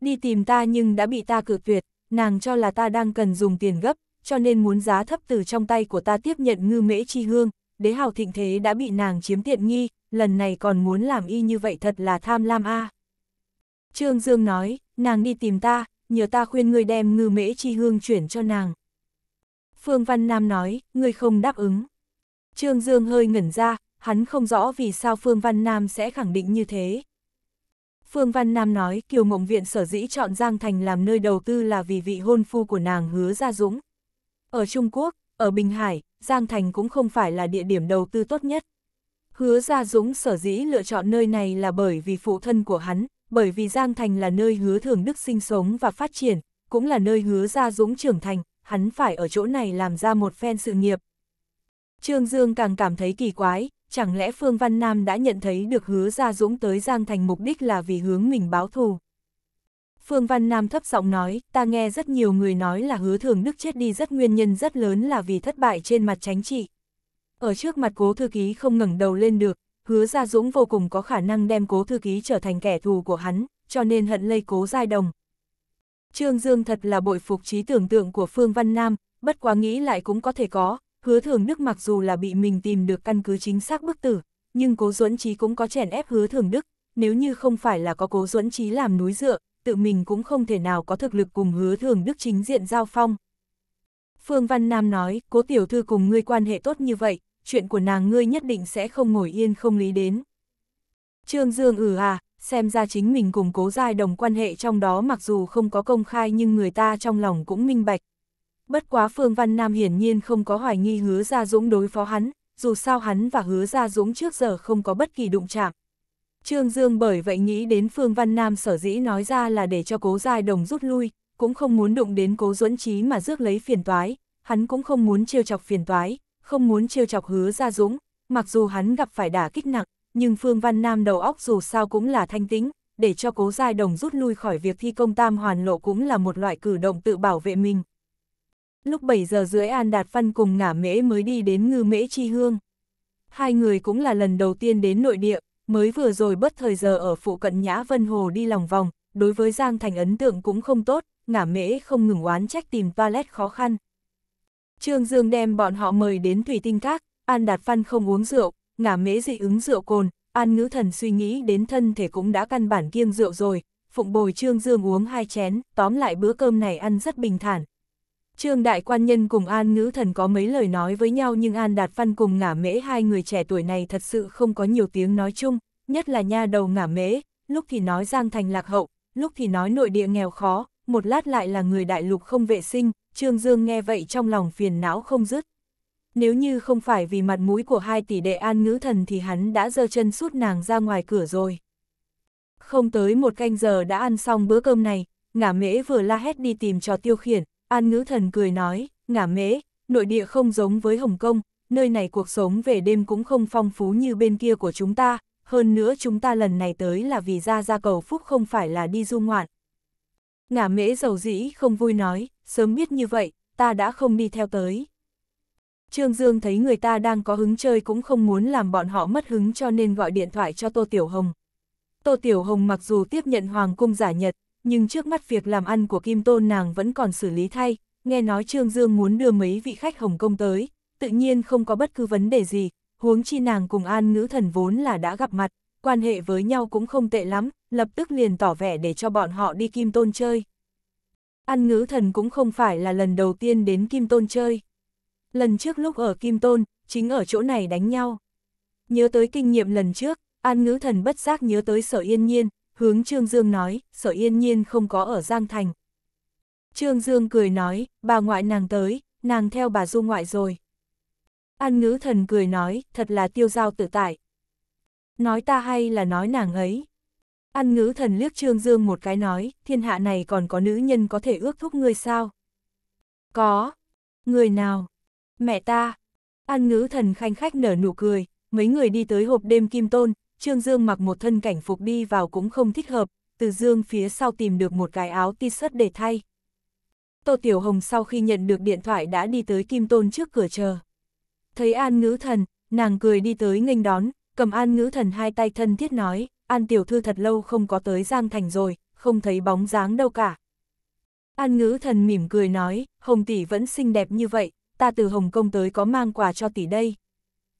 Đi tìm ta nhưng đã bị ta cự tuyệt, nàng cho là ta đang cần dùng tiền gấp, cho nên muốn giá thấp từ trong tay của ta tiếp nhận ngư mễ chi hương, đế hào thịnh thế đã bị nàng chiếm tiện nghi, lần này còn muốn làm y như vậy thật là tham lam a. Trương Dương nói, nàng đi tìm ta, nhờ ta khuyên ngươi đem ngư mễ chi hương chuyển cho nàng. Phương Văn Nam nói, ngươi không đáp ứng. Trương Dương hơi ngẩn ra, hắn không rõ vì sao Phương Văn Nam sẽ khẳng định như thế. Phương Văn Nam nói Kiều Mộng Viện sở dĩ chọn Giang Thành làm nơi đầu tư là vì vị hôn phu của nàng hứa Gia Dũng. Ở Trung Quốc, ở Bình Hải, Giang Thành cũng không phải là địa điểm đầu tư tốt nhất. Hứa Gia Dũng sở dĩ lựa chọn nơi này là bởi vì phụ thân của hắn, bởi vì Giang Thành là nơi hứa thường đức sinh sống và phát triển, cũng là nơi hứa Gia Dũng trưởng thành, hắn phải ở chỗ này làm ra một phen sự nghiệp. Trương Dương càng cảm thấy kỳ quái, chẳng lẽ Phương Văn Nam đã nhận thấy được hứa Gia Dũng tới Giang Thành mục đích là vì hướng mình báo thù. Phương Văn Nam thấp giọng nói, ta nghe rất nhiều người nói là hứa thường đức chết đi rất nguyên nhân rất lớn là vì thất bại trên mặt tránh trị. Ở trước mặt cố thư ký không ngẩng đầu lên được, hứa Gia Dũng vô cùng có khả năng đem cố thư ký trở thành kẻ thù của hắn, cho nên hận lây cố giai đồng. Trương Dương thật là bội phục trí tưởng tượng của Phương Văn Nam, bất quá nghĩ lại cũng có thể có, Hứa thường đức mặc dù là bị mình tìm được căn cứ chính xác bức tử, nhưng cố duẫn trí cũng có chèn ép hứa thường đức, nếu như không phải là có cố duẫn trí làm núi dựa, tự mình cũng không thể nào có thực lực cùng hứa thường đức chính diện giao phong. Phương Văn Nam nói, cố tiểu thư cùng ngươi quan hệ tốt như vậy, chuyện của nàng ngươi nhất định sẽ không ngồi yên không lý đến. Trương Dương ừ à, xem ra chính mình cùng cố giai đồng quan hệ trong đó mặc dù không có công khai nhưng người ta trong lòng cũng minh bạch, Bất quá Phương Văn Nam hiển nhiên không có hoài nghi hứa Gia Dũng đối phó hắn, dù sao hắn và hứa Gia Dũng trước giờ không có bất kỳ đụng chạm. Trương Dương bởi vậy nghĩ đến Phương Văn Nam sở dĩ nói ra là để cho cố giai đồng rút lui, cũng không muốn đụng đến cố duẫn Chí mà rước lấy phiền toái, hắn cũng không muốn trêu chọc phiền toái, không muốn trêu chọc hứa Gia Dũng, mặc dù hắn gặp phải đả kích nặng, nhưng Phương Văn Nam đầu óc dù sao cũng là thanh tính, để cho cố giai đồng rút lui khỏi việc thi công tam hoàn lộ cũng là một loại cử động tự bảo vệ mình. Lúc 7 giờ rưỡi An Đạt Văn cùng ngả mễ mới đi đến ngư mễ chi hương. Hai người cũng là lần đầu tiên đến nội địa, mới vừa rồi bất thời giờ ở phụ cận Nhã Vân Hồ đi lòng vòng, đối với Giang Thành ấn tượng cũng không tốt, ngả mễ không ngừng oán trách tìm valet khó khăn. Trương Dương đem bọn họ mời đến Thủy Tinh Các, An Đạt Văn không uống rượu, ngả mễ dị ứng rượu cồn, An Ngữ Thần suy nghĩ đến thân thể cũng đã căn bản kiêng rượu rồi, phụng bồi Trương Dương uống hai chén, tóm lại bữa cơm này ăn rất bình thản, Trương Đại Quan Nhân cùng An ngữ Thần có mấy lời nói với nhau nhưng An Đạt Văn cùng ngả mễ hai người trẻ tuổi này thật sự không có nhiều tiếng nói chung, nhất là nha đầu ngả mễ, lúc thì nói Giang Thành lạc hậu, lúc thì nói nội địa nghèo khó, một lát lại là người đại lục không vệ sinh, Trương Dương nghe vậy trong lòng phiền não không dứt. Nếu như không phải vì mặt mũi của hai tỷ đệ An Ngữ Thần thì hắn đã giơ chân sút nàng ra ngoài cửa rồi. Không tới một canh giờ đã ăn xong bữa cơm này, ngả mễ vừa la hét đi tìm trò tiêu khiển, An ngữ thần cười nói, ngả mễ, nội địa không giống với Hồng Kông, nơi này cuộc sống về đêm cũng không phong phú như bên kia của chúng ta, hơn nữa chúng ta lần này tới là vì ra ra cầu phúc không phải là đi du ngoạn. Ngả mễ giàu dĩ không vui nói, sớm biết như vậy, ta đã không đi theo tới. Trương Dương thấy người ta đang có hứng chơi cũng không muốn làm bọn họ mất hứng cho nên gọi điện thoại cho Tô Tiểu Hồng. Tô Tiểu Hồng mặc dù tiếp nhận Hoàng cung giả nhật, nhưng trước mắt việc làm ăn của Kim Tôn nàng vẫn còn xử lý thay, nghe nói Trương Dương muốn đưa mấy vị khách Hồng Kông tới, tự nhiên không có bất cứ vấn đề gì, huống chi nàng cùng An Ngữ Thần vốn là đã gặp mặt, quan hệ với nhau cũng không tệ lắm, lập tức liền tỏ vẻ để cho bọn họ đi Kim Tôn chơi. An Ngữ Thần cũng không phải là lần đầu tiên đến Kim Tôn chơi. Lần trước lúc ở Kim Tôn, chính ở chỗ này đánh nhau. Nhớ tới kinh nghiệm lần trước, An Ngữ Thần bất giác nhớ tới sở yên nhiên, hướng Trương Dương nói, sở yên nhiên không có ở Giang Thành. Trương Dương cười nói, bà ngoại nàng tới, nàng theo bà du ngoại rồi. An ngữ thần cười nói, thật là tiêu giao tự tại. Nói ta hay là nói nàng ấy. An ngữ thần liếc Trương Dương một cái nói, thiên hạ này còn có nữ nhân có thể ước thúc ngươi sao? Có. Người nào? Mẹ ta. An ngữ thần khanh khách nở nụ cười, mấy người đi tới hộp đêm kim tôn, Trương Dương mặc một thân cảnh phục đi vào cũng không thích hợp, từ Dương phía sau tìm được một cái áo t-shirt để thay. Tô Tiểu Hồng sau khi nhận được điện thoại đã đi tới Kim Tôn trước cửa chờ. Thấy An Ngữ Thần, nàng cười đi tới nghênh đón, cầm An Ngữ Thần hai tay thân thiết nói, An Tiểu Thư thật lâu không có tới Giang Thành rồi, không thấy bóng dáng đâu cả. An Ngữ Thần mỉm cười nói, Hồng Tỷ vẫn xinh đẹp như vậy, ta từ Hồng Kông tới có mang quà cho Tỷ đây.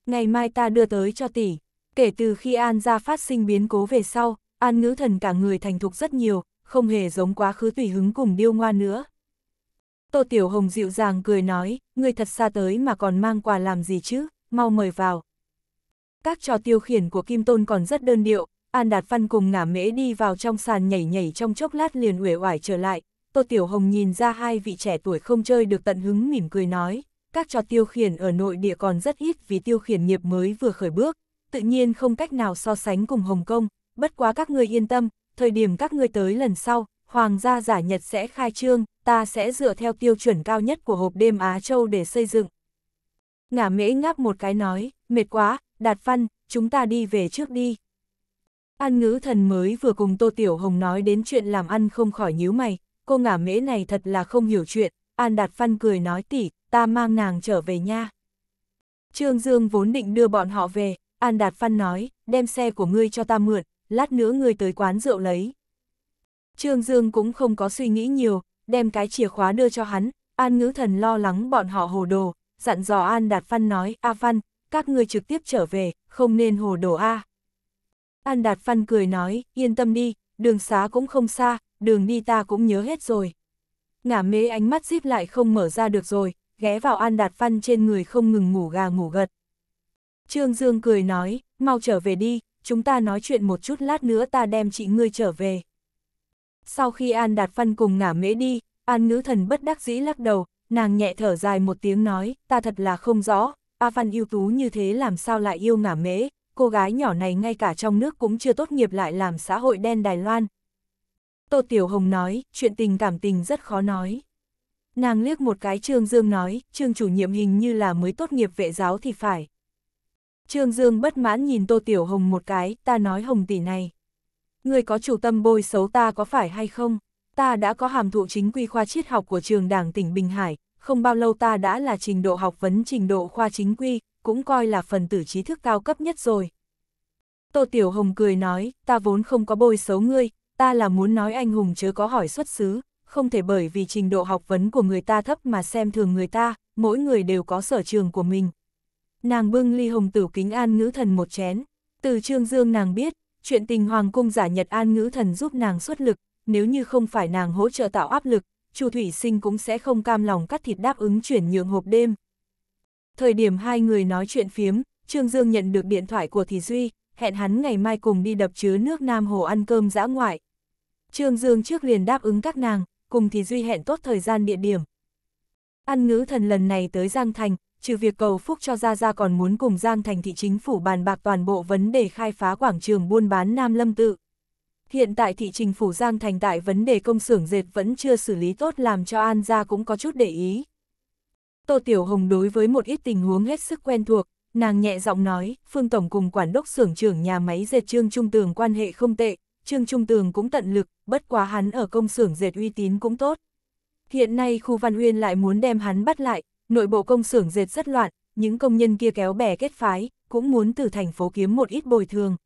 Ngày mai ta đưa tới cho Tỷ. Kể từ khi An gia phát sinh biến cố về sau, An ngữ thần cả người thành thục rất nhiều, không hề giống quá khứ tùy hứng cùng điêu ngoa nữa. Tô Tiểu Hồng dịu dàng cười nói, người thật xa tới mà còn mang quà làm gì chứ, mau mời vào. Các trò tiêu khiển của Kim Tôn còn rất đơn điệu, An Đạt Văn cùng ngả mễ đi vào trong sàn nhảy nhảy trong chốc lát liền uể oải trở lại. Tô Tiểu Hồng nhìn ra hai vị trẻ tuổi không chơi được tận hứng mỉm cười nói, các trò tiêu khiển ở nội địa còn rất ít vì tiêu khiển nghiệp mới vừa khởi bước, tự nhiên không cách nào so sánh cùng Hồng Kông, bất quá các ngươi yên tâm, thời điểm các ngươi tới lần sau, Hoàng gia giả Nhật sẽ khai trương, ta sẽ dựa theo tiêu chuẩn cao nhất của hộp đêm Á Châu để xây dựng. Ngả mễ ngáp một cái nói, mệt quá, đạt văn, chúng ta đi về trước đi. An ngữ thần mới vừa cùng Tô Tiểu Hồng nói đến chuyện làm ăn không khỏi nhíu mày, cô ngả mễ này thật là không hiểu chuyện, An đạt văn cười nói tỉ, ta mang nàng trở về nha. Trương Dương vốn định đưa bọn họ về, An Đạt Phan nói, đem xe của ngươi cho ta mượn, lát nữa ngươi tới quán rượu lấy. Trương Dương cũng không có suy nghĩ nhiều, đem cái chìa khóa đưa cho hắn, An Ngữ Thần lo lắng bọn họ hồ đồ, dặn dò An Đạt Phan nói, A Phan, các ngươi trực tiếp trở về, không nên hồ đồ A. An Đạt Phan cười nói, yên tâm đi, đường xá cũng không xa, đường đi ta cũng nhớ hết rồi. Ngả mê ánh mắt díp lại không mở ra được rồi, ghé vào An Đạt Phan trên người không ngừng ngủ gà ngủ gật. Trương Dương cười nói, mau trở về đi, chúng ta nói chuyện một chút lát nữa ta đem chị ngươi trở về. Sau khi An Đạt Phân cùng ngả mễ đi, An Ngữ Thần bất đắc dĩ lắc đầu, nàng nhẹ thở dài một tiếng nói, ta thật là không rõ, A Văn yêu tú như thế làm sao lại yêu ngả mễ, cô gái nhỏ này ngay cả trong nước cũng chưa tốt nghiệp lại làm xã hội đen Đài Loan. Tô Tiểu Hồng nói, chuyện tình cảm tình rất khó nói. Nàng liếc một cái Trương Dương nói, Trương chủ nhiệm hình như là mới tốt nghiệp vệ giáo thì phải, Trương Dương bất mãn nhìn Tô Tiểu Hồng một cái, ta nói Hồng tỷ này. Người có chủ tâm bôi xấu ta có phải hay không? Ta đã có hàm thụ chính quy khoa triết học của trường đảng tỉnh Bình Hải, không bao lâu ta đã là trình độ học vấn trình độ khoa chính quy, cũng coi là phần tử trí thức cao cấp nhất rồi. Tô Tiểu Hồng cười nói, ta vốn không có bôi xấu ngươi, ta là muốn nói anh hùng chớ có hỏi xuất xứ, không thể bởi vì trình độ học vấn của người ta thấp mà xem thường người ta, mỗi người đều có sở trường của mình nàng bưng ly hồng tử kính an ngữ thần một chén. Từ Trương Dương nàng biết, chuyện tình Hoàng cung giả Nhật An ngữ thần giúp nàng xuất lực, nếu như không phải nàng hỗ trợ tạo áp lực, Chu Thủy Sinh cũng sẽ không cam lòng cắt thịt đáp ứng chuyển nhượng hộp đêm. Thời điểm hai người nói chuyện phiếm, Trương Dương nhận được điện thoại của Thị Duy, hẹn hắn ngày mai cùng đi đập chứa nước Nam Hồ ăn cơm dã ngoại. Trương Dương trước liền đáp ứng các nàng, cùng Thị Duy hẹn tốt thời gian địa điểm. Ăn ngữ thần lần này tới Giang Thành, trừ việc cầu phúc cho Gia Gia còn muốn cùng Giang thành thị chính phủ bàn bạc toàn bộ vấn đề khai phá quảng trường buôn bán Nam Lâm Tự. Hiện tại thị chính phủ Giang thành tại vấn đề công xưởng dệt vẫn chưa xử lý tốt làm cho An Gia cũng có chút để ý. Tô Tiểu Hồng đối với một ít tình huống hết sức quen thuộc, nàng nhẹ giọng nói, Phương Tổng cùng quản đốc xưởng trưởng nhà máy dệt Trương Trung Tường quan hệ không tệ, Trương Trung Tường cũng tận lực, bất quá hắn ở công xưởng dệt uy tín cũng tốt. Hiện nay khu Văn Uyên lại muốn đem hắn bắt lại, Nội bộ công xưởng dệt rất loạn, những công nhân kia kéo bè kết phái, cũng muốn từ thành phố kiếm một ít bồi thường.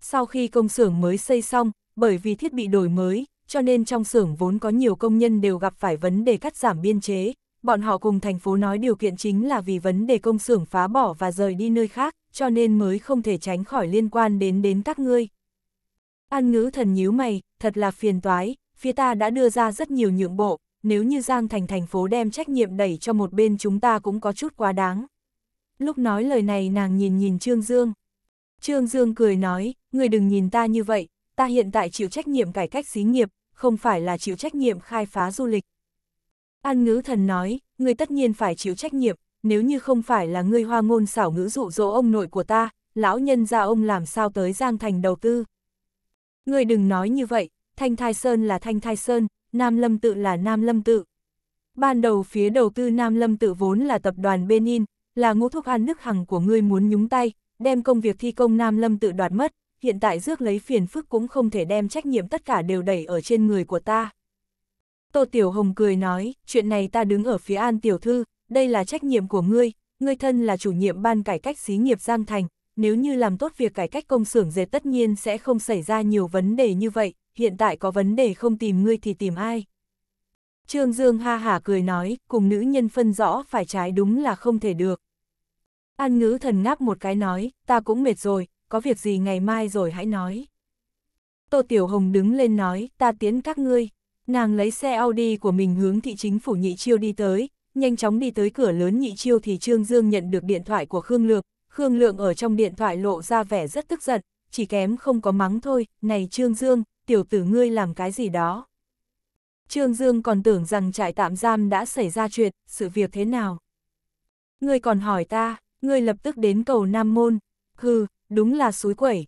Sau khi công xưởng mới xây xong, bởi vì thiết bị đổi mới, cho nên trong xưởng vốn có nhiều công nhân đều gặp phải vấn đề cắt giảm biên chế. Bọn họ cùng thành phố nói điều kiện chính là vì vấn đề công xưởng phá bỏ và rời đi nơi khác, cho nên mới không thể tránh khỏi liên quan đến đến các ngươi. An ngữ thần nhíu mày, thật là phiền toái, phía ta đã đưa ra rất nhiều nhượng bộ, nếu như Giang Thành thành phố đem trách nhiệm đẩy cho một bên chúng ta cũng có chút quá đáng. Lúc nói lời này nàng nhìn nhìn Trương Dương. Trương Dương cười nói, người đừng nhìn ta như vậy, ta hiện tại chịu trách nhiệm cải cách xí nghiệp, không phải là chịu trách nhiệm khai phá du lịch. An ngữ thần nói, người tất nhiên phải chịu trách nhiệm, nếu như không phải là người hoa ngôn xảo ngữ dụ dỗ ông nội của ta, lão nhân gia ông làm sao tới Giang Thành đầu tư. Người đừng nói như vậy, Thanh Thai Sơn là Thanh Thai Sơn, Nam Lâm Tự là Nam Lâm Tự. Ban đầu phía đầu tư Nam Lâm Tự vốn là tập đoàn Benin, là ngũ thúc an nước hằng của ngươi muốn nhúng tay, đem công việc thi công Nam Lâm Tự đoạt mất, hiện tại rước lấy phiền phức cũng không thể đem trách nhiệm tất cả đều đẩy ở trên người của ta. Tô Tiểu Hồng cười nói, chuyện này ta đứng ở phía An Tiểu Thư, đây là trách nhiệm của ngươi, ngươi thân là chủ nhiệm ban cải cách xí nghiệp Giang Thành, nếu như làm tốt việc cải cách công xưởng dệt tất nhiên sẽ không xảy ra nhiều vấn đề như vậy, hiện tại có vấn đề không tìm ngươi thì tìm ai. Trương Dương ha hả cười nói, cùng nữ nhân phân rõ phải trái đúng là không thể được. An ngữ thần ngáp một cái nói, ta cũng mệt rồi, có việc gì ngày mai rồi hãy nói. Tô Tiểu Hồng đứng lên nói, ta tiến các ngươi. Nàng lấy xe Audi của mình hướng thị chính phủ nhị chiêu đi tới, nhanh chóng đi tới cửa lớn nhị chiêu thì Trương Dương nhận được điện thoại của Khương lượng Khương Lượng ở trong điện thoại lộ ra vẻ rất tức giận, chỉ kém không có mắng thôi, này Trương Dương, tiểu tử ngươi làm cái gì đó. Trương Dương còn tưởng rằng trại tạm giam đã xảy ra chuyện, sự việc thế nào. Ngươi còn hỏi ta, ngươi lập tức đến cầu Nam Môn, hừ, đúng là suối quẩy.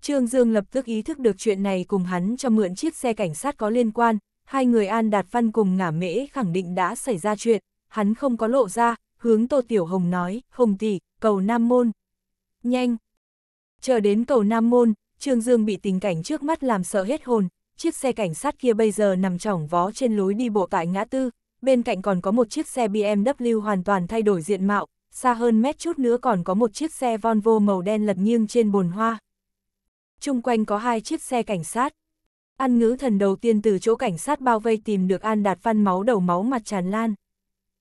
Trương Dương lập tức ý thức được chuyện này cùng hắn cho mượn chiếc xe cảnh sát có liên quan, hai người An Đạt Văn cùng ngả mễ khẳng định đã xảy ra chuyện, hắn không có lộ ra, hướng Tô Tiểu Hồng nói, Hồng tỷ, cầu Nam Môn. Nhanh! Chờ đến cầu Nam Môn, Trương Dương bị tình cảnh trước mắt làm sợ hết hồn, chiếc xe cảnh sát kia bây giờ nằm trỏng vó trên lối đi bộ tại ngã tư, bên cạnh còn có một chiếc xe BMW hoàn toàn thay đổi diện mạo, xa hơn mét chút nữa còn có một chiếc xe Volvo màu đen lật nghiêng trên bồn hoa. Trung quanh có hai chiếc xe cảnh sát. An ngữ thần đầu tiên từ chỗ cảnh sát bao vây tìm được An Đạt Văn máu đầu máu mặt tràn lan.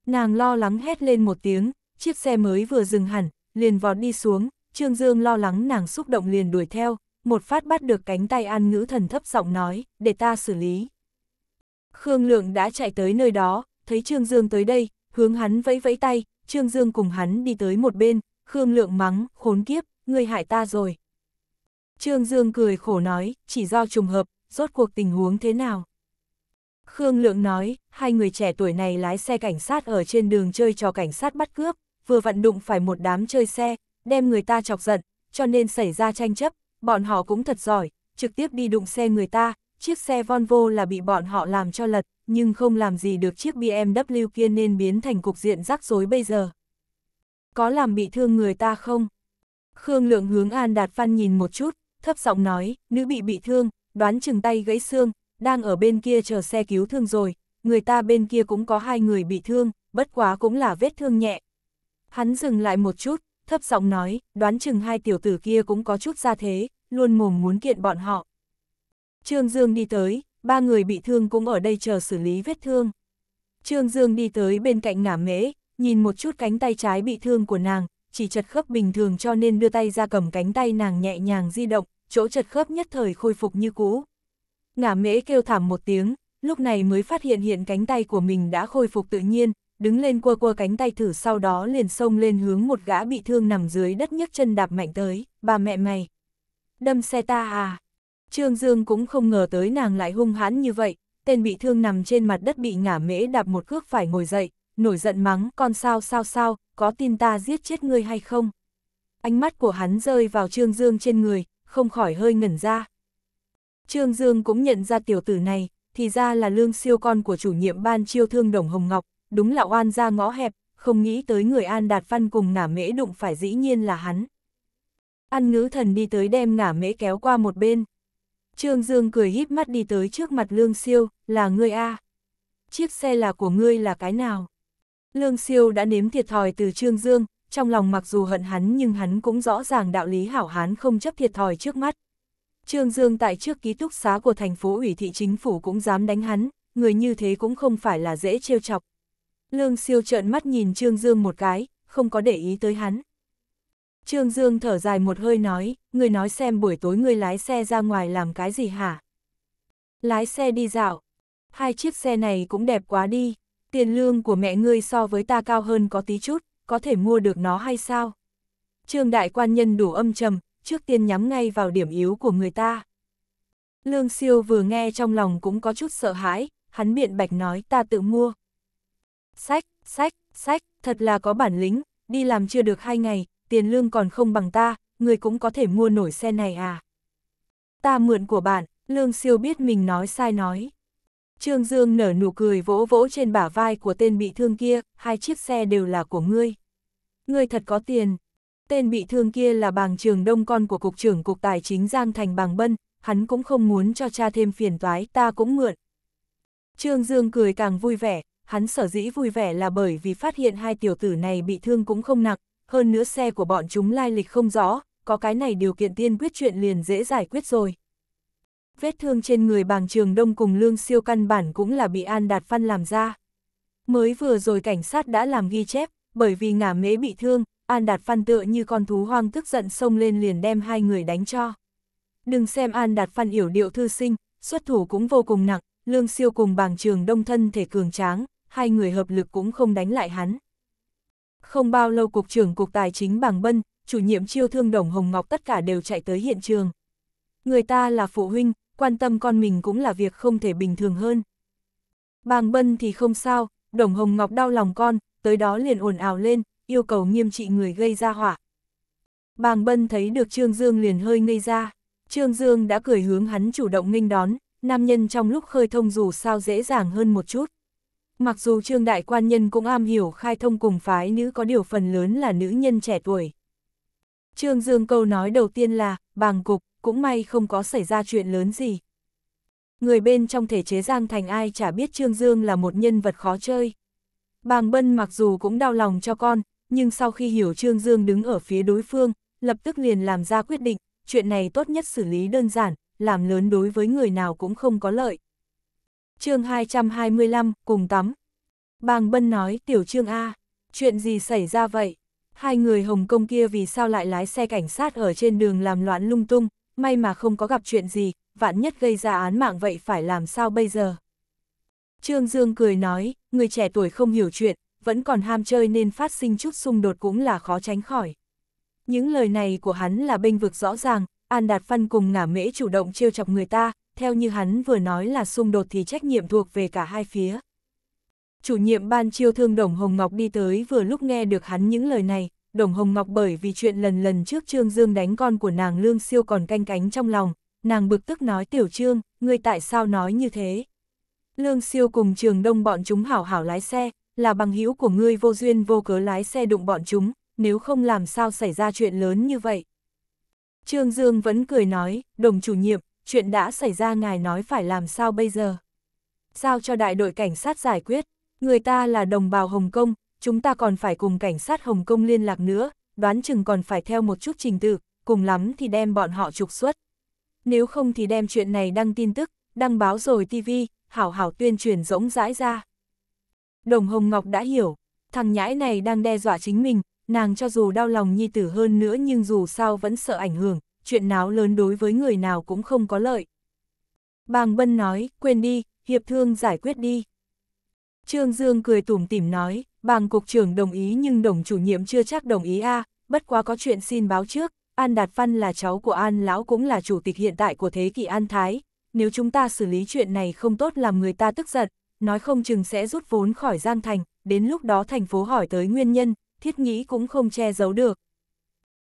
Nàng lo lắng hét lên một tiếng, chiếc xe mới vừa dừng hẳn, liền vọt đi xuống, Trương Dương lo lắng nàng xúc động liền đuổi theo, một phát bắt được cánh tay An Ngữ Thần thấp giọng nói, để ta xử lý. Khương Lượng đã chạy tới nơi đó, thấy Trương Dương tới đây, hướng hắn vẫy vẫy tay, Trương Dương cùng hắn đi tới một bên, Khương Lượng mắng, khốn kiếp, người hại ta rồi. Trương Dương cười khổ nói, chỉ do trùng hợp, rốt cuộc tình huống thế nào. Khương Lượng nói, hai người trẻ tuổi này lái xe cảnh sát ở trên đường chơi trò cảnh sát bắt cướp, vừa vặn đụng phải một đám chơi xe, đem người ta chọc giận, cho nên xảy ra tranh chấp, bọn họ cũng thật giỏi, trực tiếp đi đụng xe người ta, chiếc xe Volvo là bị bọn họ làm cho lật, nhưng không làm gì được chiếc BMW kia nên biến thành cục diện rắc rối bây giờ. Có làm bị thương người ta không? Khương Lượng hướng An Đạt Văn nhìn một chút, thấp giọng nói, nữ bị bị thương, đoán chừng tay gãy xương, đang ở bên kia chờ xe cứu thương rồi, người ta bên kia cũng có hai người bị thương, bất quá cũng là vết thương nhẹ. Hắn dừng lại một chút, thấp giọng nói, đoán chừng hai tiểu tử kia cũng có chút ra thế, luôn mồm muốn kiện bọn họ. Trương Dương đi tới, ba người bị thương cũng ở đây chờ xử lý vết thương. Trương Dương đi tới bên cạnh ngả mễ, nhìn một chút cánh tay trái bị thương của nàng, chỉ chật khớp bình thường cho nên đưa tay ra cầm cánh tay nàng nhẹ nhàng di động, chỗ chật khớp nhất thời khôi phục như cũ. Ngả mễ kêu thảm một tiếng, lúc này mới phát hiện hiện cánh tay của mình đã khôi phục tự nhiên, đứng lên quơ quơ cánh tay thử sau đó liền xông lên hướng một gã bị thương nằm dưới đất nhấc chân đạp mạnh tới, bà mẹ mày. Đâm xe ta à. Trương Dương cũng không ngờ tới nàng lại hung hãn như vậy, tên bị thương nằm trên mặt đất bị ngả mễ đạp một cước phải ngồi dậy, nổi giận mắng con sao sao sao, có tin ta giết chết ngươi hay không? Ánh mắt của hắn rơi vào Trương Dương trên người, không khỏi hơi ngẩn ra. Trương Dương cũng nhận ra tiểu tử này, thì ra là lương siêu con của chủ nhiệm ban chiêu thương Đồng Hồng Ngọc, đúng là oan ra ngõ hẹp, không nghĩ tới người An Đạt Văn cùng ngả mễ đụng phải dĩ nhiên là hắn. An ngữ thần đi tới đem ngả mễ kéo qua một bên. Trương Dương cười híp mắt đi tới trước mặt Lương Siêu, là ngươi A. Chiếc xe là của ngươi là cái nào? Lương Siêu đã nếm thiệt thòi từ Trương Dương, trong lòng mặc dù hận hắn nhưng hắn cũng rõ ràng đạo lý hảo hán không chấp thiệt thòi trước mắt. Trương Dương tại trước ký túc xá của thành phố ủy thị chính phủ cũng dám đánh hắn, người như thế cũng không phải là dễ trêu chọc, Lương siêu trợn mắt nhìn Trương Dương một cái, không có để ý tới hắn. Trương Dương thở dài một hơi nói, người nói xem buổi tối người lái xe ra ngoài làm cái gì hả? Lái xe đi dạo. Hai chiếc xe này cũng đẹp quá đi, tiền lương của mẹ ngươi so với ta cao hơn có tí chút, có thể mua được nó hay sao? Trương đại quan nhân đủ âm trầm, trước tiên nhắm ngay vào điểm yếu của người ta. Lương siêu vừa nghe trong lòng cũng có chút sợ hãi, hắn biện bạch nói ta tự mua, sách, sách, sách, thật là có bản lĩnh, đi làm chưa được hai ngày, tiền lương còn không bằng ta, người cũng có thể mua nổi xe này à. Ta mượn của bạn, lương siêu biết mình nói sai nói. Trương Dương nở nụ cười vỗ vỗ trên bả vai của tên bị thương kia, hai chiếc xe đều là của ngươi. Ngươi thật có tiền. Tên bị thương kia là bàng trường đông con của Cục trưởng Cục Tài chính Giang Thành Bàng Bân, hắn cũng không muốn cho cha thêm phiền toái, ta cũng mượn. Trương Dương cười càng vui vẻ, hắn sở dĩ vui vẻ là bởi vì phát hiện hai tiểu tử này bị thương cũng không nặng, hơn nữa xe của bọn chúng lai lịch không rõ, có cái này điều kiện tiên quyết chuyện liền dễ giải quyết rồi. Vết thương trên người bàng trường đông cùng lương siêu căn bản cũng là bị An Đạt Phan làm ra. Mới vừa rồi cảnh sát đã làm ghi chép, bởi vì ngả mễ bị thương, An Đạt Phan tựa như con thú hoang tức giận xông lên liền đem hai người đánh cho. Đừng xem An Đạt Phan yểu điệu thư sinh, xuất thủ cũng vô cùng nặng, lương siêu cùng bàng trường đông thân thể cường tráng, hai người hợp lực cũng không đánh lại hắn. Không bao lâu Cục trưởng Cục Tài chính Bàng Bân, chủ nhiệm chiêu thương Đồng Hồng Ngọc tất cả đều chạy tới hiện trường. Người ta là phụ huynh, quan tâm con mình cũng là việc không thể bình thường hơn. Bàng Bân thì không sao, Đồng Hồng Ngọc đau lòng con, tới đó liền ồn ào lên, yêu cầu nghiêm trị người gây ra hỏa. Bàng Bân thấy được Trương Dương liền hơi ngây ra, Trương Dương đã cười hướng hắn chủ động nghênh đón, nam nhân trong lúc khơi thông dù sao dễ dàng hơn một chút. Mặc dù Trương Đại Quan Nhân cũng am hiểu khai thông cùng phái nữ có điều phần lớn là nữ nhân trẻ tuổi. Trương Dương câu nói đầu tiên là, bàng cục, cũng may không có xảy ra chuyện lớn gì. Người bên trong thể chế Giang Thành ai chả biết Trương Dương là một nhân vật khó chơi. Bàng Bân mặc dù cũng đau lòng cho con, nhưng sau khi hiểu Trương Dương đứng ở phía đối phương, lập tức liền làm ra quyết định, chuyện này tốt nhất xử lý đơn giản, làm lớn đối với người nào cũng không có lợi chương 225, cùng tắm. Bàng Bân nói, tiểu trương A, chuyện gì xảy ra vậy? Hai người Hồng Kông kia vì sao lại lái xe cảnh sát ở trên đường làm loạn lung tung, may mà không có gặp chuyện gì, vạn nhất gây ra án mạng vậy phải làm sao bây giờ? Trương Dương cười nói, người trẻ tuổi không hiểu chuyện, vẫn còn ham chơi nên phát sinh chút xung đột cũng là khó tránh khỏi. Những lời này của hắn là bênh vực rõ ràng, An Đạt Phân cùng ngả mễ chủ động trêu chọc người ta, theo như hắn vừa nói là xung đột thì trách nhiệm thuộc về cả hai phía. Chủ nhiệm ban chiêu thương Đồng Hồng Ngọc đi tới vừa lúc nghe được hắn những lời này, Đồng Hồng Ngọc bởi vì chuyện lần lần trước Trương Dương đánh con của nàng Lương Siêu còn canh cánh trong lòng, nàng bực tức nói Tiểu Trương, ngươi tại sao nói như thế? Lương Siêu cùng trường đông bọn chúng hảo hảo lái xe, là bằng hữu của ngươi vô duyên vô cớ lái xe đụng bọn chúng, nếu không làm sao xảy ra chuyện lớn như vậy. Trương Dương vẫn cười nói, đồng chủ nhiệm, chuyện đã xảy ra ngài nói phải làm sao bây giờ? Sao cho đại đội cảnh sát giải quyết? Người ta là đồng bào Hồng Kông, chúng ta còn phải cùng cảnh sát Hồng Kông liên lạc nữa, đoán chừng còn phải theo một chút trình tự, cùng lắm thì đem bọn họ trục xuất. Nếu không thì đem chuyện này đăng tin tức, đăng báo rồi TV, hảo hảo tuyên truyền rỗng rãi ra. Đồng Hồng Ngọc đã hiểu, thằng nhãi này đang đe dọa chính mình, nàng cho dù đau lòng nhi tử hơn nữa nhưng dù sao vẫn sợ ảnh hưởng, chuyện náo lớn đối với người nào cũng không có lợi. Bàng Bân nói, quên đi, hiệp thương giải quyết đi. Trương Dương cười tủm tỉm nói, bàng cục trưởng đồng ý nhưng đồng chủ nhiệm chưa chắc đồng ý a bất quá có chuyện xin báo trước, An Đạt Văn là cháu của An Lão cũng là chủ tịch hiện tại của thế kỷ An Thái, nếu chúng ta xử lý chuyện này không tốt làm người ta tức giận, nói không chừng sẽ rút vốn khỏi Giang Thành, đến lúc đó thành phố hỏi tới nguyên nhân, thiết nghĩ cũng không che giấu được.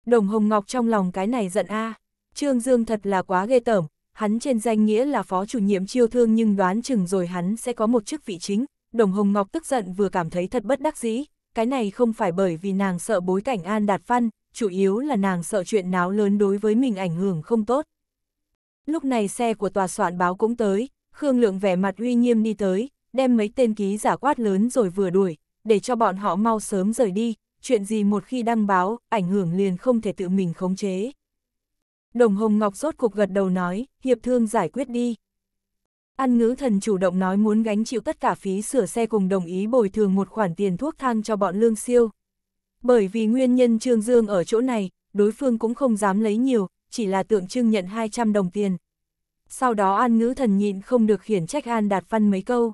Đồng Hồng Ngọc trong lòng cái này giận a Trương Dương thật là quá ghê tởm, hắn trên danh nghĩa là phó chủ nhiệm chiêu thương nhưng đoán chừng rồi hắn sẽ có một chức vị chính. Đồng Hồng Ngọc tức giận vừa cảm thấy thật bất đắc dĩ, cái này không phải bởi vì nàng sợ bối cảnh An Đạt Văn, chủ yếu là nàng sợ chuyện náo lớn đối với mình ảnh hưởng không tốt. Lúc này xe của tòa soạn báo cũng tới, Khương Lượng vẻ mặt uy nghiêm đi tới, đem mấy tên ký giả quát lớn rồi vừa đuổi, để cho bọn họ mau sớm rời đi, chuyện gì một khi đăng báo, ảnh hưởng liền không thể tự mình khống chế. Đồng Hồng Ngọc sốt cục gật đầu nói, hiệp thương giải quyết đi. Ăn ngữ thần chủ động nói muốn gánh chịu tất cả phí sửa xe cùng đồng ý bồi thường một khoản tiền thuốc thang cho bọn lương siêu. Bởi vì nguyên nhân Trương Dương ở chỗ này, đối phương cũng không dám lấy nhiều, chỉ là tượng trưng nhận 200 đồng tiền. Sau đó An Ngữ Thần nhịn không được khiển trách An Đạt Văn mấy câu.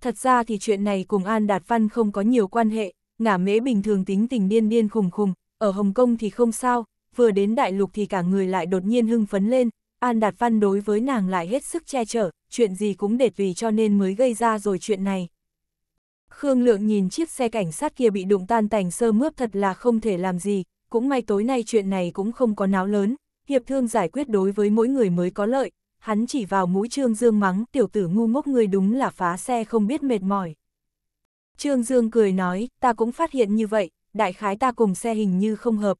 Thật ra thì chuyện này cùng An Đạt Văn không có nhiều quan hệ, ngả mễ bình thường tính tình điên điên khùng khùng, ở Hồng Kông thì không sao, vừa đến đại lục thì cả người lại đột nhiên hưng phấn lên, An Đạt Văn đối với nàng lại hết sức che chở, chuyện gì cũng để vì cho nên mới gây ra rồi chuyện này. Khương Lượng nhìn chiếc xe cảnh sát kia bị đụng tan tành sơ mướp thật là không thể làm gì, cũng may tối nay chuyện này cũng không có náo lớn, hiệp thương giải quyết đối với mỗi người mới có lợi, hắn chỉ vào mũi trương dương mắng tiểu tử ngu ngốc người đúng là phá xe không biết mệt mỏi. Trương Dương cười nói, ta cũng phát hiện như vậy, đại khái ta cùng xe hình như không hợp.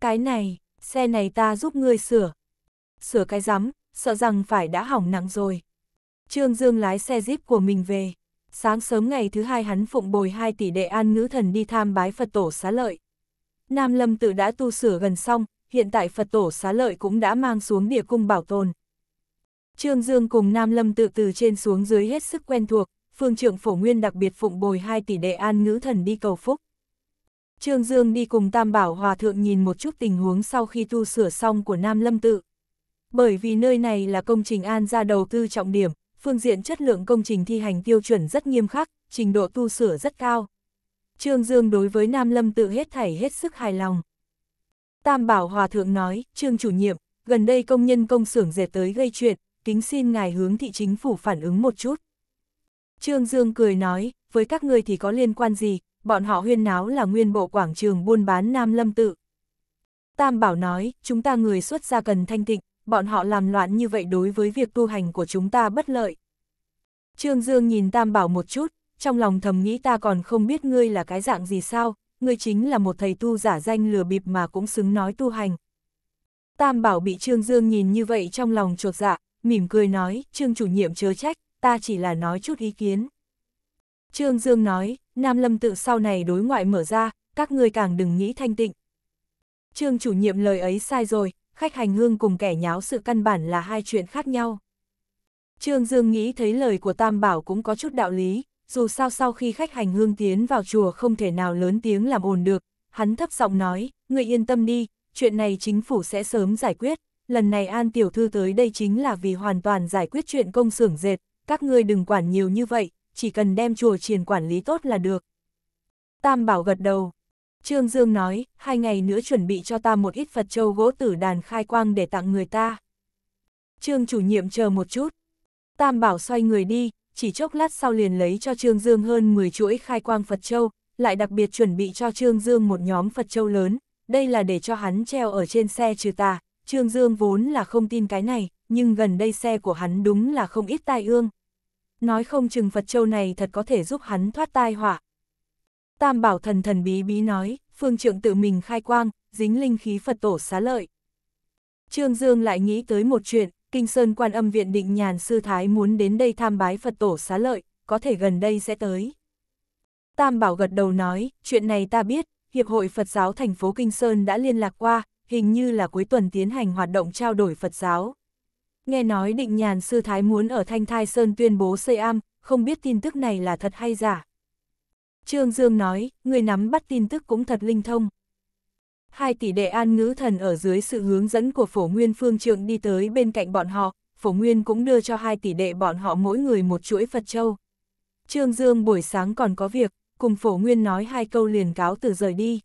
Cái này, xe này ta giúp ngươi sửa. Sửa cái rắm, sợ rằng phải đã hỏng nặng rồi. Trương Dương lái xe Jeep của mình về. Sáng sớm ngày thứ hai hắn phụng bồi hai tỷ đệ an ngữ thần đi tham bái Phật tổ xá lợi. Nam Lâm tự đã tu sửa gần xong, hiện tại Phật tổ xá lợi cũng đã mang xuống địa cung bảo tồn. Trương Dương cùng Nam Lâm tự từ trên xuống dưới hết sức quen thuộc, phương trưởng phổ nguyên đặc biệt phụng bồi hai tỷ đệ an ngữ thần đi cầu phúc. Trương Dương đi cùng Tam Bảo Hòa Thượng nhìn một chút tình huống sau khi tu sửa xong của Nam Lâm Tự. Bởi vì nơi này là công trình an ra đầu tư trọng điểm, phương diện chất lượng công trình thi hành tiêu chuẩn rất nghiêm khắc, trình độ tu sửa rất cao. Trương Dương đối với Nam Lâm Tự hết thảy hết sức hài lòng. Tam Bảo Hòa Thượng nói, Trương chủ nhiệm, gần đây công nhân công xưởng dệt tới gây chuyện, kính xin ngài hướng thị chính phủ phản ứng một chút. Trương Dương cười nói, với các ngươi thì có liên quan gì, bọn họ huyên náo là nguyên bộ quảng trường buôn bán Nam Lâm Tự. Tam Bảo nói, chúng ta người xuất gia cần thanh tịnh, bọn họ làm loạn như vậy đối với việc tu hành của chúng ta bất lợi. Trương Dương nhìn Tam Bảo một chút, trong lòng thầm nghĩ ta còn không biết ngươi là cái dạng gì sao, ngươi chính là một thầy tu giả danh lừa bịp mà cũng xứng nói tu hành. Tam Bảo bị Trương Dương nhìn như vậy trong lòng chột dạ, mỉm cười nói, Trương chủ nhiệm chớ trách, ta chỉ là nói chút ý kiến. Trương Dương nói, Nam Lâm tự sau này đối ngoại mở ra, các ngươi càng đừng nghĩ thanh tịnh. Trương chủ nhiệm lời ấy sai rồi, khách hành hương cùng kẻ nháo sự căn bản là hai chuyện khác nhau. Trương Dương nghĩ thấy lời của Tam Bảo cũng có chút đạo lý, dù sao sau khi khách hành hương tiến vào chùa không thể nào lớn tiếng làm ồn được, hắn thấp giọng nói, người yên tâm đi, chuyện này chính phủ sẽ sớm giải quyết, lần này An Tiểu Thư tới đây chính là vì hoàn toàn giải quyết chuyện công xưởng dệt, các ngươi đừng quản nhiều như vậy, chỉ cần đem chùa triển quản lý tốt là được. Tam Bảo gật đầu. Trương Dương nói, hai ngày nữa chuẩn bị cho ta một ít Phật châu gỗ tử đàn khai quang để tặng người ta. Trương chủ nhiệm chờ một chút. Tam Bảo xoay người đi, chỉ chốc lát sau liền lấy cho Trương Dương hơn 10 chuỗi khai quang Phật châu, lại đặc biệt chuẩn bị cho Trương Dương một nhóm Phật châu lớn, đây là để cho hắn treo ở trên xe trừ ta. Trương Dương vốn là không tin cái này, nhưng gần đây xe của hắn đúng là không ít tai ương. Nói không chừng Phật Châu này thật có thể giúp hắn thoát tai họa. Tam bảo thần thần bí bí nói, phương trượng tự mình khai quang, dính linh khí Phật tổ xá lợi. Trương Dương lại nghĩ tới một chuyện, Kinh Sơn quan âm viện định nhàn sư thái muốn đến đây tham bái Phật tổ xá lợi, có thể gần đây sẽ tới. Tam Bảo gật đầu nói, chuyện này ta biết, Hiệp hội Phật giáo thành phố Kinh Sơn đã liên lạc qua, hình như là cuối tuần tiến hành hoạt động trao đổi Phật giáo. Nghe nói định nhàn sư thái muốn ở Thanh Thai Sơn tuyên bố xây am, không biết tin tức này là thật hay giả. Trương Dương nói, người nắm bắt tin tức cũng thật linh thông. Hai tỷ đệ an ngữ thần ở dưới sự hướng dẫn của phổ nguyên phương trượng đi tới bên cạnh bọn họ, phổ nguyên cũng đưa cho hai tỷ đệ bọn họ mỗi người một chuỗi Phật Châu. Trương Dương buổi sáng còn có việc, cùng phổ nguyên nói hai câu liền cáo từ rời đi.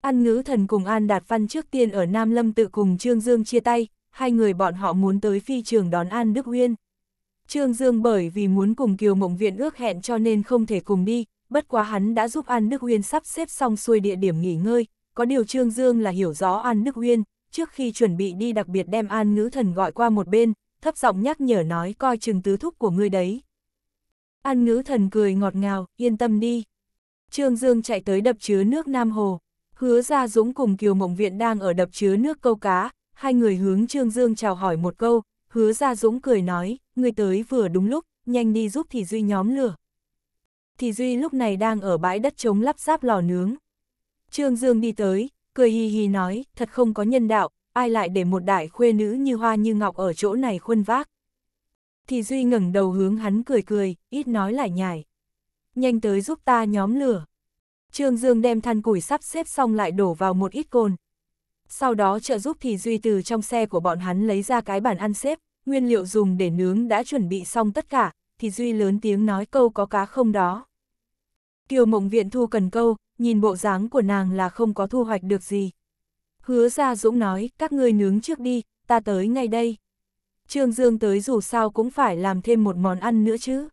An ngữ thần cùng An Đạt Văn trước tiên ở Nam Lâm tự cùng Trương Dương chia tay, hai người bọn họ muốn tới phi trường đón An Đức Uyên. Trương Dương bởi vì muốn cùng Kiều Mộng Viện ước hẹn cho nên không thể cùng đi, bất quá hắn đã giúp An Đức Uyên sắp xếp xong xuôi địa điểm nghỉ ngơi, có điều Trương Dương là hiểu rõ An Đức Uyên, trước khi chuẩn bị đi đặc biệt đem An Ngữ Thần gọi qua một bên, thấp giọng nhắc nhở nói coi chừng tứ thúc của ngươi đấy. An Ngữ Thần cười ngọt ngào, yên tâm đi. Trương Dương chạy tới đập chứa nước Nam Hồ, hứa ra Dũng cùng Kiều Mộng Viện đang ở đập chứa nước câu cá, hai người hướng Trương Dương chào hỏi một câu, hứa ra dũng cười nói, người tới vừa đúng lúc, nhanh đi giúp thị Duy nhóm lửa. thị Duy lúc này đang ở bãi đất trống lắp ráp lò nướng. Trương Dương đi tới, cười hì hì nói, thật không có nhân đạo, ai lại để một đại khuê nữ như hoa như ngọc ở chỗ này khuân vác. thị Duy ngẩng đầu hướng hắn cười cười, ít nói lại nhải. Nhanh tới giúp ta nhóm lửa. Trương Dương đem than củi sắp xếp xong lại đổ vào một ít cồn, sau đó trợ giúp thì Duy từ trong xe của bọn hắn lấy ra cái bàn ăn xếp, nguyên liệu dùng để nướng đã chuẩn bị xong tất cả, thì Duy lớn tiếng nói câu có cá không đó. Kiều mộng viện thu cần câu, nhìn bộ dáng của nàng là không có thu hoạch được gì. Hứa ra Dũng nói, các ngươi nướng trước đi, ta tới ngay đây. Trương Dương tới dù sao cũng phải làm thêm một món ăn nữa chứ.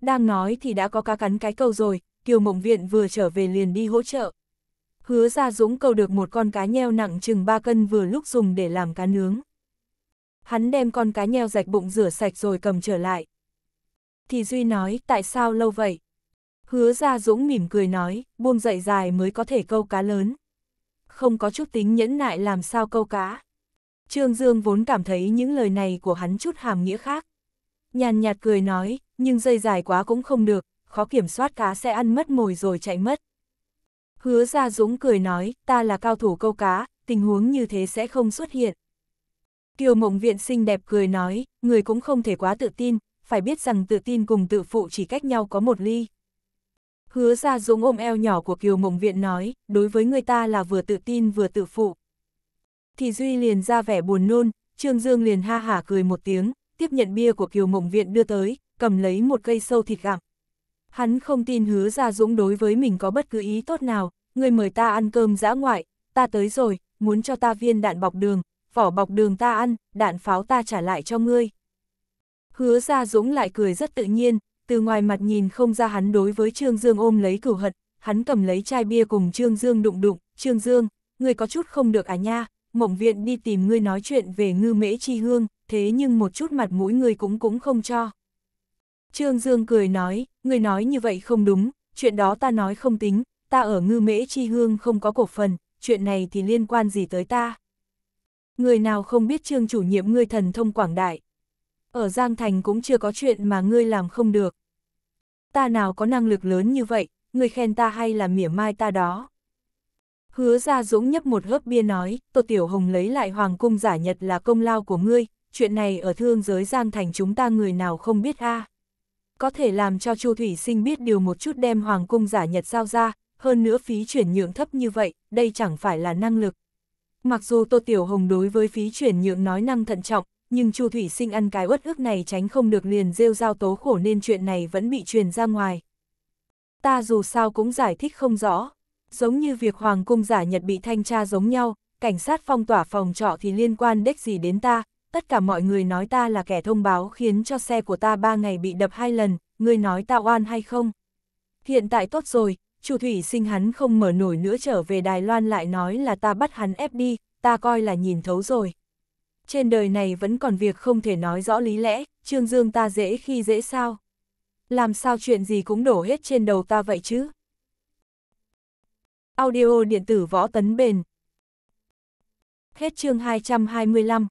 Đang nói thì đã có cá cắn cái câu rồi, Kiều Mộng Viện vừa trở về liền đi hỗ trợ hứa ra dũng câu được một con cá nheo nặng chừng 3 cân vừa lúc dùng để làm cá nướng. Hắn đem con cá nheo rạch bụng rửa sạch rồi cầm trở lại. Thì Duy nói, tại sao lâu vậy? Hứa ra dũng mỉm cười nói, buông dậy dài mới có thể câu cá lớn. Không có chút tính nhẫn nại làm sao câu cá. Trương Dương vốn cảm thấy những lời này của hắn chút hàm nghĩa khác. Nhàn nhạt cười nói, nhưng dây dài quá cũng không được, khó kiểm soát cá sẽ ăn mất mồi rồi chạy mất. Hứa ra dũng cười nói, ta là cao thủ câu cá, tình huống như thế sẽ không xuất hiện. Kiều mộng viện xinh đẹp cười nói, người cũng không thể quá tự tin, phải biết rằng tự tin cùng tự phụ chỉ cách nhau có một ly. Hứa ra dũng ôm eo nhỏ của Kiều mộng viện nói, đối với người ta là vừa tự tin vừa tự phụ. Thì Duy liền ra vẻ buồn nôn, Trương Dương liền ha hả cười một tiếng, tiếp nhận bia của Kiều mộng viện đưa tới, cầm lấy một cây sâu thịt gặm. Hắn không tin hứa ra dũng đối với mình có bất cứ ý tốt nào, người mời ta ăn cơm dã ngoại, ta tới rồi, muốn cho ta viên đạn bọc đường, vỏ bọc đường ta ăn, đạn pháo ta trả lại cho ngươi. Hứa ra dũng lại cười rất tự nhiên, từ ngoài mặt nhìn không ra hắn đối với Trương Dương ôm lấy cửu hận, hắn cầm lấy chai bia cùng Trương Dương đụng đụng, Trương Dương, ngươi có chút không được à nha, mộng viện đi tìm ngươi nói chuyện về ngư mễ chi hương, thế nhưng một chút mặt mũi ngươi cũng cũng không cho. Trương Dương cười nói, người nói như vậy không đúng, chuyện đó ta nói không tính, ta ở ngư mễ chi hương không có cổ phần, chuyện này thì liên quan gì tới ta. Người nào không biết trương chủ nhiệm ngươi thần thông quảng đại. Ở Giang Thành cũng chưa có chuyện mà ngươi làm không được. Ta nào có năng lực lớn như vậy, ngươi khen ta hay là mỉa mai ta đó. Hứa ra dũng nhấp một hớp bia nói, Tô Tiểu Hồng lấy lại Hoàng Cung giả nhật là công lao của ngươi, chuyện này ở thương giới Giang Thành chúng ta người nào không biết a à có thể làm cho Chu Thủy Sinh biết điều một chút đem Hoàng Cung giả Nhật giao ra, hơn nữa phí chuyển nhượng thấp như vậy, đây chẳng phải là năng lực. Mặc dù Tô Tiểu Hồng đối với phí chuyển nhượng nói năng thận trọng, nhưng Chu Thủy Sinh ăn cái uất ức này tránh không được liền rêu giao tố khổ nên chuyện này vẫn bị truyền ra ngoài. Ta dù sao cũng giải thích không rõ, giống như việc Hoàng Cung giả Nhật bị thanh tra giống nhau, cảnh sát phong tỏa phòng trọ thì liên quan đếch gì đến ta, tất cả mọi người nói ta là kẻ thông báo khiến cho xe của ta ba ngày bị đập hai lần, ngươi nói ta oan hay không? Hiện tại tốt rồi, chủ thủy sinh hắn không mở nổi nữa trở về Đài Loan lại nói là ta bắt hắn ép đi, ta coi là nhìn thấu rồi. Trên đời này vẫn còn việc không thể nói rõ lý lẽ, Trương Dương ta dễ khi dễ sao? Làm sao chuyện gì cũng đổ hết trên đầu ta vậy chứ? Audio điện tử võ tấn bền Hết chương 225